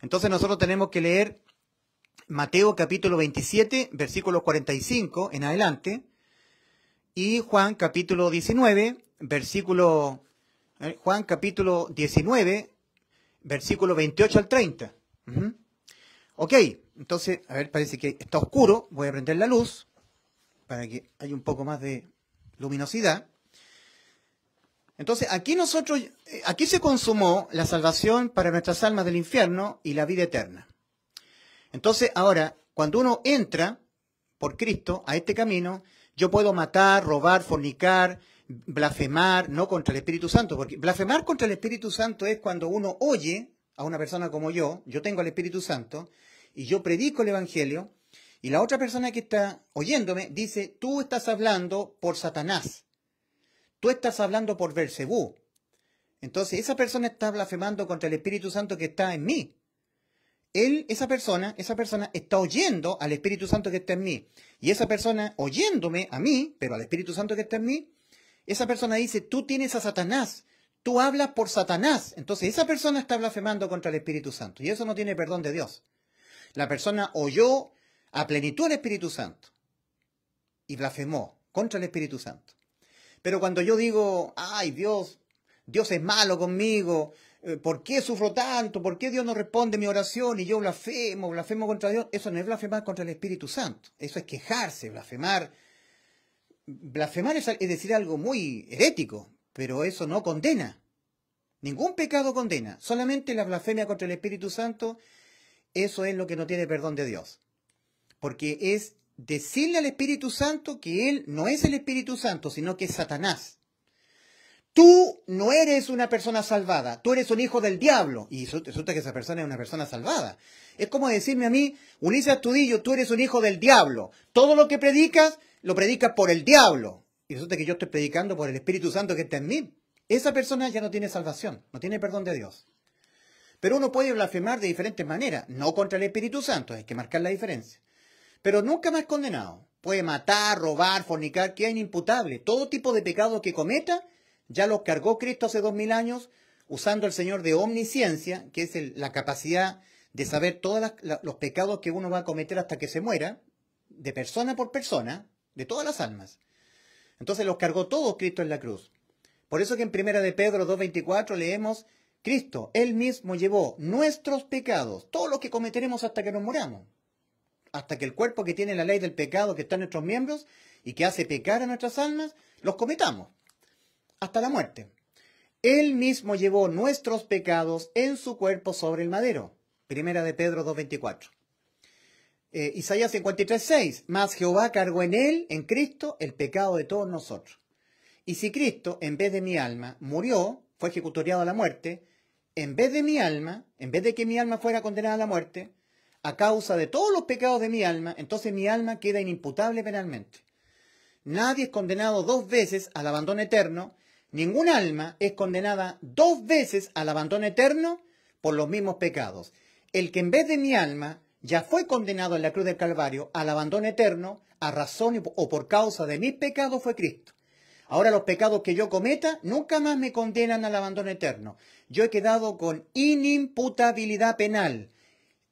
S1: Entonces nosotros tenemos que leer Mateo capítulo 27, versículo 45 en adelante, y Juan capítulo 19, versículo, eh, Juan capítulo 19, versículo 28 al 30. Ok, entonces, a ver, parece que está oscuro, voy a prender la luz para que haya un poco más de luminosidad. Entonces, aquí nosotros, eh, aquí se consumó la salvación para nuestras almas del infierno y la vida eterna. Entonces, ahora, cuando uno entra por Cristo a este camino, yo puedo matar, robar, fornicar, blasfemar, no contra el Espíritu Santo, porque blasfemar contra el Espíritu Santo es cuando uno oye a una persona como yo, yo tengo al Espíritu Santo, y yo predico el Evangelio, y la otra persona que está oyéndome dice, tú estás hablando por Satanás. Tú estás hablando por versebú. Entonces, esa persona está blasfemando contra el Espíritu Santo que está en mí. Él, esa persona, esa persona está oyendo al Espíritu Santo que está en mí. Y esa persona oyéndome a mí, pero al Espíritu Santo que está en mí, esa persona dice, tú tienes a Satanás, tú hablas por Satanás. Entonces esa persona está blasfemando contra el Espíritu Santo y eso no tiene perdón de Dios. La persona oyó a plenitud al Espíritu Santo y blasfemó contra el Espíritu Santo. Pero cuando yo digo, ay Dios, Dios es malo conmigo, eh, ¿por qué sufro tanto? ¿Por qué Dios no responde mi oración y yo blasfemo, blasfemo contra Dios? Eso no es blasfemar contra el Espíritu Santo, eso es quejarse, blasfemar. Blasfemar es, decir algo muy herético, pero eso no condena. Ningún pecado condena, solamente la blasfemia contra el Espíritu Santo, eso es lo que no tiene perdón de Dios. Porque es decirle al Espíritu Santo que Él no es el Espíritu Santo, sino que es Satanás. Tú no eres una persona salvada, tú eres un hijo del diablo. Y resulta que esa persona es una persona salvada. Es como decirme a mí, Ulises Tudillo, tú eres un hijo del diablo. Todo lo que predicas, lo predicas por el diablo. Y resulta que yo estoy predicando por el Espíritu Santo que está en mí. Esa persona ya no tiene salvación, no tiene perdón de Dios. Pero uno puede blasfemar de diferentes maneras, no contra el Espíritu Santo, hay que marcar la diferencia pero nunca más condenado. Puede matar, robar, fornicar, queda inimputable. Todo tipo de pecado que cometa, ya los cargó Cristo hace dos mil años, usando el Señor de omnisciencia, que es la capacidad de saber todos los pecados que uno va a cometer hasta que se muera, de persona por persona, de todas las almas. Entonces los cargó todos Cristo en la cruz. Por eso que en primera de Pedro 2.24 leemos, Cristo, Él mismo llevó nuestros pecados, todos los que cometeremos hasta que nos muramos hasta que el cuerpo que tiene la ley del pecado que está en nuestros miembros y que hace pecar a nuestras almas, los cometamos, hasta la muerte. Él mismo llevó nuestros pecados en su cuerpo sobre el madero. Primera de Pedro 2.24. Eh, Isaías 53.6. Mas Jehová cargó en él, en Cristo, el pecado de todos nosotros. Y si Cristo, en vez de mi alma, murió, fue ejecutoriado a la muerte, en vez de mi alma, en vez de que mi alma fuera condenada a la muerte, a causa de todos los pecados de mi alma, entonces mi alma queda inimputable penalmente. Nadie es condenado dos veces al abandono eterno, ningún alma es condenada dos veces al abandono eterno por los mismos pecados. El que en vez de mi alma ya fue condenado en la cruz del Calvario al abandono eterno, a razón o por causa de mis pecados fue Cristo. Ahora los pecados que yo cometa nunca más me condenan al abandono eterno. Yo he quedado con inimputabilidad penal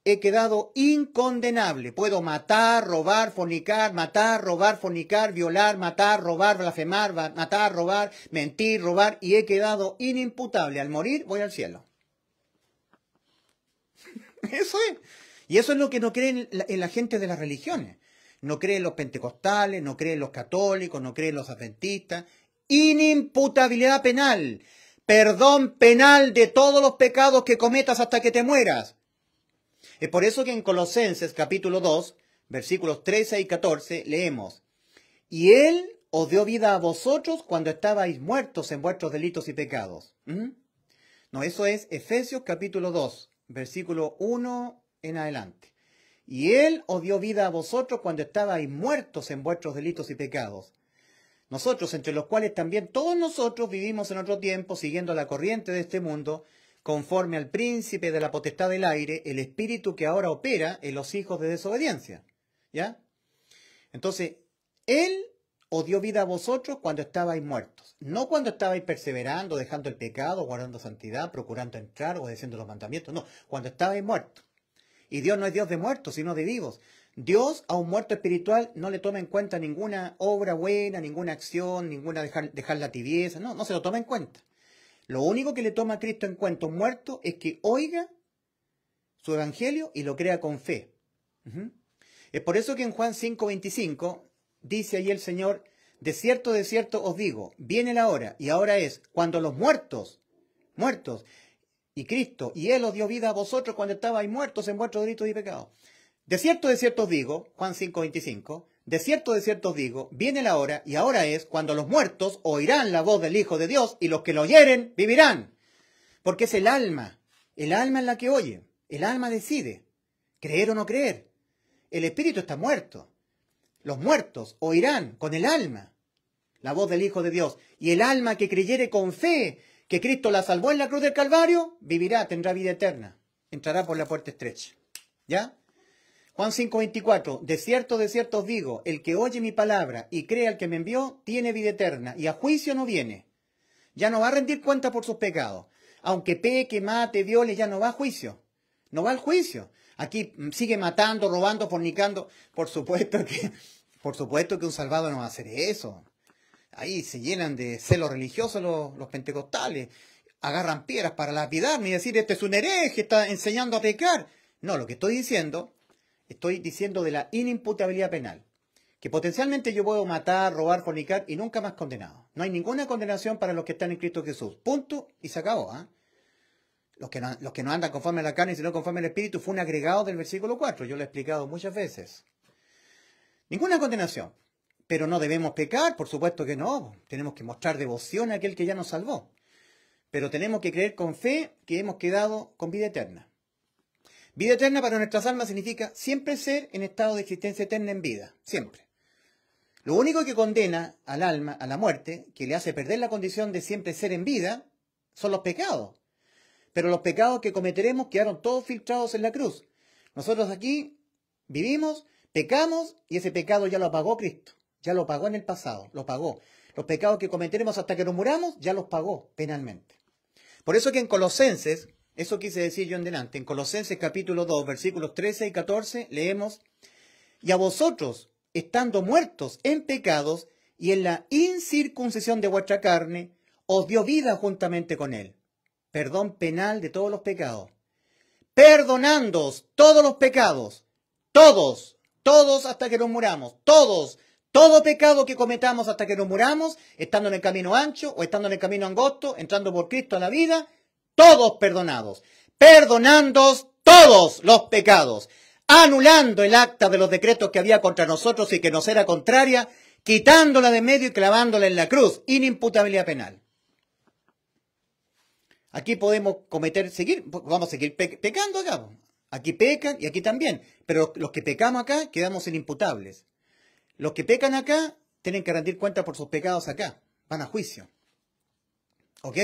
S1: he quedado incondenable. Puedo matar, robar, fornicar, matar, robar, fornicar, violar, matar, robar, blasfemar, matar, robar, mentir, robar, y he quedado inimputable. Al morir voy al cielo. Eso es. Y eso es lo que no creen en la gente de las religiones. No creen los pentecostales, no creen los católicos, no creen los adventistas. Inimputabilidad penal. Perdón penal de todos los pecados que cometas hasta que te mueras. Es por eso que en Colosenses capítulo 2, versículos 13 y 14 leemos, y Él os dio vida a vosotros cuando estabais muertos en vuestros delitos y pecados. ¿Mm? No, eso es Efesios capítulo 2, versículo 1 en adelante. Y Él os dio vida a vosotros cuando estabais muertos en vuestros delitos y pecados. Nosotros, entre los cuales también todos nosotros vivimos en otro tiempo, siguiendo la corriente de este mundo, conforme al príncipe de la potestad del aire, el espíritu que ahora opera en los hijos de desobediencia. ¿Ya? Entonces, Él os dio vida a vosotros cuando estabais muertos, no cuando estabais perseverando, dejando el pecado, guardando santidad, procurando entrar, o obedeciendo los mandamientos, no, cuando estabais muertos. Y Dios no es Dios de muertos, sino de vivos. Dios a un muerto espiritual no le toma en cuenta ninguna obra buena, ninguna acción, ninguna dejar, dejar la tibieza, no, no se lo toma en cuenta. Lo único que le toma a Cristo en cuanto muerto es que oiga su evangelio y lo crea con fe. Es por eso que en Juan 5:25 dice ahí el Señor, de cierto, de cierto os digo, viene la hora, y ahora es, cuando los muertos, muertos, y Cristo, y Él os dio vida a vosotros cuando estabais muertos en vuestros delitos y pecados. De cierto, de cierto os digo, Juan 5:25, de cierto, de cierto os digo, viene la hora, y ahora es, cuando los muertos oirán la voz del Hijo de Dios, y los que lo oyeren vivirán. Porque es el alma, el alma en la que oye, el alma decide, creer o no creer. El espíritu está muerto. Los muertos oirán con el alma la voz del Hijo de Dios, y el alma que creyere con fe que Cristo la salvó en la cruz del Calvario, vivirá, tendrá vida eterna, entrará por la puerta estrecha. ¿Ya? Juan 5:24, de cierto, de cierto os digo, el que oye mi palabra y cree al que me envió, tiene vida eterna y a juicio no viene. Ya no va a rendir cuenta por sus pecados. Aunque peque, mate, viole, ya no va a juicio. No va al juicio. Aquí mm, sigue matando, robando, fornicando. Por supuesto que, por supuesto que un salvado no va a hacer eso. Ahí se llenan de celos religiosos los, los pentecostales. Agarran piedras para lapidarme y decir, este es un hereje, está enseñando a pecar. No, lo que estoy diciendo Estoy diciendo de la inimputabilidad penal. Que potencialmente yo puedo matar, robar, fornicar y nunca más condenado. No hay ninguna condenación para los que están en Cristo Jesús. Punto y se acabó. ¿ah? Los, que no, los que no andan conforme a la carne, sino conforme al Espíritu, fue un agregado del versículo 4. Yo lo he explicado muchas veces. Ninguna condenación. Pero no debemos pecar, por supuesto que no. Tenemos que mostrar devoción a aquel que ya nos salvó. Pero tenemos que creer con fe que hemos quedado con vida eterna. Vida eterna para nuestras almas significa siempre ser en estado de existencia eterna en vida, siempre. Lo único que condena al alma a la muerte, que le hace perder la condición de siempre ser en vida, son los pecados. Pero los pecados que cometeremos quedaron todos filtrados en la cruz. Nosotros aquí vivimos, pecamos y ese pecado ya lo pagó Cristo, ya lo pagó en el pasado, lo pagó. Los pecados que cometeremos hasta que nos muramos ya los pagó penalmente. Por eso que en Colosenses eso quise decir yo en delante. En Colosenses capítulo 2, versículos 13 y 14 leemos, y a vosotros, estando muertos en pecados y en la incircuncisión de vuestra carne, os dio vida juntamente con él. Perdón penal de todos los pecados. Perdonándoos todos los pecados. Todos, todos hasta que nos muramos. Todos, todo pecado que cometamos hasta que nos muramos, estando en el camino ancho o estando en el camino angosto, entrando por Cristo a la vida, todos perdonados, perdonando todos los pecados, anulando el acta de los decretos que había contra nosotros y que nos era contraria, quitándola de medio y clavándola en la cruz, inimputabilidad penal. Aquí podemos cometer, seguir, vamos a seguir pecando acá. Aquí pecan y aquí también. Pero los que pecamos acá quedamos inimputables. Los que pecan acá tienen que rendir cuenta por sus pecados acá. Van a juicio. ¿Ok?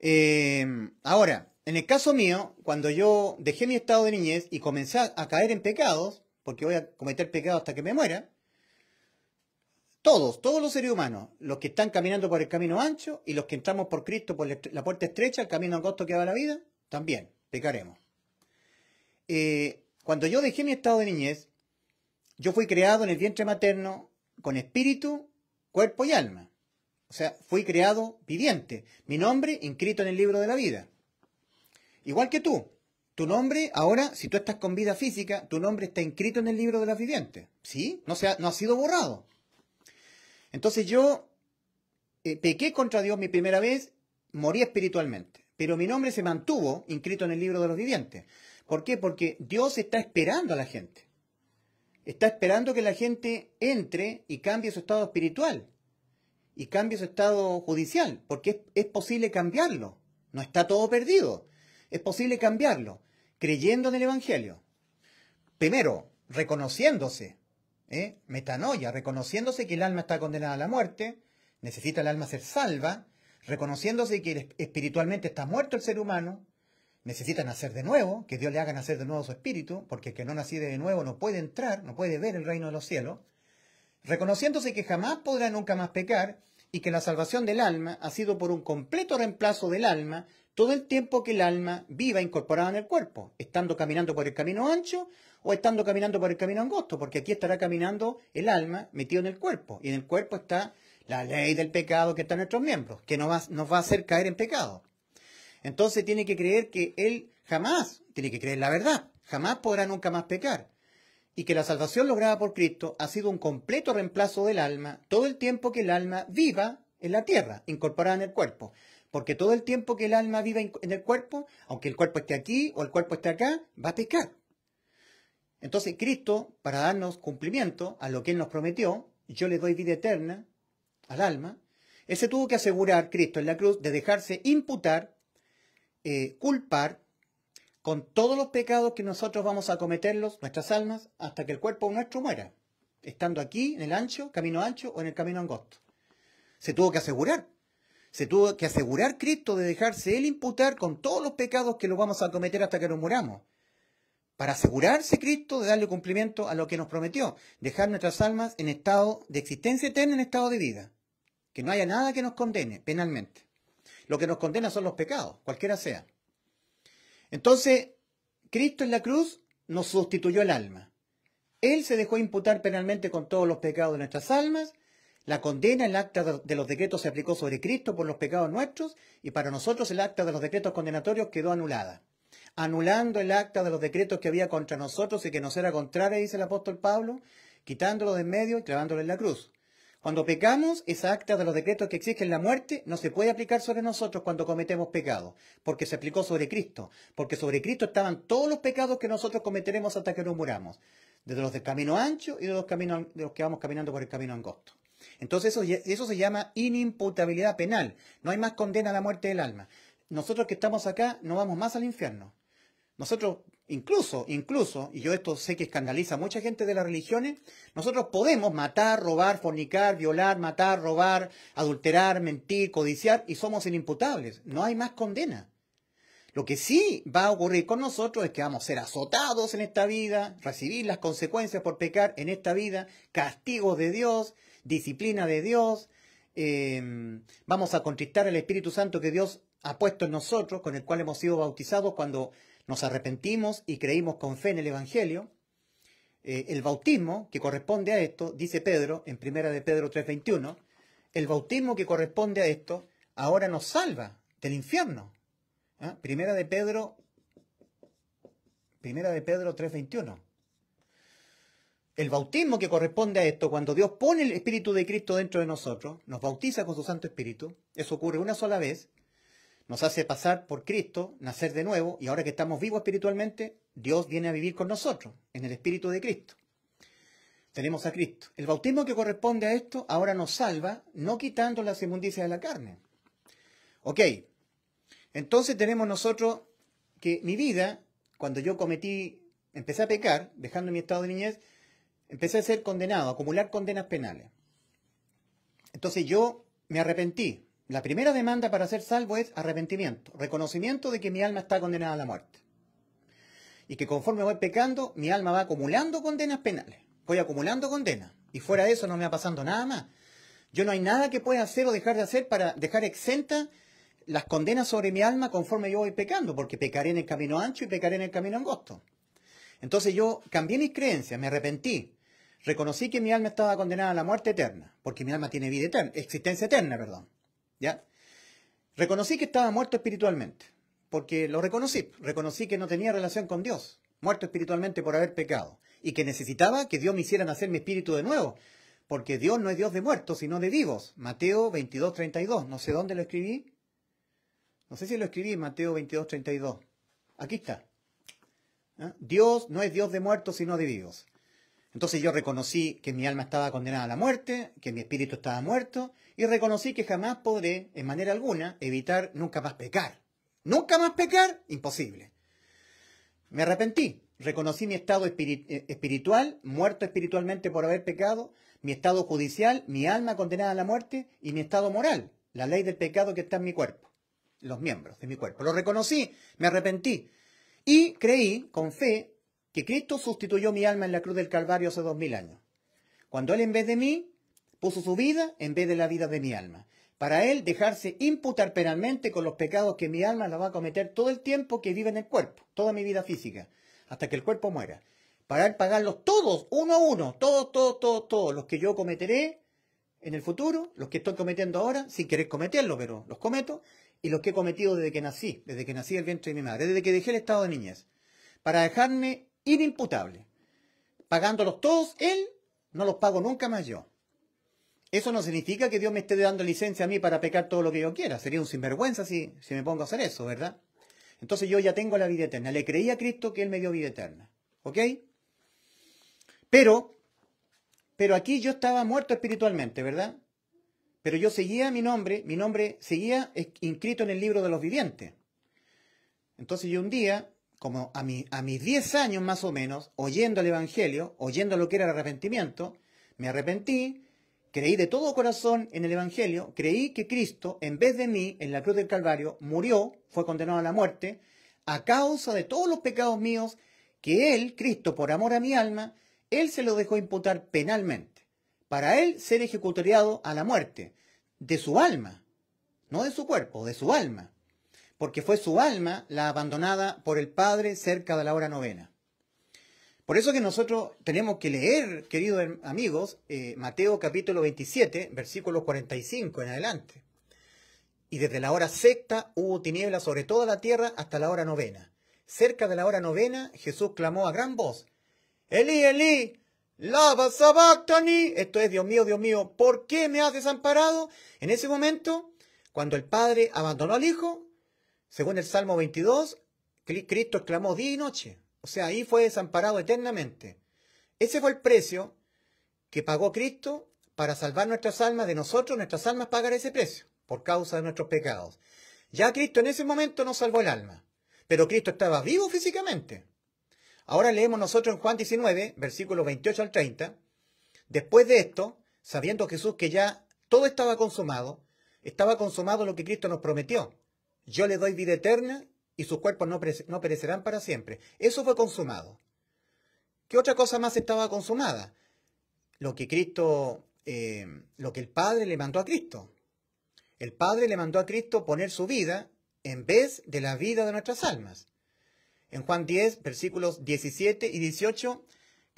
S1: Em, ahora, en el caso mío, cuando yo dejé mi estado de niñez y comencé a caer en pecados, porque voy a cometer pecados hasta que me muera, todos, todos los seres humanos, los que están caminando por el camino ancho y los que entramos por Cristo por la puerta estrecha, el camino angosto que va la vida, también pecaremos. Eh, cuando yo dejé mi estado de niñez, yo fui creado en el vientre materno con espíritu, cuerpo y alma. O sea, fui creado viviente. Mi nombre inscrito en el libro de la vida. Igual que tú. Tu nombre, ahora, si tú estás con vida física, tu nombre está inscrito en el libro de los vivientes. ¿Sí? No, ha, no ha sido borrado. Entonces yo eh, pequé contra Dios mi primera vez, morí espiritualmente. Pero mi nombre se mantuvo inscrito en el libro de los vivientes. ¿Por qué? Porque Dios está esperando a la gente. Está esperando que la gente entre y cambie su estado espiritual y cambie su estado judicial, porque es, posible cambiarlo. No está todo perdido. Es posible cambiarlo, creyendo en el Evangelio. Primero, reconociéndose, ¿eh? metanoia, reconociéndose que el alma está condenada a la muerte, necesita el alma ser salva, reconociéndose que espiritualmente está muerto el ser humano, necesita nacer de nuevo, que Dios le haga nacer de nuevo su espíritu, porque el que no nace de nuevo no puede entrar, no puede ver el reino de los cielos reconociéndose que jamás podrá nunca más pecar y que la salvación del alma ha sido por un completo reemplazo del alma todo el tiempo que el alma viva incorporada en el cuerpo, estando caminando por el camino ancho o estando caminando por el camino angosto, porque aquí estará caminando el alma metido en el cuerpo y en el cuerpo está la ley del pecado que está en nuestros miembros, que nos va, nos va a hacer caer en pecado. Entonces tiene que creer que él jamás, tiene que creer la verdad, jamás podrá nunca más pecar y que la salvación lograda por Cristo ha sido un completo reemplazo del alma todo el tiempo que el alma viva en la tierra, incorporada en el cuerpo. Porque todo el tiempo que el alma viva en el cuerpo, aunque el cuerpo esté aquí o el cuerpo esté acá, va a pecar. Entonces Cristo, para darnos cumplimiento a lo que Él nos prometió, yo le doy vida eterna al alma, Él se tuvo que asegurar, Cristo en la cruz, de dejarse imputar, eh, culpar con todos los pecados que nosotros vamos a cometerlos, nuestras almas, hasta que el cuerpo nuestro muera, estando aquí en el ancho, camino ancho o en el camino angosto. Se tuvo que asegurar. Se tuvo que asegurar Cristo de dejarse Él imputar con todos los pecados que lo vamos a cometer hasta que nos muramos. Para asegurarse Cristo de darle cumplimiento a lo que nos prometió, dejar nuestras almas en estado de existencia eterna, en estado de vida. Que no haya nada que nos condene penalmente. Lo que nos condena son los pecados, cualquiera sea. Entonces, Cristo en la cruz nos sustituyó el alma. Él se dejó imputar penalmente con todos los pecados de nuestras almas. La condena, el acta de los decretos se aplicó sobre Cristo por los pecados nuestros y para nosotros el acta de los decretos condenatorios quedó anulada. Anulando el acta de los decretos que había contra nosotros y que nos era contraria, dice el apóstol Pablo, quitándolo de en medio y clavándolo en la cruz. Cuando pecamos, esa acta de los decretos que exigen la muerte no se puede aplicar sobre nosotros cuando cometemos pecados, porque se aplicó sobre Cristo, porque sobre Cristo estaban todos los pecados que nosotros cometeremos hasta que nos muramos, desde los del camino ancho y de los, caminos, de los que vamos caminando por el camino angosto. Entonces eso, eso se llama inimputabilidad penal, no hay más condena a la muerte del alma. Nosotros que estamos acá no vamos más al infierno. Nosotros Incluso, incluso, y yo esto sé que escandaliza a mucha gente de las religiones, nosotros podemos matar, robar, fornicar, violar, matar, robar, adulterar, mentir, codiciar, y somos inimputables. No hay más condena. Lo que sí va a ocurrir con nosotros es que vamos a ser azotados en esta vida, recibir las consecuencias por pecar en esta vida, castigos de Dios, disciplina de Dios, eh, vamos a conquistar el Espíritu Santo que Dios ha puesto en nosotros, con el cual hemos sido bautizados cuando nos arrepentimos y creímos con fe en el Evangelio, eh, el bautismo que corresponde a esto, dice Pedro en primera de Pedro 3:21, el bautismo que corresponde a esto ahora nos salva del infierno. ¿eh? Primera de Pedro Primera de Pedro 3:21. El bautismo que corresponde a esto, cuando Dios pone el Espíritu de Cristo dentro de nosotros, nos bautiza con su Santo Espíritu, eso ocurre una sola vez, nos hace pasar por Cristo, nacer de nuevo, y ahora que estamos vivos espiritualmente, Dios viene a vivir con nosotros, en el Espíritu de Cristo. Tenemos a Cristo. El bautismo que corresponde a esto ahora nos salva, no quitando las inmundicias de la carne. Ok, entonces tenemos nosotros que mi vida, cuando yo cometí, empecé a pecar, dejando mi estado de niñez, empecé a ser condenado, a acumular condenas penales. Entonces yo me arrepentí, la primera demanda para ser salvo es arrepentimiento, reconocimiento de que mi alma está condenada a la muerte. Y que conforme voy pecando, mi alma va acumulando condenas penales. Voy acumulando condenas. Y fuera de eso no me va pasando nada más. Yo no hay nada que pueda hacer o dejar de hacer para dejar exenta las condenas sobre mi alma conforme yo voy pecando, porque pecaré en el camino ancho y pecaré en el camino angosto. Entonces yo cambié mis creencias, me arrepentí, reconocí que mi alma estaba condenada a la muerte eterna, porque mi alma tiene vida eterna, existencia eterna, perdón. ¿ya? Reconocí que estaba muerto espiritualmente, porque lo reconocí, reconocí que no tenía relación con Dios, muerto espiritualmente por haber pecado, y que necesitaba que Dios me hiciera nacer mi espíritu de nuevo, porque Dios no es Dios de muertos, sino de vivos. Mateo 22, no sé dónde lo escribí, no sé si lo escribí Mateo 22, aquí está. ¿Ah? Dios no es Dios de muertos, sino de vivos. Entonces yo reconocí que mi alma estaba condenada a la muerte, que mi espíritu estaba muerto, y reconocí que jamás podré, en manera alguna, evitar nunca más pecar. Nunca más pecar, imposible. Me arrepentí, reconocí mi estado eh, espiritual, muerto espiritualmente por haber pecado, mi estado judicial, mi alma condenada a la muerte, y mi estado moral, la ley del pecado que está en mi cuerpo, los miembros de mi cuerpo. Lo reconocí, me arrepentí, y creí con fe que Cristo sustituyó mi alma en la cruz del Calvario hace dos mil años. Cuando Él en vez de mí puso su vida en vez de la vida de mi alma. Para Él dejarse imputar penalmente con los pecados que mi alma la va a cometer todo el tiempo que vive en el cuerpo, toda mi vida física, hasta que el cuerpo muera. Para Él pagarlos todos, uno a uno, todos, todos, todos, todos, los que yo cometeré en el futuro, los que estoy cometiendo ahora, sin querer cometerlo, pero los cometo, y los que he cometido desde que nací, desde que nací el vientre de mi madre, desde que dejé el estado de niñez, para dejarme inimputable. Pagándolos todos él, no los pago nunca más yo. Eso no significa que Dios me esté dando licencia a mí para pecar todo lo que yo quiera. Sería un sinvergüenza si, si me pongo a hacer eso, ¿verdad? Entonces yo ya tengo la vida eterna. Le creí a Cristo que Él me dio vida eterna. ¿Ok? Pero, pero aquí yo estaba muerto espiritualmente, ¿verdad? Pero yo seguía mi nombre, mi nombre seguía inscrito en el libro de los vivientes. Entonces yo un día como a, mi, a mis 10 años más o menos, oyendo el Evangelio, oyendo lo que era el arrepentimiento, me arrepentí, creí de todo corazón en el Evangelio, creí que Cristo, en vez de mí, en la cruz del Calvario, murió, fue condenado a la muerte, a causa de todos los pecados míos, que Él, Cristo, por amor a mi alma, Él se lo dejó imputar penalmente, para Él ser ejecutoriado a la muerte, de su alma, no de su cuerpo, de su alma porque fue su alma la abandonada por el Padre cerca de la hora novena. Por eso que nosotros tenemos que leer, queridos amigos, eh, Mateo capítulo 27, versículo 45 en adelante. Y desde la hora sexta hubo tinieblas sobre toda la tierra hasta la hora novena. Cerca de la hora novena Jesús clamó a gran voz, Elí, Elí, lava sabactani. Esto es, Dios mío, Dios mío, ¿por qué me has desamparado? En ese momento, cuando el Padre abandonó al Hijo, según el Salmo 22, Cristo exclamó día y noche. O sea, ahí fue desamparado eternamente. Ese fue el precio que pagó Cristo para salvar nuestras almas de nosotros, nuestras almas pagar ese precio por causa de nuestros pecados. Ya Cristo en ese momento nos salvó el alma, pero Cristo estaba vivo físicamente. Ahora leemos nosotros en Juan 19, versículos 28 al 30. Después de esto, sabiendo Jesús que ya todo estaba consumado, estaba consumado lo que Cristo nos prometió, yo le doy vida eterna y sus cuerpos no, perecerán para siempre. Eso fue consumado. ¿Qué otra cosa más estaba consumada? Lo que Cristo, eh, lo que el Padre le mandó a Cristo. El Padre le mandó a Cristo poner su vida en vez de la vida de nuestras almas. En Juan 10, versículos 17 y 18,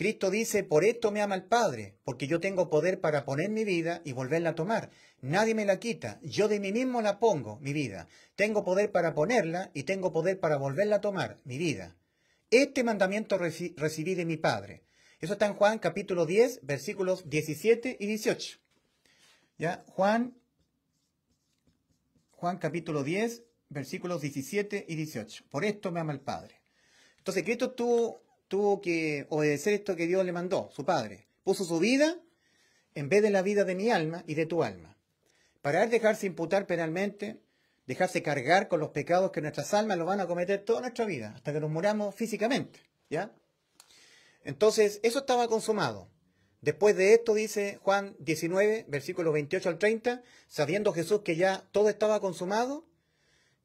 S1: Cristo dice, por esto me ama el Padre, porque yo tengo poder para poner mi vida y volverla a tomar. Nadie me la quita, yo de mí mismo la pongo, mi vida. Tengo poder para ponerla y tengo poder para volverla a tomar, mi vida. Este mandamiento recibí de mi Padre. Eso está en Juan capítulo 10, versículos 17 y 18. ¿Ya? Juan, Juan capítulo 10, versículos 17 y 18. Por esto me ama el Padre. Entonces Cristo tuvo tuvo que obedecer esto que Dios le mandó, su padre. Puso su vida en vez de la vida de mi alma y de tu alma. Para él dejarse imputar penalmente, dejarse cargar con los pecados que nuestras almas lo van a cometer toda nuestra vida, hasta que nos muramos físicamente. ¿Ya? Entonces, eso estaba consumado. Después de esto, dice Juan 19, versículos 28 al 30, sabiendo Jesús que ya todo estaba consumado,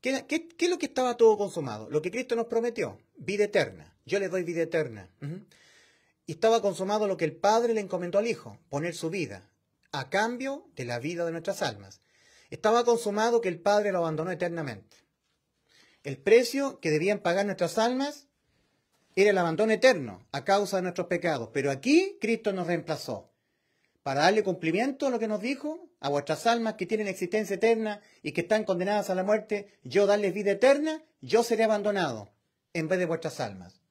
S1: ¿qué, qué es lo que estaba todo consumado? Lo que Cristo nos prometió vida eterna. Yo le doy vida eterna. estaba consumado lo que el Padre le encomendó al Hijo, poner su vida, a cambio de la vida de nuestras almas. Estaba consumado que el Padre lo abandonó eternamente. El precio que debían pagar nuestras almas era el abandono eterno a causa de nuestros pecados. Pero aquí Cristo nos reemplazó para darle cumplimiento a lo que nos dijo, a vuestras almas que tienen existencia eterna y que están condenadas a la muerte, yo darles vida eterna, yo seré abandonado en vez de vuestras almas.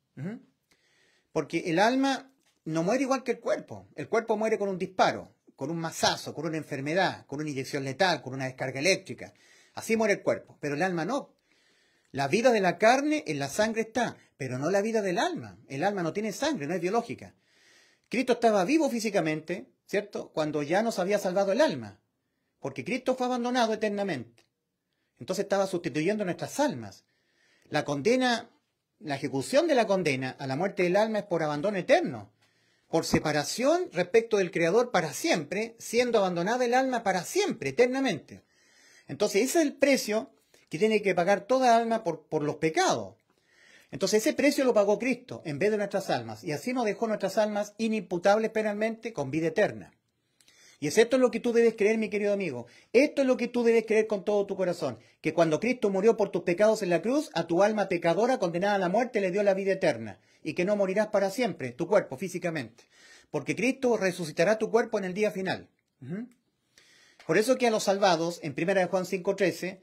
S1: Porque el alma no muere igual que el cuerpo. El cuerpo muere con un disparo, con un mazazo, con una enfermedad, con una inyección letal, con una descarga eléctrica. Así muere el cuerpo, pero el alma no. La vida de la carne en la sangre está, pero no la vida del alma. El alma no tiene sangre, no es biológica. Cristo estaba vivo físicamente, ¿cierto? Cuando ya nos había salvado el alma, porque Cristo fue abandonado eternamente. Entonces estaba sustituyendo nuestras almas. La condena la ejecución de la condena a la muerte del alma es por abandono eterno, por separación respecto del Creador para siempre, siendo abandonada el alma para siempre, eternamente. Entonces ese es el precio que tiene que pagar toda alma por, los pecados. Entonces ese precio lo pagó Cristo en vez de nuestras almas, y así nos dejó nuestras almas inimputables penalmente con vida eterna. Y es esto lo que tú debes creer, mi querido amigo. Esto es lo que tú debes creer con todo tu corazón. Que cuando Cristo murió por tus pecados en la cruz, a tu alma pecadora condenada a la muerte le dio la vida eterna. Y que no morirás para siempre, tu cuerpo, físicamente. Porque Cristo resucitará tu cuerpo en el día final. Por eso que a los salvados, en 1 Juan 5.13,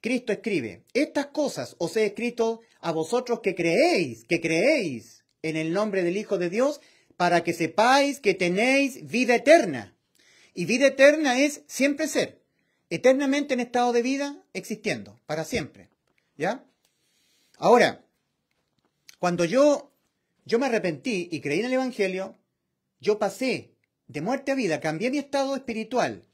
S1: Cristo escribe, estas cosas os he escrito a vosotros que creéis, que creéis en el nombre del Hijo de Dios, para que sepáis que tenéis vida eterna. Y vida eterna es siempre ser, eternamente en estado de vida, existiendo, para siempre. ¿Ya? Ahora, cuando yo, yo me arrepentí y creí en el Evangelio, yo pasé de muerte a vida, cambié mi estado espiritual.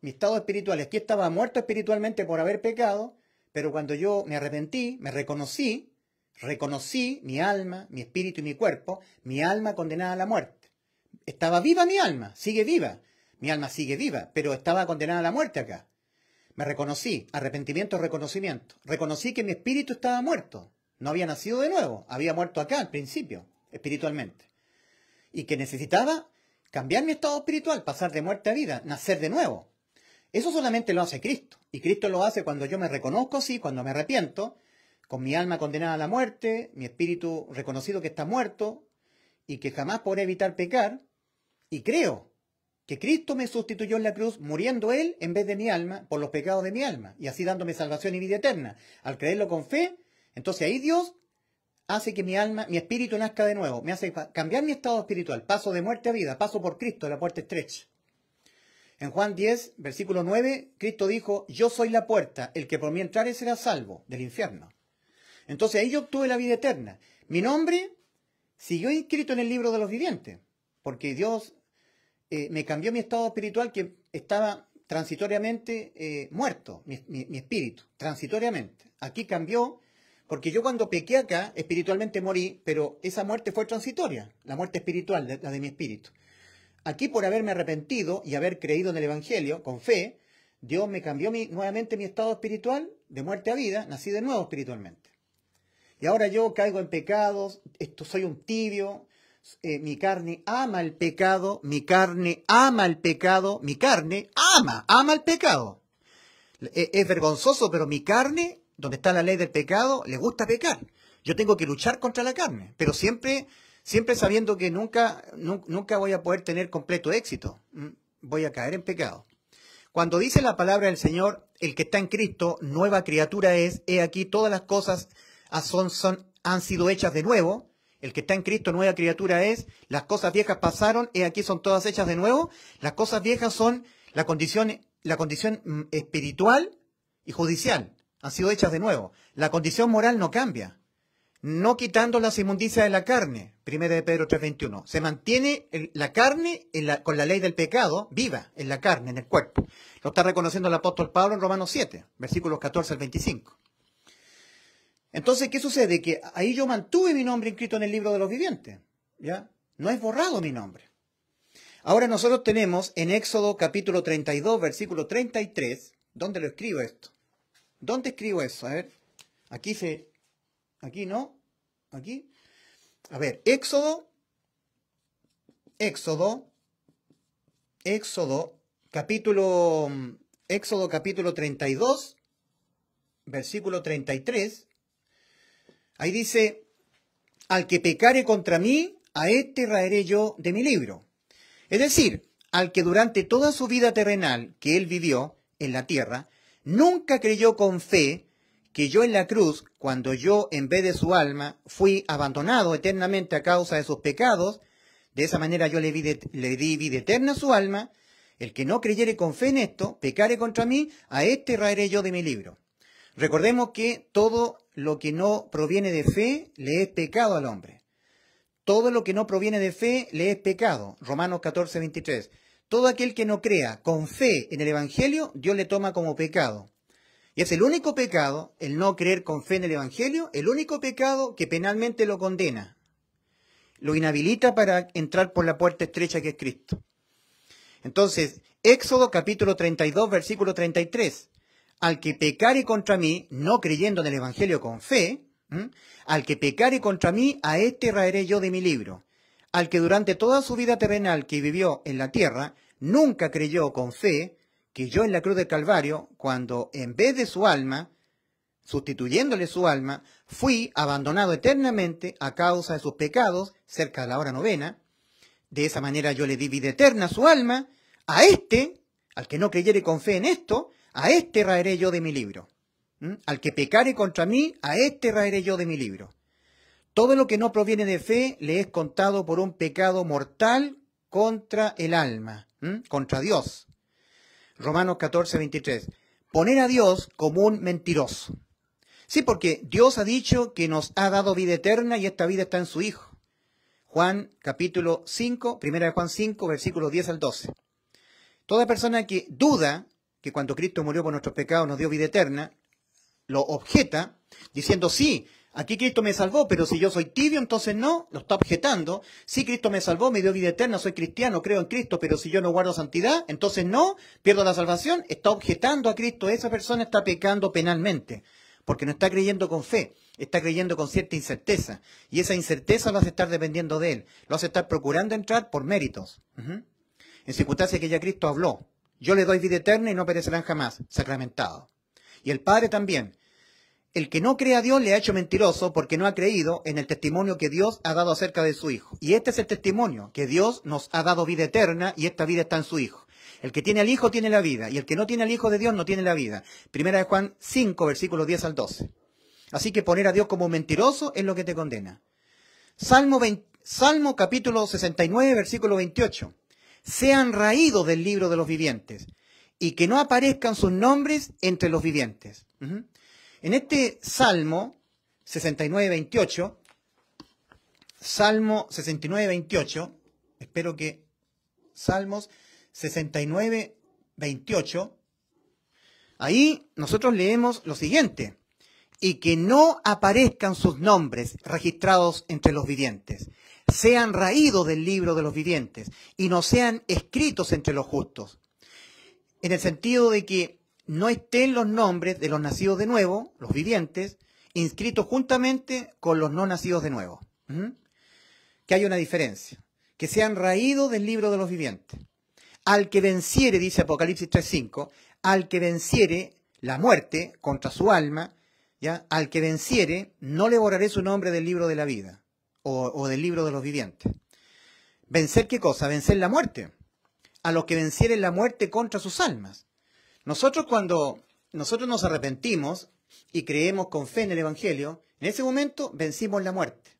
S1: Mi estado espiritual es que estaba muerto espiritualmente por haber pecado, pero cuando yo me arrepentí, me reconocí, reconocí mi alma, mi espíritu y mi cuerpo, mi alma condenada a la muerte. Estaba viva mi alma, sigue viva. Mi alma sigue viva, pero estaba condenada a la muerte acá. Me reconocí, arrepentimiento, reconocimiento. Reconocí que mi espíritu estaba muerto. No había nacido de nuevo, había muerto acá al principio, espiritualmente. Y que necesitaba cambiar mi estado espiritual, pasar de muerte a vida, nacer de nuevo. Eso solamente lo hace Cristo. Y Cristo lo hace cuando yo me reconozco así, cuando me arrepiento, con mi alma condenada a la muerte, mi espíritu reconocido que está muerto, y que jamás podré evitar pecar, y creo que Cristo me sustituyó en la cruz, muriendo Él en vez de mi alma, por los pecados de mi alma, y así dándome salvación y vida eterna. Al creerlo con fe, entonces ahí Dios hace que mi alma, mi espíritu nazca de nuevo, me hace cambiar mi estado espiritual, paso de muerte a vida, paso por Cristo, la puerta estrecha. En Juan 10, versículo 9, Cristo dijo, yo soy la puerta, el que por mí entrare será salvo del infierno. Entonces ahí yo obtuve la vida eterna. Mi nombre siguió inscrito en el libro de los vivientes, porque Dios eh, me cambió mi estado espiritual que estaba transitoriamente eh, muerto, mi, espíritu, transitoriamente. Aquí cambió, porque yo cuando pequé acá, espiritualmente morí, pero esa muerte fue transitoria, la muerte espiritual, la de mi espíritu. Aquí por haberme arrepentido y haber creído en el Evangelio con fe, Dios me cambió nuevamente mi estado espiritual de muerte a vida, nací de nuevo espiritualmente. Y ahora yo caigo en pecados, esto soy un tibio, eh, mi carne ama el pecado, mi carne ama el pecado, mi carne ama, ama el pecado. E, es, vergonzoso, pero mi carne, donde está la ley del pecado, le gusta pecar. Yo tengo que luchar contra la carne, pero siempre, siempre sabiendo que nunca, nunca voy a poder tener completo éxito. Mm, voy a caer en pecado. Cuando dice la palabra del Señor, el que está en Cristo, nueva criatura es, he aquí todas las cosas Ah, son han sido hechas de nuevo. El que está en Cristo, nueva criatura es. Las cosas viejas pasaron, y aquí son todas hechas de nuevo. Las cosas viejas son la condición, la condición mm, espiritual y judicial. Han sido hechas de nuevo. La condición moral no cambia. No quitando las inmundicias de la carne. Primera de Pedro 3.21. Se mantiene la carne con la ley del pecado viva en la carne, en el cuerpo. Lo está reconociendo el apóstol Pablo en Romanos 7, versículos 14 al 25. Entonces, ¿qué sucede? Que ahí yo mantuve mi nombre inscrito en el libro de los vivientes. ¿Ya? No es borrado mi nombre. Ahora nosotros tenemos en Éxodo capítulo 32, versículo 33, ¿dónde lo escribo esto? ¿Dónde escribo eso? A ver, aquí se... Aquí no, aquí. A ver, Éxodo, Éxodo, Éxodo, capítulo, Éxodo capítulo 32, versículo 33, Ahí dice, al que pecare contra mí, a este raeré yo de mi libro. Es decir, al que durante toda su vida terrenal que él vivió en la tierra, nunca creyó con fe que yo en la cruz, cuando yo en vez de su alma fui abandonado eternamente a causa de sus pecados, de esa manera yo le, le di vida eterna a su alma, el que no creyere con fe en esto, pecare contra mí, a este raeré yo de mi libro. Recordemos que todo lo que no proviene de fe le es pecado al hombre. Todo lo que no proviene de fe le es pecado. Romanos 14, 23. Todo aquel que no crea con fe en el Evangelio, Dios le toma como pecado. Y es el único pecado, el no creer con fe en el Evangelio, el único pecado que penalmente lo condena. Lo inhabilita para entrar por la puerta estrecha que es Cristo. Entonces, Éxodo capítulo 32, versículo 33 al que pecare contra mí, no creyendo en el Evangelio con fe, al que pecare contra mí, a este raeré yo de mi libro. Al que durante toda su vida terrenal que vivió en la tierra, nunca creyó con fe que yo en la cruz del Calvario, cuando en vez de su alma, sustituyéndole su alma, fui abandonado eternamente a causa de sus pecados, cerca de la hora novena. De esa manera yo le di vida eterna a su alma. A este, al que no creyere con fe en esto, a este raeré yo de mi libro. ¿Mm? Al que pecare contra mí, a este raeré yo de mi libro. Todo lo que no proviene de fe le es contado por un pecado mortal contra el alma, ¿Mm? contra Dios. Romanos 14, 23. Poner a Dios como un mentiroso. Sí, porque Dios ha dicho que nos ha dado vida eterna y esta vida está en su Hijo. Juan capítulo 5, primera de Juan 5, versículos 10 al 12. Toda persona que duda que cuando Cristo murió por nuestros pecados nos dio vida eterna, lo objeta diciendo, sí, aquí Cristo me salvó, pero si yo soy tibio, entonces no, lo está objetando. Sí, Cristo me salvó, me dio vida eterna, soy cristiano, creo en Cristo, pero si yo no guardo santidad, entonces no, pierdo la salvación. Está objetando a Cristo, esa persona está pecando penalmente, porque no está creyendo con fe, está creyendo con cierta incerteza, y esa incerteza lo hace estar dependiendo de Él, lo hace estar procurando entrar por méritos. En circunstancias que ya Cristo habló, yo le doy vida eterna y no perecerán jamás, sacramentado. Y el Padre también. El que no cree a Dios le ha hecho mentiroso porque no ha creído en el testimonio que Dios ha dado acerca de su Hijo. Y este es el testimonio, que Dios nos ha dado vida eterna y esta vida está en su Hijo. El que tiene al Hijo tiene la vida y el que no tiene al Hijo de Dios no tiene la vida. Primera de Juan 5, versículos 10 al 12. Así que poner a Dios como mentiroso es lo que te condena. Salmo, Salmo capítulo 69, versículo 28 sean raídos del libro de los vivientes y que no aparezcan sus nombres entre los vivientes. En este Salmo 69, 28, Salmo 69, 28, espero que Salmos 69, 28, ahí nosotros leemos lo siguiente, y que no aparezcan sus nombres registrados entre los vivientes sean raídos del libro de los vivientes y no sean escritos entre los justos. En el sentido de que no estén los nombres de los nacidos de nuevo, los vivientes, inscritos juntamente con los no nacidos de nuevo. ¿Mm? Que hay una diferencia. Que sean raídos del libro de los vivientes. Al que venciere, dice Apocalipsis 3.5, al que venciere la muerte contra su alma, ¿ya? al que venciere, no le borraré su nombre del libro de la vida o, del libro de los vivientes. ¿Vencer qué cosa? Vencer la muerte. A los que vencieren la muerte contra sus almas. Nosotros cuando nosotros nos arrepentimos y creemos con fe en el Evangelio, en ese momento vencimos la muerte.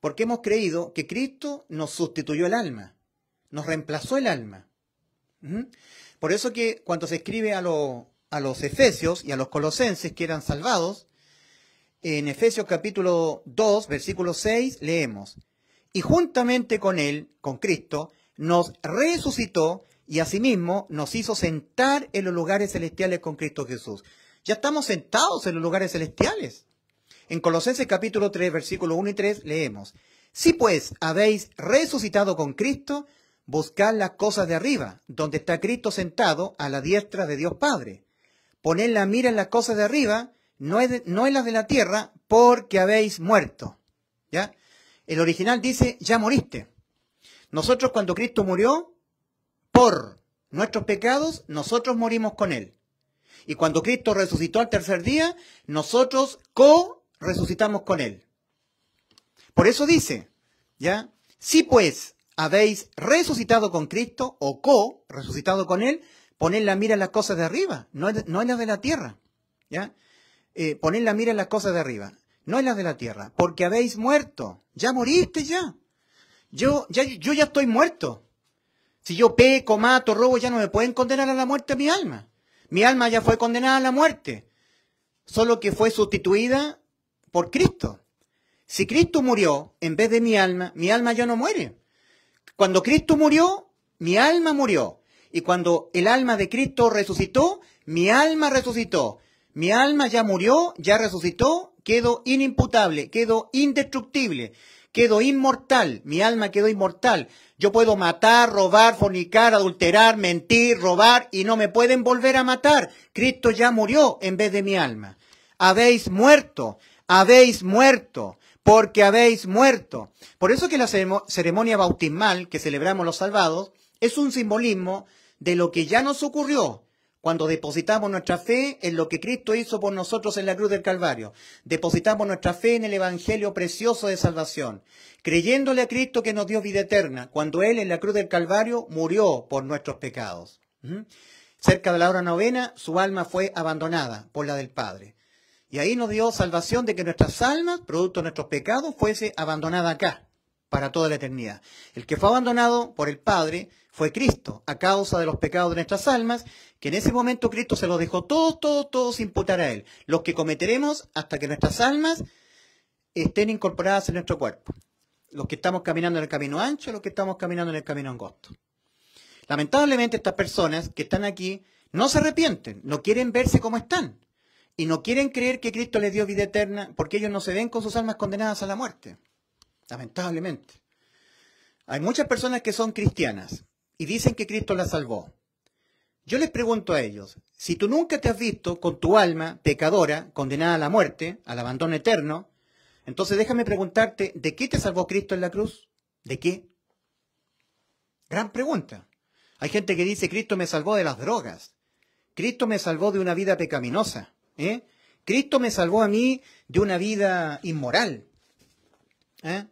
S1: Porque hemos creído que Cristo nos sustituyó el alma, nos reemplazó el alma. ¿Mm? Por eso que cuando se escribe a, a los efesios y a los colosenses que eran salvados, en Efesios capítulo 2, versículo 6, leemos, y juntamente con él, con Cristo, nos resucitó y asimismo nos hizo sentar en los lugares celestiales con Cristo Jesús. Ya estamos sentados en los lugares celestiales. En Colosenses capítulo 3, versículo 1 y 3 leemos, Si pues habéis resucitado con Cristo, buscad las cosas de arriba, donde está Cristo sentado a la diestra de Dios Padre. Poned la mira en las cosas de arriba, no, es las de la tierra, porque habéis muerto. ¿Ya? El original dice, ya moriste. Nosotros cuando Cristo murió, por nuestros pecados, nosotros morimos con Él. Y cuando Cristo resucitó al tercer día, nosotros co-resucitamos con Él. Por eso dice, ¿ya? Si pues habéis resucitado con Cristo o co-resucitado con Él, poned la mira en las cosas de arriba, no es no las de la tierra, ¿ya? Eh, poner la mira en las cosas de arriba, no en las de la tierra, porque habéis muerto, ya moriste ya. Yo ya, yo ya estoy muerto. Si yo peco, mato, robo, ya no me pueden condenar a la muerte mi alma. Mi alma ya fue condenada a la muerte, solo que fue sustituida por Cristo. Si Cristo murió en vez de mi alma, mi alma ya no muere. Cuando Cristo murió, mi alma murió. Y cuando el alma de Cristo resucitó, mi alma resucitó. Mi alma ya murió, ya resucitó, quedó inimputable, quedó indestructible, quedó inmortal, mi alma quedó inmortal. Yo puedo matar, robar, fornicar, adulterar, mentir, robar y no me pueden volver a matar. Cristo ya murió en vez de mi alma. Habéis muerto, habéis muerto, porque habéis muerto. Por eso que la ceremonia bautismal que celebramos los salvados es un simbolismo de lo que ya nos ocurrió cuando depositamos nuestra fe en lo que Cristo hizo por nosotros en la cruz del Calvario. Depositamos nuestra fe en el Evangelio precioso de salvación, creyéndole a Cristo que nos dio vida eterna, cuando Él en la cruz del Calvario murió por nuestros pecados. ¿Mm? Cerca de la hora novena, su alma fue abandonada por la del Padre. Y ahí nos dio salvación de que nuestras almas, producto de nuestros pecados, fuese abandonada acá, para toda la eternidad. El que fue abandonado por el Padre, fue Cristo, a causa de los pecados de nuestras almas, que en ese momento Cristo se los dejó todos, todos, todos imputar a Él, los que cometeremos hasta que nuestras almas estén incorporadas en nuestro cuerpo, los que estamos caminando en el camino ancho, los que estamos caminando en el camino angosto. Lamentablemente estas personas que están aquí no se arrepienten, no quieren verse como están y no quieren creer que Cristo les dio vida eterna porque ellos no se ven con sus almas condenadas a la muerte. Lamentablemente. Hay muchas personas que son cristianas, y dicen que Cristo la salvó. Yo les pregunto a ellos, si tú nunca te has visto con tu alma pecadora, condenada a la muerte, al abandono eterno, entonces déjame preguntarte, ¿de qué te salvó Cristo en la cruz? ¿De qué? Gran pregunta. Hay gente que dice, Cristo me salvó de las drogas. Cristo me salvó de una vida pecaminosa. ¿eh? Cristo me salvó a mí de una vida inmoral. ¿eh?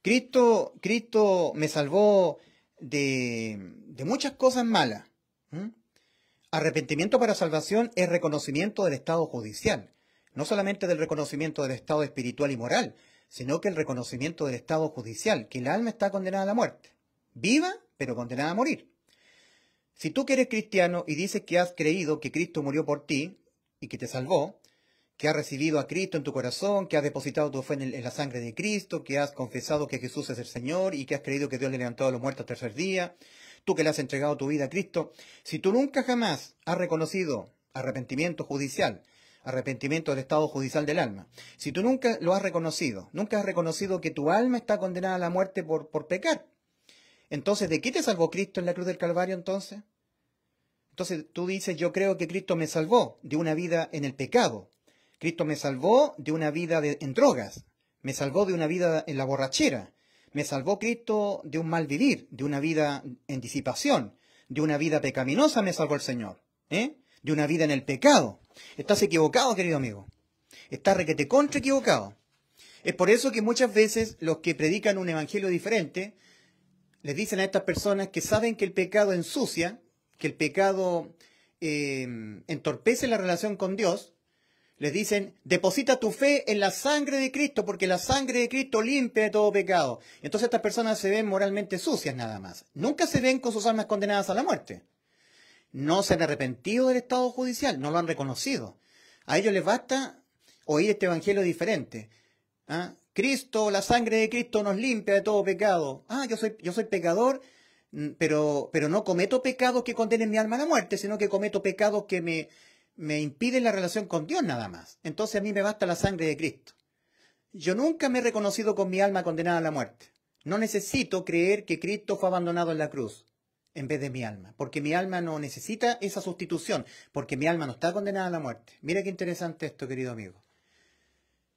S1: Cristo, Cristo me salvó de, muchas cosas malas. Arrepentimiento para salvación es reconocimiento del estado judicial, no solamente del reconocimiento del estado espiritual y moral, sino que el reconocimiento del estado judicial, que el alma está condenada a la muerte, viva pero condenada a morir. Si tú que eres cristiano y dices que has creído que Cristo murió por ti y que te salvó, que has recibido a Cristo en tu corazón, que has depositado tu fe en, la sangre de Cristo, que has confesado que Jesús es el Señor y que has creído que Dios le levantó a los muertos al tercer día, tú que le has entregado tu vida a Cristo, si tú nunca jamás has reconocido arrepentimiento judicial, arrepentimiento del estado judicial del alma, si tú nunca lo has reconocido, nunca has reconocido que tu alma está condenada a la muerte por, por pecar, entonces, ¿de qué te salvó Cristo en la cruz del Calvario entonces? Entonces tú dices, yo creo que Cristo me salvó de una vida en el pecado, Cristo me salvó de una vida en drogas, me salvó de una vida en la borrachera, me salvó Cristo de un mal vivir, de una vida en disipación, de una vida pecaminosa me salvó el Señor, ¿eh? de una vida en el pecado. Estás equivocado, querido amigo. Estás requete contra equivocado. Es por eso que muchas veces los que predican un evangelio diferente les dicen a estas personas que saben que el pecado ensucia, que el pecado eh, entorpece la relación con Dios, les dicen, deposita tu fe en la sangre de Cristo, porque la sangre de Cristo limpia de todo pecado. Entonces estas personas se ven moralmente sucias nada más. Nunca se ven con sus almas condenadas a la muerte. No se han arrepentido del estado judicial, no lo han reconocido. A ellos les basta oír este evangelio diferente. ¿Ah? Cristo, la sangre de Cristo nos limpia de todo pecado. Ah, yo soy, yo soy pecador, mm, pero, pero no cometo pecados que condenen mi alma a la muerte, sino que cometo pecados que me, me impiden la relación con Dios nada más. Entonces a mí me basta la sangre de Cristo. Yo nunca me he reconocido con mi alma condenada a la muerte. No necesito creer que Cristo fue abandonado en la cruz en vez de mi alma, porque mi alma no necesita esa sustitución, porque mi alma no está condenada a la muerte. Mira qué interesante esto, querido amigo.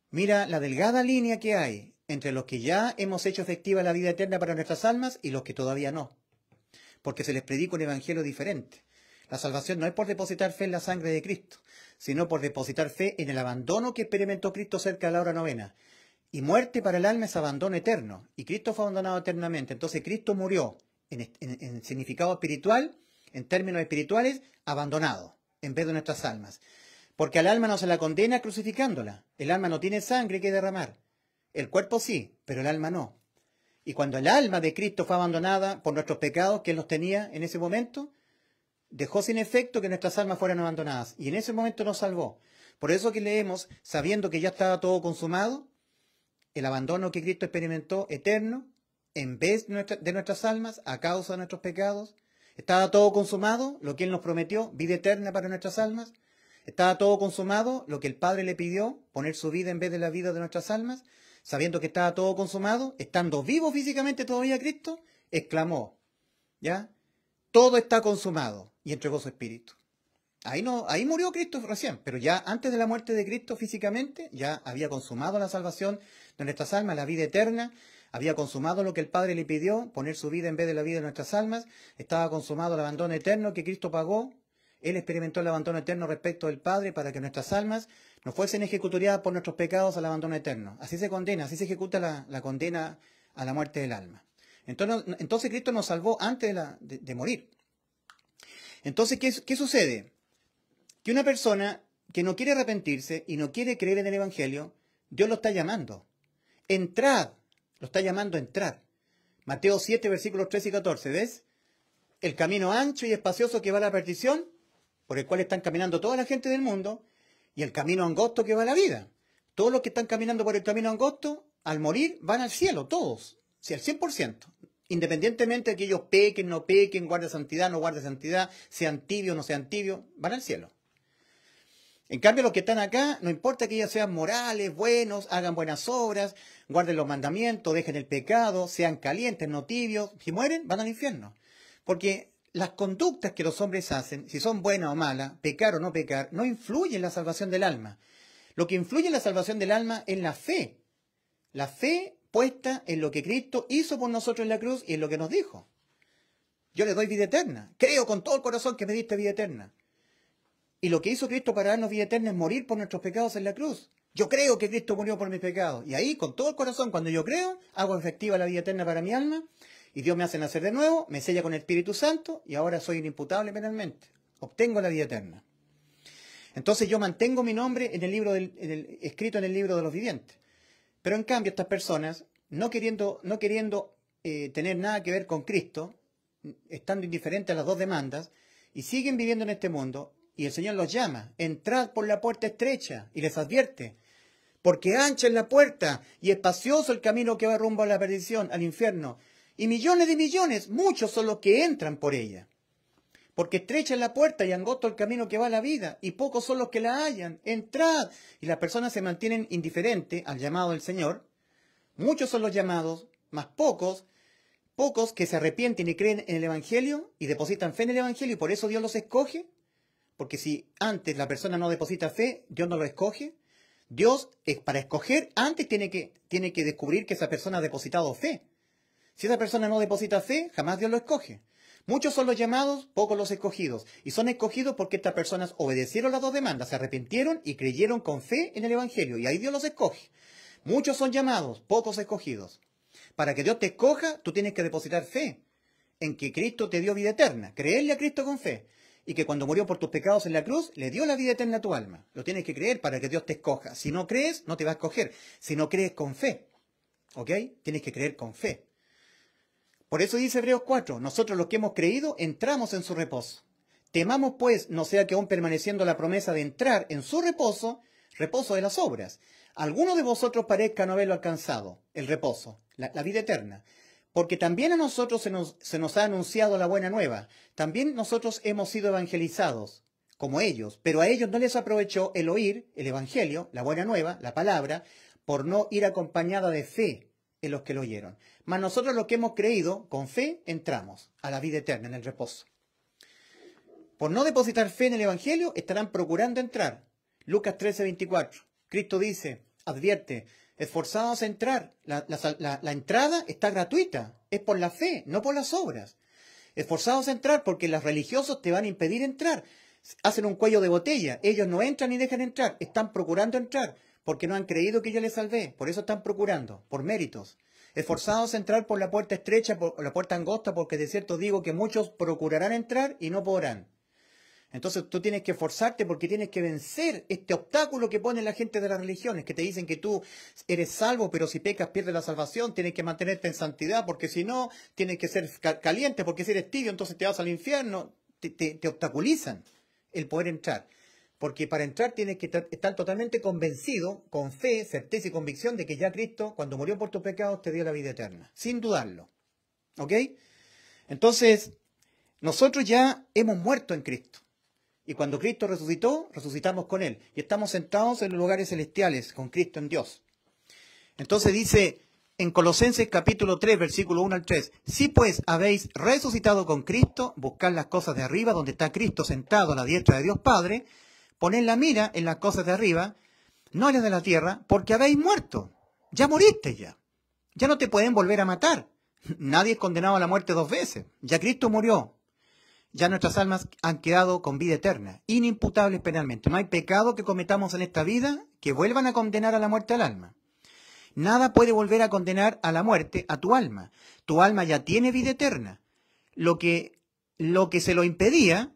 S1: Mira la delgada línea que hay entre los que ya hemos hecho efectiva la vida eterna para nuestras almas y los que todavía no, porque se les predica un evangelio diferente. La salvación no es por depositar fe en la sangre de Cristo, sino por depositar fe en el abandono que experimentó Cristo cerca de la hora novena. Y muerte para el alma es abandono eterno. Y Cristo fue abandonado eternamente. Entonces Cristo murió en, significado espiritual, en términos espirituales, abandonado, en vez de nuestras almas. Porque al alma no se la condena crucificándola. El alma no tiene sangre que derramar. El cuerpo sí, pero el alma no. Y cuando el alma de Cristo fue abandonada por nuestros pecados que Él los tenía en ese momento, dejó sin efecto que nuestras almas fueran abandonadas. Y en ese momento nos salvó. Por eso que leemos, sabiendo que ya estaba todo consumado, el abandono que Cristo experimentó eterno, en vez de nuestras almas, a causa de nuestros pecados, estaba todo consumado, lo que Él nos prometió, vida eterna para nuestras almas, estaba todo consumado, lo que el Padre le pidió, poner su vida en vez de la vida de nuestras almas, sabiendo que estaba todo consumado, estando vivo físicamente todavía Cristo, exclamó, ¿ya? Todo está consumado y entregó su espíritu. Ahí, no, ahí murió Cristo recién, pero ya antes de la muerte de Cristo físicamente, ya había consumado la salvación de nuestras almas, la vida eterna, había consumado lo que el Padre le pidió, poner su vida en vez de la vida de nuestras almas, estaba consumado el abandono eterno que Cristo pagó, Él experimentó el abandono eterno respecto del Padre para que nuestras almas no fuesen ejecutoriadas por nuestros pecados al abandono eterno. Así se condena, así se ejecuta la, condena a la muerte del alma. Entonces, entonces Cristo nos salvó antes de, de morir. Entonces, ¿qué, sucede? Que una persona que no quiere arrepentirse y no quiere creer en el Evangelio, Dios lo está llamando. Entrad, lo está llamando a entrar. Mateo 7, versículos 3 y 14, ¿ves? El camino ancho y espacioso que va a la perdición, por el cual están caminando toda la gente del mundo, y el camino angosto que va a la vida. Todos los que están caminando por el camino angosto, al morir, van al cielo, todos, si al 100% independientemente de que ellos pequen, no pequen, guarde santidad, no guarde santidad, sean tibios, no sean tibios, van al cielo. En cambio, los que están acá, no importa que ellos sean morales, buenos, hagan buenas obras, guarden los mandamientos, dejen el pecado, sean calientes, no tibios, si mueren, van al infierno. Porque las conductas que los hombres hacen, si son buenas o malas, pecar o no pecar, no influyen en la salvación del alma. Lo que influye en la salvación del alma es la fe. La fe en lo que Cristo hizo por nosotros en la cruz y en lo que nos dijo. Yo le doy vida eterna. Creo con todo el corazón que me diste vida eterna. Y lo que hizo Cristo para darnos vida eterna es morir por nuestros pecados en la cruz. Yo creo que Cristo murió por mis pecados. Y ahí, con todo el corazón, cuando yo creo, hago efectiva la vida eterna para mi alma. Y Dios me hace nacer de nuevo, me sella con el Espíritu Santo y ahora soy inimputable penalmente. Obtengo la vida eterna. Entonces yo mantengo mi nombre en el libro del, escrito en el libro de los vivientes. Pero en cambio estas personas, no queriendo, no queriendo eh, tener nada que ver con Cristo, estando indiferentes a las dos demandas, y siguen viviendo en este mundo, y el Señor los llama, entrad por la puerta estrecha, y les advierte, porque ancha es la puerta, y espacioso el camino que va rumbo a la perdición, al infierno, y millones y millones, muchos son los que entran por ella porque estrecha la puerta y angosto el camino que va a la vida, y pocos son los que la hallan. Entrad. Y las personas se mantienen indiferentes al llamado del Señor. Muchos son los llamados, más pocos, pocos que se arrepienten y creen en el Evangelio y depositan fe en el Evangelio, y por eso Dios los escoge. Porque si antes la persona no deposita fe, Dios no lo escoge. Dios, es para escoger, antes tiene que, tiene que descubrir que esa persona ha depositado fe. Si esa persona no deposita fe, jamás Dios lo escoge. Muchos son los llamados, pocos los escogidos. Y son escogidos porque estas personas obedecieron las dos demandas, se arrepintieron y creyeron con fe en el Evangelio. Y ahí Dios los escoge. Muchos son llamados, pocos escogidos. Para que Dios te escoja, tú tienes que depositar fe en que Cristo te dio vida eterna. Creerle a Cristo con fe. Y que cuando murió por tus pecados en la cruz, le dio la vida eterna a tu alma. Lo tienes que creer para que Dios te escoja. Si no crees, no te va a escoger. Si no crees con fe. ¿Ok? Tienes que creer con fe. Por eso dice Hebreos 4, nosotros los que hemos creído entramos en su reposo. Temamos pues, no sea que aún permaneciendo la promesa de entrar en su reposo, reposo de las obras, alguno de vosotros parezca no haberlo alcanzado, el reposo, la, vida eterna. Porque también a nosotros se nos, se nos ha anunciado la buena nueva, también nosotros hemos sido evangelizados, como ellos, pero a ellos no les aprovechó el oír el Evangelio, la buena nueva, la palabra, por no ir acompañada de fe, en los que lo oyeron. Mas nosotros los que hemos creído, con fe, entramos a la vida eterna, en el reposo. Por no depositar fe en el Evangelio, estarán procurando entrar. Lucas 13, 24. Cristo dice, advierte, esforzados a entrar. La, la, entrada está gratuita, es por la fe, no por las obras. Esforzados a entrar porque los religiosos te van a impedir entrar. Hacen un cuello de botella, ellos no entran ni dejan entrar, están procurando entrar porque no han creído que yo les salvé, por eso están procurando, por méritos. Esforzados a entrar por la puerta estrecha, por la puerta angosta, porque de cierto digo que muchos procurarán entrar y no podrán. Entonces tú tienes que esforzarte porque tienes que vencer este obstáculo que pone la gente de las religiones, que te dicen que tú eres salvo, pero si pecas pierdes la salvación, tienes que mantenerte en santidad, porque si no, tienes que ser caliente, porque si eres tibio, entonces te vas al infierno, te, te obstaculizan el poder entrar. Porque para entrar tienes que estar totalmente convencido, con fe, certeza y convicción de que ya Cristo, cuando murió por tu pecados, te dio la vida eterna, sin dudarlo. ¿Ok? Entonces, nosotros ya hemos muerto en Cristo. Y cuando Cristo resucitó, resucitamos con Él. Y estamos sentados en los lugares celestiales, con Cristo en Dios. Entonces dice en Colosenses capítulo 3, versículo 1 al 3, si pues habéis resucitado con Cristo, buscad las cosas de arriba donde está Cristo sentado a la diestra de Dios Padre, Poned la mira en las cosas de arriba, no en las de la tierra, porque habéis muerto. Ya moriste ya. Ya no te pueden volver a matar. Nadie es condenado a la muerte dos veces. Ya Cristo murió. Ya nuestras almas han quedado con vida eterna, inimputables penalmente. No hay pecado que cometamos en esta vida que vuelvan a condenar a la muerte al alma. Nada puede volver a condenar a la muerte a tu alma. Tu alma ya tiene vida eterna. Lo que, lo que se lo impedía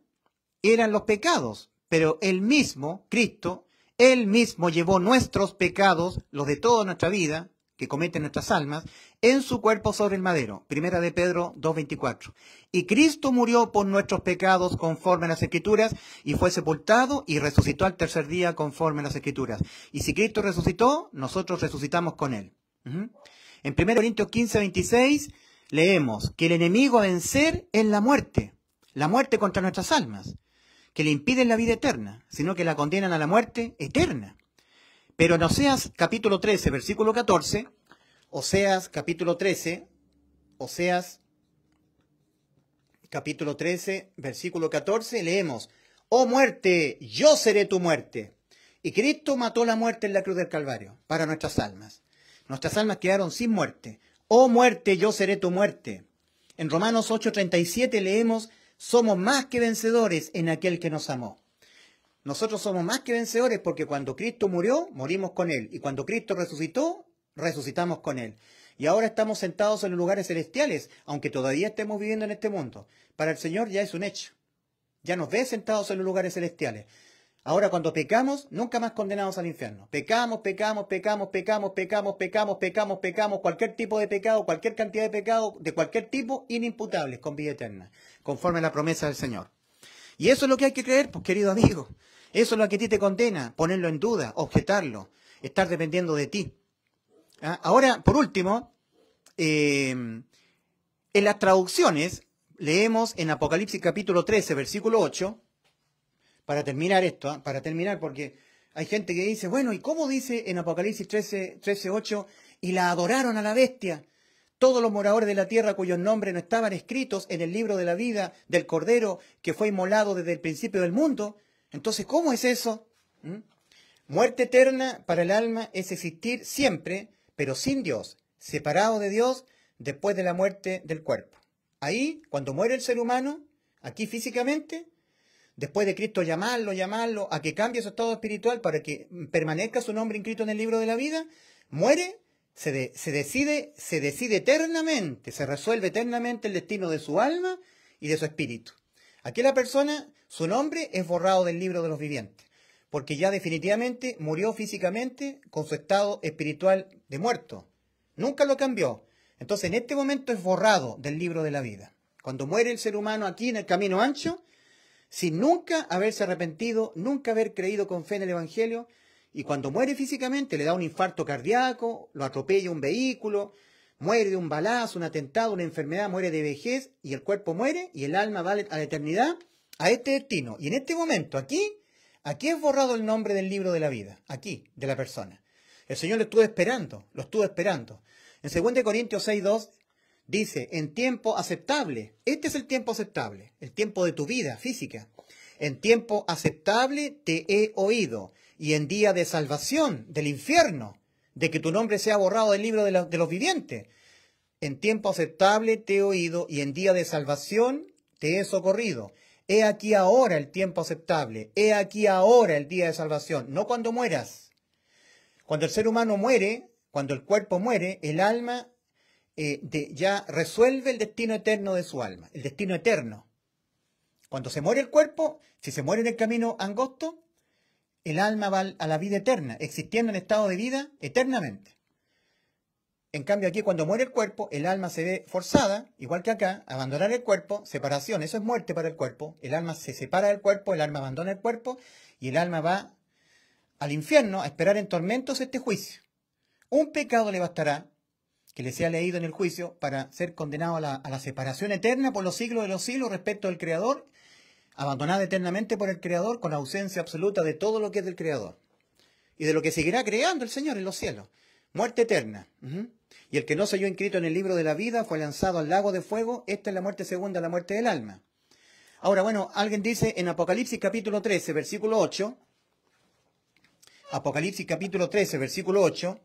S1: eran los pecados, pero el mismo, Cristo, él mismo llevó nuestros pecados, los de toda nuestra vida, que cometen nuestras almas, en su cuerpo sobre el madero. Primera de Pedro 2.24. Y Cristo murió por nuestros pecados conforme a las Escrituras, y fue sepultado y resucitó al tercer día conforme a las Escrituras. Y si Cristo resucitó, nosotros resucitamos con él. En 1 Corintios 15.26 leemos que el enemigo a vencer es la muerte, la muerte contra nuestras almas que le impiden la vida eterna, sino que la condenan a la muerte eterna. Pero en Oseas capítulo 13, versículo 14, Oseas capítulo 13, Oseas capítulo 13, versículo 14, leemos, Oh muerte, yo seré tu muerte. Y Cristo mató la muerte en la cruz del Calvario para nuestras almas. Nuestras almas quedaron sin muerte. Oh muerte, yo seré tu muerte. En Romanos 8:37 leemos, somos más que vencedores en aquel que nos amó. Nosotros somos más que vencedores porque cuando Cristo murió, morimos con Él. Y cuando Cristo resucitó, resucitamos con Él. Y ahora estamos sentados en los lugares celestiales, aunque todavía estemos viviendo en este mundo. Para el Señor ya es un hecho. Ya nos ve sentados en los lugares celestiales. Ahora, cuando pecamos, nunca más condenados al infierno. Pecamos, pecamos, pecamos, pecamos, pecamos, pecamos, pecamos, pecamos, cualquier tipo de pecado, cualquier cantidad de pecado, de cualquier tipo, inimputables, con vida eterna, conforme a la promesa del Señor. Y eso es lo que hay que creer, pues, querido amigo. Eso es lo que a ti te condena, ponerlo en duda, objetarlo, estar dependiendo de ti. ¿Ah? Ahora, por último, eh, en las traducciones leemos en Apocalipsis capítulo 13, versículo 8, para terminar esto, ¿ah? para terminar, porque hay gente que dice, bueno, ¿y cómo dice en Apocalipsis 13, 13, 8, y la adoraron a la bestia? Todos los moradores de la tierra cuyos nombres no estaban escritos en el libro de la vida del Cordero que fue inmolado desde el principio del mundo. Entonces, ¿cómo es eso? ¿Mm? Muerte eterna para el alma es existir siempre, pero sin Dios, separado de Dios después de la muerte del cuerpo. Ahí, cuando muere el ser humano, aquí físicamente, después de Cristo llamarlo, llamarlo, a que cambie su estado espiritual para que permanezca su nombre inscrito en el libro de la vida, muere, se, decide, se decide eternamente, se resuelve eternamente el destino de su alma y de su espíritu. Aquí la persona, su nombre es borrado del libro de los vivientes, porque ya definitivamente murió físicamente con su estado espiritual de muerto. Nunca lo cambió. Entonces en este momento es borrado del libro de la vida. Cuando muere el ser humano aquí en el camino ancho, sin nunca haberse arrepentido, nunca haber creído con fe en el Evangelio, y cuando muere físicamente le da un infarto cardíaco, lo atropella un vehículo, muere de un balazo, un atentado, una enfermedad, muere de vejez, y el cuerpo muere y el alma va a la eternidad, a este destino. Y en este momento, aquí, aquí es borrado el nombre del libro de la vida, aquí, de la persona. El Señor lo estuvo esperando, lo estuvo esperando. En 2 Corintios 6.2 Dice, en tiempo aceptable. Este es el tiempo aceptable, el tiempo de tu vida física. En tiempo aceptable te he oído y en día de salvación del infierno, de que tu nombre sea borrado del libro de, los vivientes. En tiempo aceptable te he oído y en día de salvación te he socorrido. He aquí ahora el tiempo aceptable. He aquí ahora el día de salvación. No cuando mueras. Cuando el ser humano muere, cuando el cuerpo muere, el alma eh, ya resuelve el destino eterno de su alma, el destino eterno. Cuando se muere el cuerpo, si se muere en el camino angosto, el alma va a la vida eterna, existiendo en estado de vida eternamente. En cambio aquí cuando muere el cuerpo, el alma se ve forzada, igual que acá, a abandonar el cuerpo, separación, eso es muerte para el cuerpo, el alma se separa del cuerpo, el alma abandona el cuerpo y el alma va al infierno a esperar en tormentos este juicio. Un pecado le bastará que le sea leído en el juicio para ser condenado a la, separación eterna por los siglos de los siglos respecto al Creador, abandonado eternamente por el Creador con la ausencia absoluta de todo lo que es del Creador y de lo que seguirá creando el Señor en los cielos. Muerte eterna. Y el que no se halló inscrito en el libro de la vida fue lanzado al lago de fuego. Esta es la muerte segunda, la muerte del alma. Ahora, bueno, alguien dice en Apocalipsis capítulo 13, versículo 8, Apocalipsis capítulo 13, versículo 8,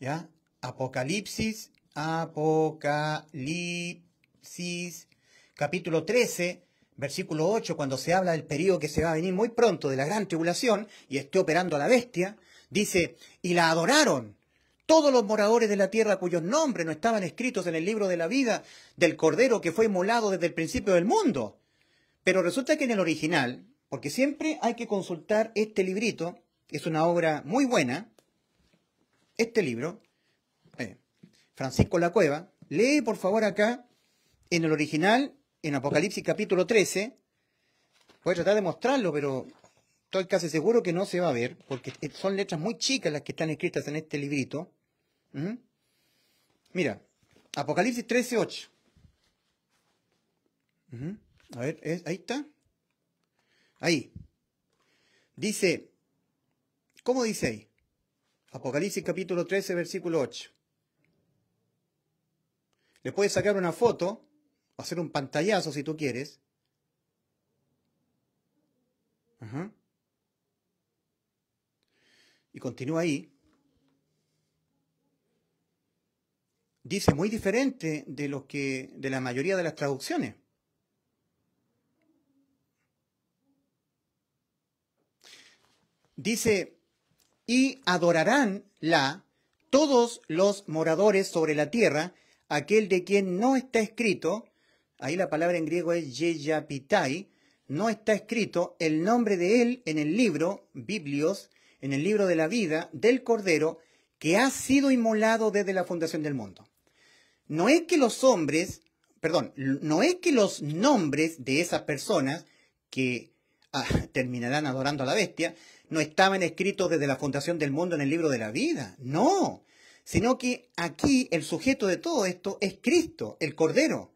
S1: ¿ya? Apocalipsis, Apocalipsis, capítulo 13, versículo 8, cuando se habla del periodo que se va a venir muy pronto de la gran tribulación y esté operando a la bestia, dice, y la adoraron todos los moradores de la tierra cuyos nombres no estaban escritos en el libro de la vida del Cordero que fue inmolado desde el principio del mundo. Pero resulta que en el original, porque siempre hay que consultar este librito, es una obra muy buena, este libro, Francisco La Cueva, lee por favor acá en el original, en Apocalipsis capítulo 13. Voy a tratar de mostrarlo, pero estoy casi seguro que no se va a ver, porque son letras muy chicas las que están escritas en este librito. Mira, Apocalipsis 13, 8. A ver, ahí está. Ahí. Dice, ¿cómo dice ahí? Apocalipsis capítulo 13, versículo 8. Le puedes sacar una foto, o hacer un pantallazo si tú quieres. Ajá. Y continúa ahí. Dice muy diferente de lo que de la mayoría de las traducciones. Dice, y adorarán la todos los moradores sobre la tierra aquel de quien no está escrito, ahí la palabra en griego es Yeyapitai, no está escrito el nombre de él en el libro, Biblios, en el libro de la vida del Cordero, que ha sido inmolado desde la fundación del mundo. No es que los hombres, perdón, no es que los nombres de esas personas que ah, terminarán adorando a la bestia, no estaban escritos desde la fundación del mundo en el libro de la vida. No, sino que aquí el sujeto de todo esto es Cristo, el Cordero.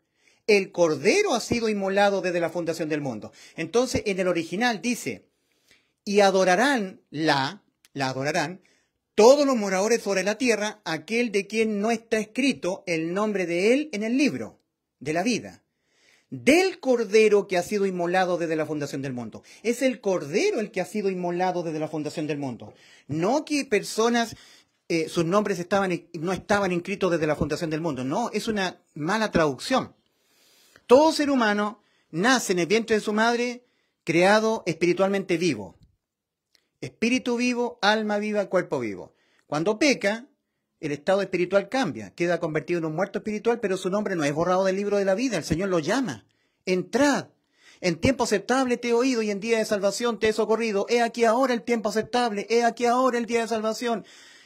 S1: El Cordero ha sido inmolado desde la fundación del mundo. Entonces, en el original dice, y adorarán la, la adorarán, todos los moradores sobre la tierra, aquel de quien no está escrito el nombre de él en el libro de la vida del cordero que ha sido inmolado desde la fundación del mundo. Es el cordero el que ha sido inmolado desde la fundación del mundo. No que personas eh, sus nombres estaban, no estaban inscritos desde la fundación del mundo. No, es una mala traducción. Todo ser humano nace en el vientre de su madre creado espiritualmente vivo. Espíritu vivo, alma viva, cuerpo vivo. Cuando peca, el estado espiritual cambia, queda convertido en un muerto espiritual, pero su nombre no es borrado del libro de la vida, el Señor lo llama. Entrad, en tiempo aceptable te he oído y en día de salvación te he socorrido. He aquí ahora el tiempo aceptable, he aquí ahora el día de salvación.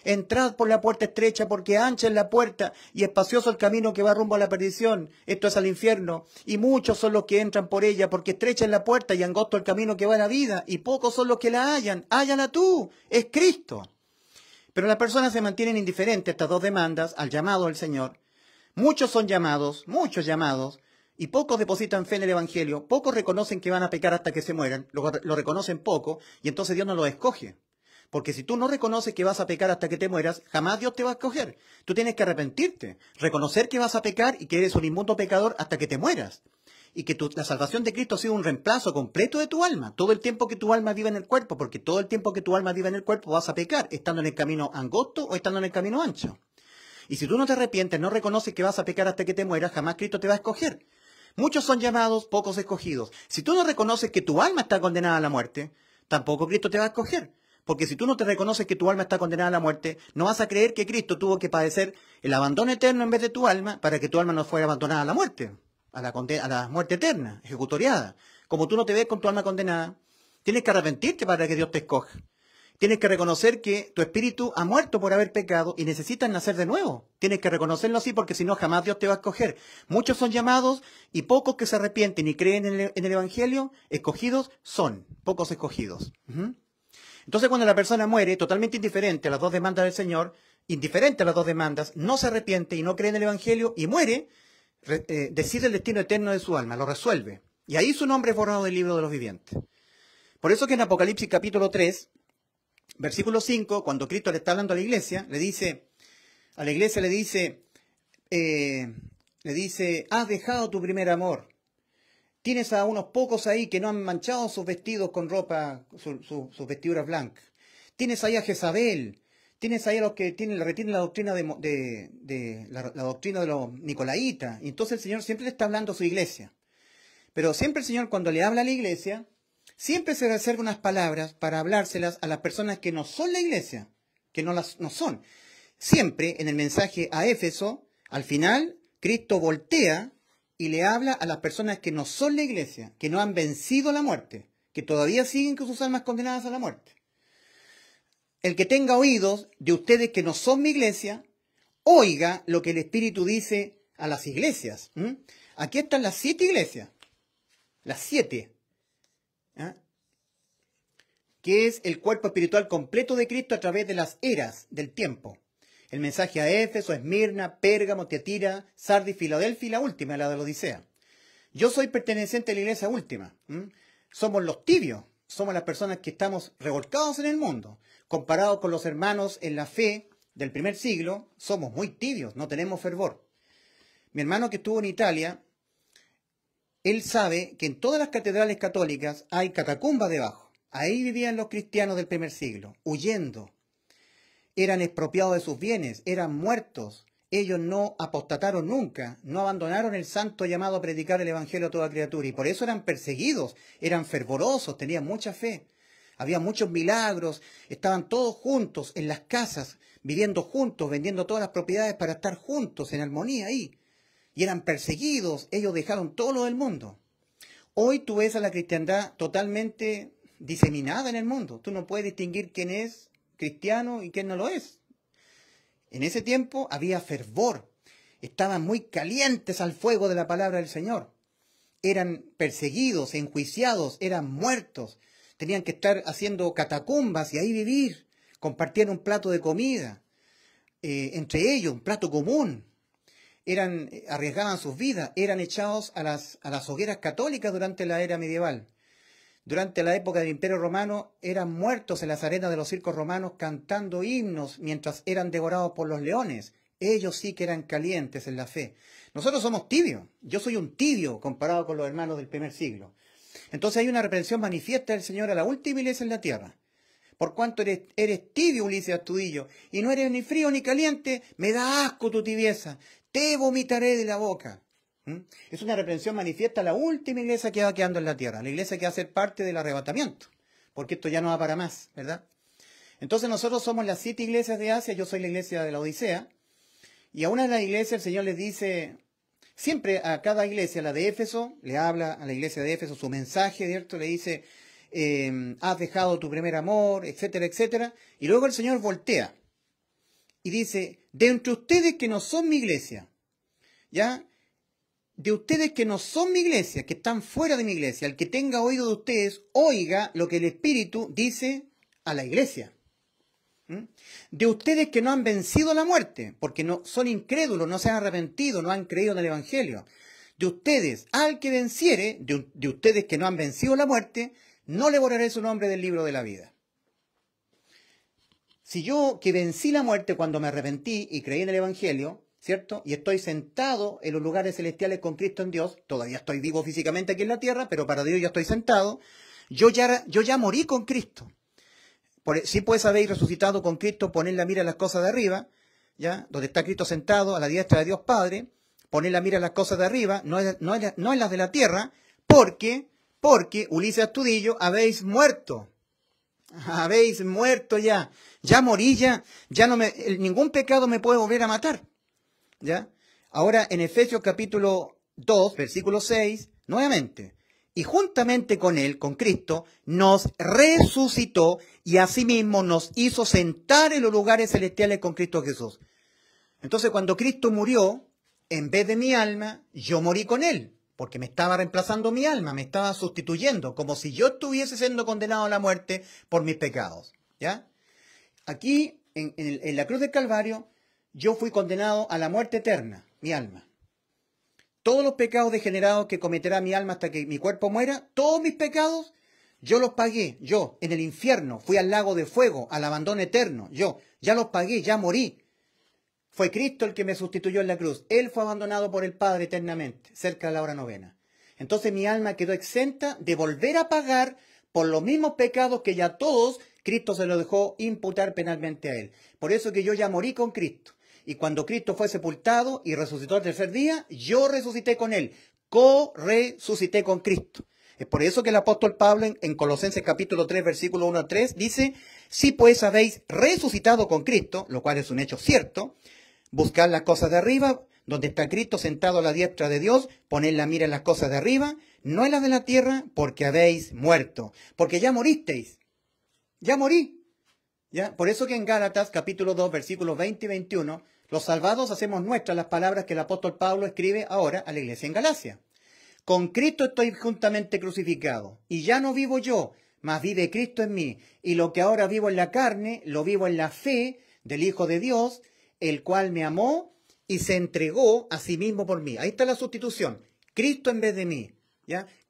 S1: Entrad por la puerta estrecha, porque ancha es la puerta y espacioso el camino que va rumbo a la perdición, esto es al infierno. Y muchos son los que entran por ella, porque estrecha es la puerta y angosto el camino que va a la vida, y pocos son los que la hallan. Hallala tú, es Cristo. Pero las personas se mantienen indiferentes a estas dos demandas, al llamado del Señor. Muchos son llamados, muchos llamados, y pocos depositan fe en el Evangelio, pocos reconocen que van a pecar hasta que se mueran, lo reconocen poco, y entonces Dios no los escoge. Porque si tú no reconoces que vas a pecar hasta que te mueras, jamás Dios te va a escoger. Tú tienes que arrepentirte, reconocer que vas a pecar y que eres un inmundo pecador hasta que te mueras. Y que la salvación de Cristo ha sido un reemplazo completo de tu alma. Todo el tiempo que tu alma viva en el cuerpo, porque todo el tiempo que tu alma viva en el cuerpo vas a pecar, estando en el camino angosto o estando en el camino ancho. Y si tú no te arrepientes, no reconoces que vas a pecar hasta que te mueras, jamás Cristo te va a escoger. Muchos son llamados, pocos escogidos. Si tú no reconoces que tu alma está condenada a la muerte, tampoco Cristo te va a escoger. Porque si tú no te reconoces que tu alma está condenada a la muerte, no vas a creer que Cristo tuvo que padecer el abandono eterno en vez de tu alma para que tu alma no fuera abandonada a la muerte, a la, muerte eterna, ejecutoriada. Como tú no te ves con tu alma condenada, tienes que arrepentirte para que Dios te escoja. Tienes que reconocer que tu espíritu ha muerto por haber pecado y necesitas nacer de nuevo. Tienes que reconocerlo así porque si no jamás Dios te va a escoger. Muchos son llamados y pocos que se arrepienten y creen en el, Evangelio, escogidos son, pocos escogidos. Entonces cuando la persona muere totalmente indiferente a las dos demandas del Señor, indiferente a las dos demandas, no se arrepiente y no cree en el Evangelio y muere, eh, decide el destino eterno de su alma, lo resuelve. Y ahí su nombre es borrado del libro de los vivientes. Por eso que en Apocalipsis capítulo 3, versículo 5, cuando Cristo le está hablando a la iglesia, le dice, a la iglesia le dice, eh, le dice, has dejado tu primer amor. Tienes a unos pocos ahí que no han manchado sus vestidos con ropa, su, sus vestiduras blancas. Tienes ahí a Jezabel. Tienes ahí a los que tienen, retienen la doctrina de, la, doctrina de los nicolaitas. Y entonces el Señor siempre le está hablando a su iglesia. Pero siempre el Señor cuando le habla a la iglesia, siempre se reserva unas palabras para hablárselas a las personas que no son la iglesia, que no las no son. Siempre en el mensaje a Éfeso, al final, Cristo voltea y le habla a las personas que no son la iglesia, que no han vencido la muerte, que todavía siguen con sus almas condenadas a la muerte. El que tenga oídos de ustedes que no son mi iglesia, oiga lo que el Espíritu dice a las iglesias. Aquí están las siete iglesias. Las siete. ¿ah? Que es el cuerpo espiritual completo de Cristo a través de las eras del tiempo. El mensaje a Éfeso, Esmirna, Pérgamo, Teatira, Sardi, Filadelfia y la última, la de la Odisea. Yo soy perteneciente a la iglesia última. Somos los tibios, somos las personas que estamos revolcados en el mundo. Comparado con los hermanos en la fe del primer siglo, somos muy tibios, no tenemos fervor. Mi hermano que estuvo en Italia, él sabe que en todas las catedrales católicas hay catacumbas debajo. Ahí vivían los cristianos del primer siglo, huyendo, eran expropiados de sus bienes, eran muertos. Ellos no apostataron nunca, no abandonaron el santo llamado a predicar el Evangelio a toda criatura y por eso eran perseguidos, eran fervorosos, tenían mucha fe. Había muchos milagros, estaban todos juntos en las casas, viviendo juntos, vendiendo todas las propiedades para estar juntos en armonía ahí. Y eran perseguidos, ellos dejaron todo lo del mundo. Hoy tú ves a la cristiandad totalmente diseminada en el mundo. Tú no puedes distinguir quién es cristiano y quién no lo es. En ese tiempo había fervor, estaban muy calientes al fuego de la palabra del Señor. Eran perseguidos, enjuiciados, eran muertos, tenían que estar haciendo catacumbas y ahí vivir, compartían un plato de comida, eh, entre ellos un plato común, eran, eh, arriesgaban sus vidas, eran echados a las, a las hogueras católicas durante la era medieval. Durante la época del Imperio Romano eran muertos en las arenas de los circos romanos cantando himnos mientras eran devorados por los leones. Ellos sí que eran calientes en la fe. Nosotros somos tibios. Yo soy un tibio comparado con los hermanos del primer siglo. Entonces hay una reprensión manifiesta del Señor a la última iglesia en la tierra. Por cuanto eres, eres tibio, Ulises Astudillo, y no eres ni frío ni caliente, me da asco tu tibieza. Te vomitaré de la boca. ¿Mm? Es una reprensión manifiesta a la última iglesia que va quedando en la tierra, la iglesia que va a ser parte del arrebatamiento, porque esto ya no va para más, ¿verdad? Entonces nosotros somos las siete iglesias de Asia, yo soy la iglesia de la Odisea, y a una de las iglesias el Señor les dice, siempre a cada iglesia, la de Éfeso, le habla a la iglesia de Éfeso su mensaje, ¿cierto? Le dice, eh, has dejado tu primer amor, etcétera, etcétera. Y luego el Señor voltea y dice, de entre ustedes que no son mi iglesia, ¿ya? de ustedes que no son mi iglesia, que están fuera de mi iglesia. El que tenga oído de ustedes, oiga lo que el Espíritu dice a la iglesia. ¿Mm? De ustedes que no han vencido la muerte, porque no son incrédulos, no se han arrepentido, no han creído en el Evangelio. De ustedes, al que venciere, de ustedes que no han vencido la muerte, no le borraré su nombre del libro de la vida. Si yo que vencí la muerte cuando me arrepentí y creí en el Evangelio, ¿cierto? Y estoy sentado en los lugares celestiales con Cristo en Dios, todavía estoy vivo físicamente aquí en la tierra, pero para Dios ya estoy sentado, yo ya, yo ya morí con Cristo. E, si pues habéis resucitado con Cristo, poned la mira en las cosas de arriba, ¿ya? Donde está Cristo sentado a la diestra de Dios Padre, poned la mira en las cosas de arriba, no, es, no en las de la tierra, porque, porque, Ulises Tudillo, habéis muerto. Habéis muerto ya, ya morí ya, ya no me, ningún pecado me puede volver a matar. ¿Ya? Ahora en Efesios capítulo 2, versículo 6, nuevamente, y juntamente con él, con Cristo, nos resucitó y asimismo nos hizo sentar en los lugares celestiales con Cristo Jesús. Entonces cuando Cristo murió, en vez de mi alma, yo morí con él, porque me estaba reemplazando mi alma, me estaba sustituyendo, como si yo estuviese siendo condenado a la muerte por mis pecados. ¿Ya? Aquí, en, en la cruz del Calvario, yo fui condenado a la muerte eterna, mi alma. Todos los pecados degenerados que cometerá mi alma hasta que mi cuerpo muera, todos mis pecados, yo los pagué, yo, en el infierno, fui al lago de fuego, al abandono eterno, yo, ya los pagué, ya morí. Fue Cristo el que me sustituyó en la cruz. Él fue abandonado por el Padre eternamente, cerca de la hora novena. Entonces mi alma quedó exenta de volver a pagar por los mismos pecados que ya todos Cristo se los dejó imputar penalmente a él. Por eso que yo ya morí con Cristo. Y cuando Cristo fue sepultado y resucitó al tercer día, yo resucité con él. Co-resucité con Cristo. Es por eso que el apóstol Pablo en, Colosenses capítulo 3, versículo 1 a 3 dice, si pues habéis resucitado con Cristo, lo cual es un hecho cierto, buscad las cosas de arriba, donde está Cristo sentado a la diestra de Dios, poned la mira en las cosas de arriba, no en las de la tierra, porque habéis muerto, porque ya moristeis, ya morí. ¿Ya? Por eso que en Gálatas capítulo 2, versículos 20 y 21, los salvados hacemos nuestras las palabras que el apóstol Pablo escribe ahora a la iglesia en Galacia. Con Cristo estoy juntamente crucificado, y ya no vivo yo, mas vive Cristo en mí, y lo que ahora vivo en la carne, lo vivo en la fe del Hijo de Dios, el cual me amó y se entregó a sí mismo por mí. Ahí está la sustitución. Cristo en vez de mí.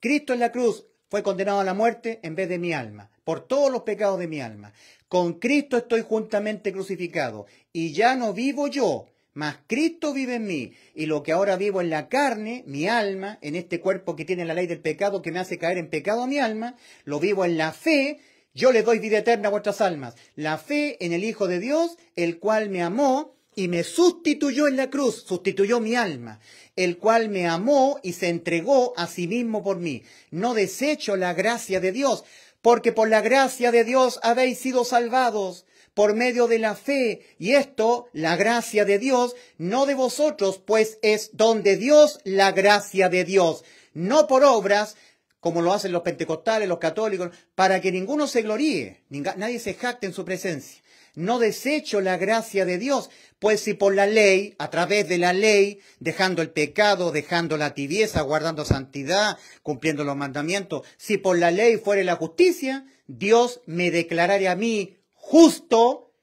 S1: Cristo en la cruz fue condenado a la muerte en vez de mi alma por todos los pecados de mi alma. Con Cristo estoy juntamente crucificado y ya no vivo yo, mas Cristo vive en mí. Y lo que ahora vivo en la carne, mi alma, en este cuerpo que tiene la ley del pecado que me hace caer en pecado a mi alma, lo vivo en la fe. Yo le doy vida eterna a vuestras almas. La fe en el Hijo de Dios, el cual me amó y me sustituyó en la cruz, sustituyó mi alma, el cual me amó y se entregó a sí mismo por mí. No desecho la gracia de Dios, porque por la gracia de Dios habéis sido salvados por medio de la fe, y esto, la gracia de Dios, no de vosotros, pues es donde Dios la gracia de Dios, no por obras, como lo hacen los pentecostales, los católicos, para que ninguno se gloríe, nadie se jacte en su presencia no desecho la gracia de Dios, pues si por la ley, a través de la ley, dejando el pecado, dejando la tibieza, guardando santidad, cumpliendo los mandamientos, si por la ley fuere la justicia, Dios me declarare a mí justo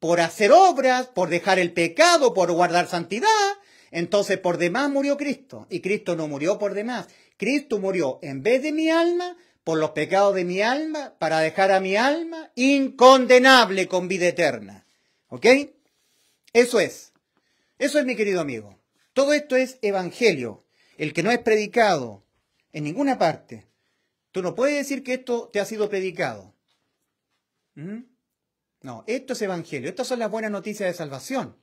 S1: por hacer obras, por dejar el pecado, por guardar santidad. Entonces por demás murió Cristo, y Cristo no murió por demás. Cristo murió en vez de mi alma, por los pecados de mi alma para dejar a mi alma incondenable con vida eterna. ¿Ok? Eso es. Eso es mi querido amigo. Todo esto es evangelio, el que no es predicado en ninguna parte. Tú no puedes decir que esto te ha sido predicado. ¿Mm? No, esto es evangelio. Estas son las buenas noticias de salvación,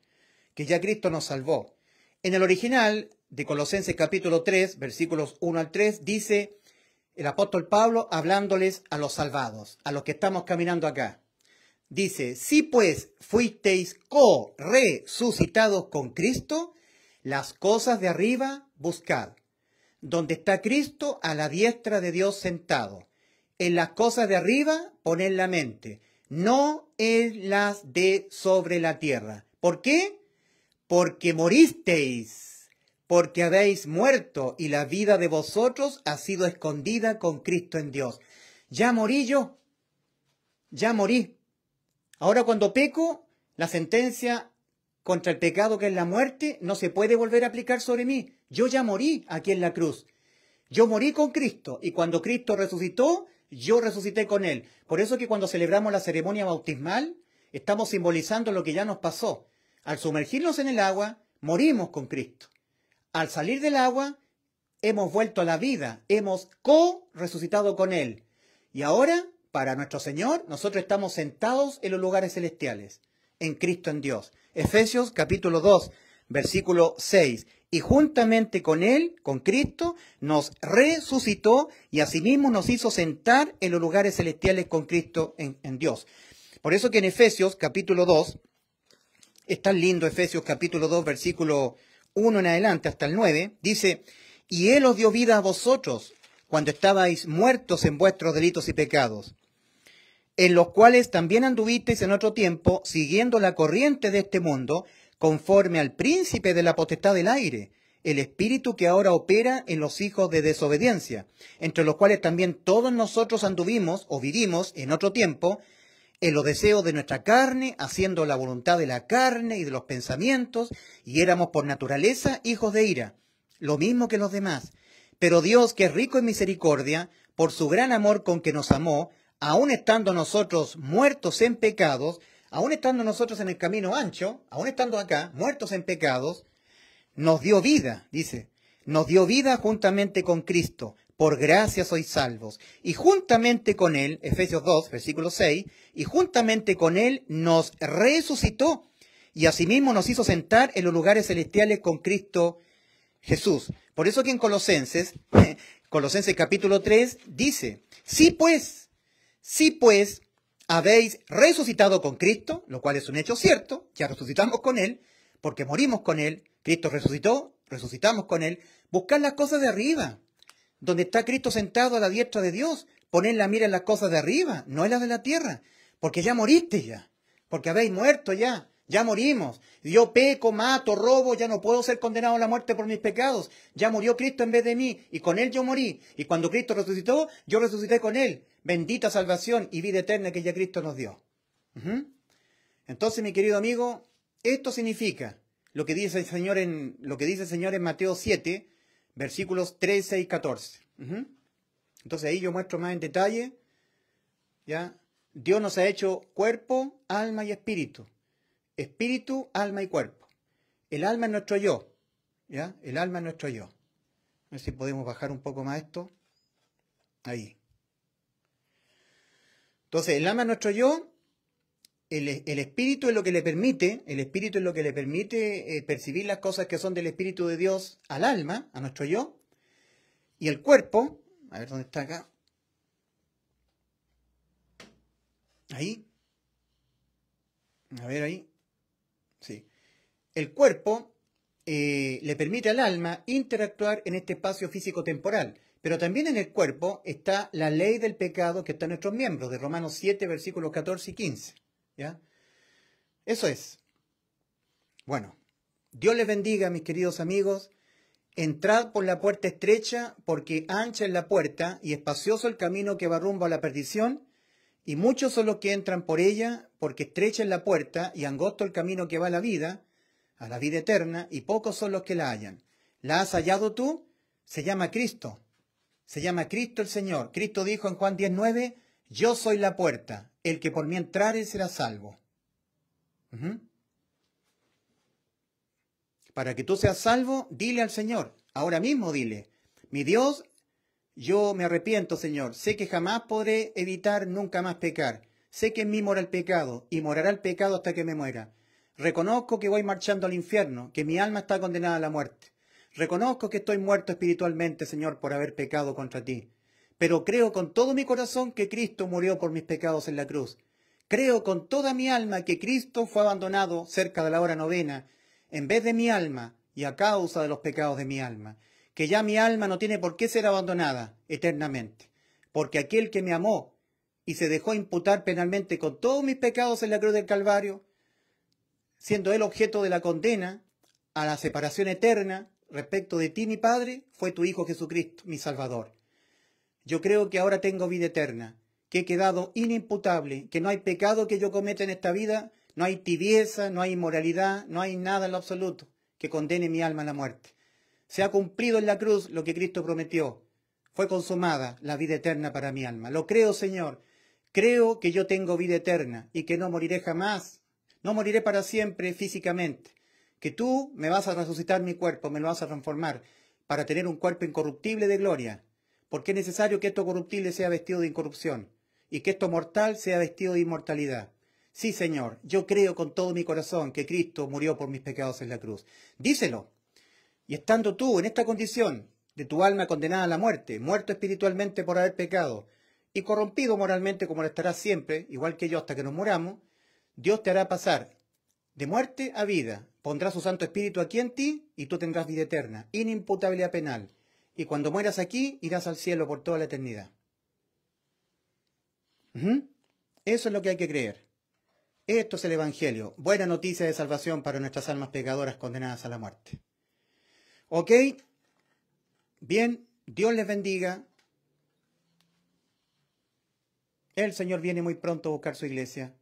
S1: que ya Cristo nos salvó. En el original de Colosenses capítulo 3, versículos 1 al 3, dice, el apóstol Pablo hablándoles a los salvados, a los que estamos caminando acá. Dice, si pues fuisteis co-resucitados con Cristo, las cosas de arriba buscad, donde está Cristo a la diestra de Dios sentado. En las cosas de arriba poned la mente, no en las de sobre la tierra. ¿Por qué? Porque moristeis porque habéis muerto y la vida de vosotros ha sido escondida con Cristo en Dios. Ya morí yo, ya morí. Ahora cuando peco, la sentencia contra el pecado que es la muerte no se puede volver a aplicar sobre mí. Yo ya morí aquí en la cruz. Yo morí con Cristo y cuando Cristo resucitó, yo resucité con Él. Por eso que cuando celebramos la ceremonia bautismal, estamos simbolizando lo que ya nos pasó. Al sumergirnos en el agua, morimos con Cristo. Al salir del agua, hemos vuelto a la vida, hemos co-resucitado con Él. Y ahora, para nuestro Señor, nosotros estamos sentados en los lugares celestiales, en Cristo en Dios. Efesios capítulo 2, versículo 6. Y juntamente con Él, con Cristo, nos resucitó y asimismo nos hizo sentar en los lugares celestiales con Cristo en, Dios. Por eso que en Efesios capítulo 2, es tan lindo Efesios capítulo 2, versículo 1 en adelante hasta el 9, dice, y Él os dio vida a vosotros cuando estabais muertos en vuestros delitos y pecados, en los cuales también anduvisteis en otro tiempo, siguiendo la corriente de este mundo, conforme al príncipe de la potestad del aire, el espíritu que ahora opera en los hijos de desobediencia, entre los cuales también todos nosotros anduvimos o vivimos en otro tiempo, en los deseos de nuestra carne, haciendo la voluntad de la carne y de los pensamientos, y éramos por naturaleza hijos de ira, lo mismo que los demás. Pero Dios, que es rico en misericordia, por su gran amor con que nos amó, aun estando nosotros muertos en pecados, aun estando nosotros en el camino ancho, aun estando acá, muertos en pecados, nos dio vida, dice, nos dio vida juntamente con Cristo por gracia sois salvos. Y juntamente con él, Efesios 2, versículo 6, y juntamente con él nos resucitó y asimismo nos hizo sentar en los lugares celestiales con Cristo Jesús. Por eso que en Colosenses, Colosenses capítulo 3, dice, sí pues, sí pues, habéis resucitado con Cristo, lo cual es un hecho cierto, ya resucitamos con Él, porque morimos con Él, Cristo resucitó, resucitamos con Él, buscad las cosas de arriba, donde está Cristo sentado a la diestra de Dios, poned la mira en las cosas de arriba, no en las de la tierra, porque ya moriste ya, porque habéis muerto ya, ya morimos. Yo peco, mato, robo, ya no puedo ser condenado a la muerte por mis pecados. Ya murió Cristo en vez de mí y con él yo morí. Y cuando Cristo resucitó, yo resucité con él. Bendita salvación y vida eterna que ya Cristo nos dio. Entonces, mi querido amigo, esto significa lo que dice el Señor en lo que dice el Señor en Mateo 7, versículos 13 y 14. Entonces ahí yo muestro más en detalle, ¿ya? Dios nos ha hecho cuerpo, alma y espíritu. Espíritu, alma y cuerpo. El alma es nuestro yo, ¿ya? El alma es nuestro yo. A ver si podemos bajar un poco más esto. Ahí. Entonces, el alma es nuestro yo el, espíritu es lo que le permite, el espíritu es lo que le permite eh, percibir las cosas que son del espíritu de Dios al alma, a nuestro yo, y el cuerpo, a ver dónde está acá, ahí, a ver ahí, sí, el cuerpo eh, le permite al alma interactuar en este espacio físico-temporal. Pero también en el cuerpo está la ley del pecado que está en nuestros miembros, de Romanos 7, versículos 14 y 15. Eso es. Bueno, Dios les bendiga, mis queridos amigos. Entrad por la puerta estrecha, porque ancha es la puerta y espacioso el camino que va rumbo a la perdición, y muchos son los que entran por ella, porque estrecha es la puerta y angosto el camino que va a la vida, a la vida eterna, y pocos son los que la hallan. ¿La has hallado tú? Se llama Cristo. Se llama Cristo el Señor. Cristo dijo en Juan 19, yo soy la puerta el que por mí entrare será salvo. Para que tú seas salvo, dile al Señor, ahora mismo dile, mi Dios, yo me arrepiento, Señor, sé que jamás podré evitar nunca más pecar, sé que en mí mora el pecado y morará el pecado hasta que me muera. Reconozco que voy marchando al infierno, que mi alma está condenada a la muerte. Reconozco que estoy muerto espiritualmente, Señor, por haber pecado contra ti pero creo con todo mi corazón que Cristo murió por mis pecados en la cruz. Creo con toda mi alma que Cristo fue abandonado cerca de la hora novena, en vez de mi alma y a causa de los pecados de mi alma, que ya mi alma no tiene por qué ser abandonada eternamente, porque aquel que me amó y se dejó imputar penalmente con todos mis pecados en la cruz del Calvario, siendo él objeto de la condena a la separación eterna respecto de ti, mi Padre, fue tu Hijo Jesucristo, mi Salvador. Yo creo que ahora tengo vida eterna, que he quedado inimputable, que no hay pecado que yo cometa en esta vida, no hay tibieza, no hay inmoralidad, no hay nada en lo absoluto que condene mi alma a la muerte. Se ha cumplido en la cruz lo que Cristo prometió. Fue consumada la vida eterna para mi alma. Lo creo, Señor. Creo que yo tengo vida eterna y que no moriré jamás. No moriré para siempre físicamente. Que tú me vas a resucitar mi cuerpo, me lo vas a transformar para tener un cuerpo incorruptible de gloria porque es necesario que esto corruptible sea vestido de incorrupción y que esto mortal sea vestido de inmortalidad. Sí, Señor, yo creo con todo mi corazón que Cristo murió por mis pecados en la cruz. Díselo. Y estando tú en esta condición de tu alma condenada a la muerte, muerto espiritualmente por haber pecado y corrompido moralmente como lo estarás siempre, igual que yo hasta que nos muramos, Dios te hará pasar de muerte a vida, pondrá su Santo Espíritu aquí en ti y tú tendrás vida eterna, inimputable a penal y cuando mueras aquí irás al cielo por toda la eternidad. Eso es lo que hay que creer. Esto es el Evangelio, buena noticia de salvación para nuestras almas pecadoras condenadas a la muerte. ¿Ok? Bien, Dios les bendiga. El Señor viene muy pronto a buscar su iglesia.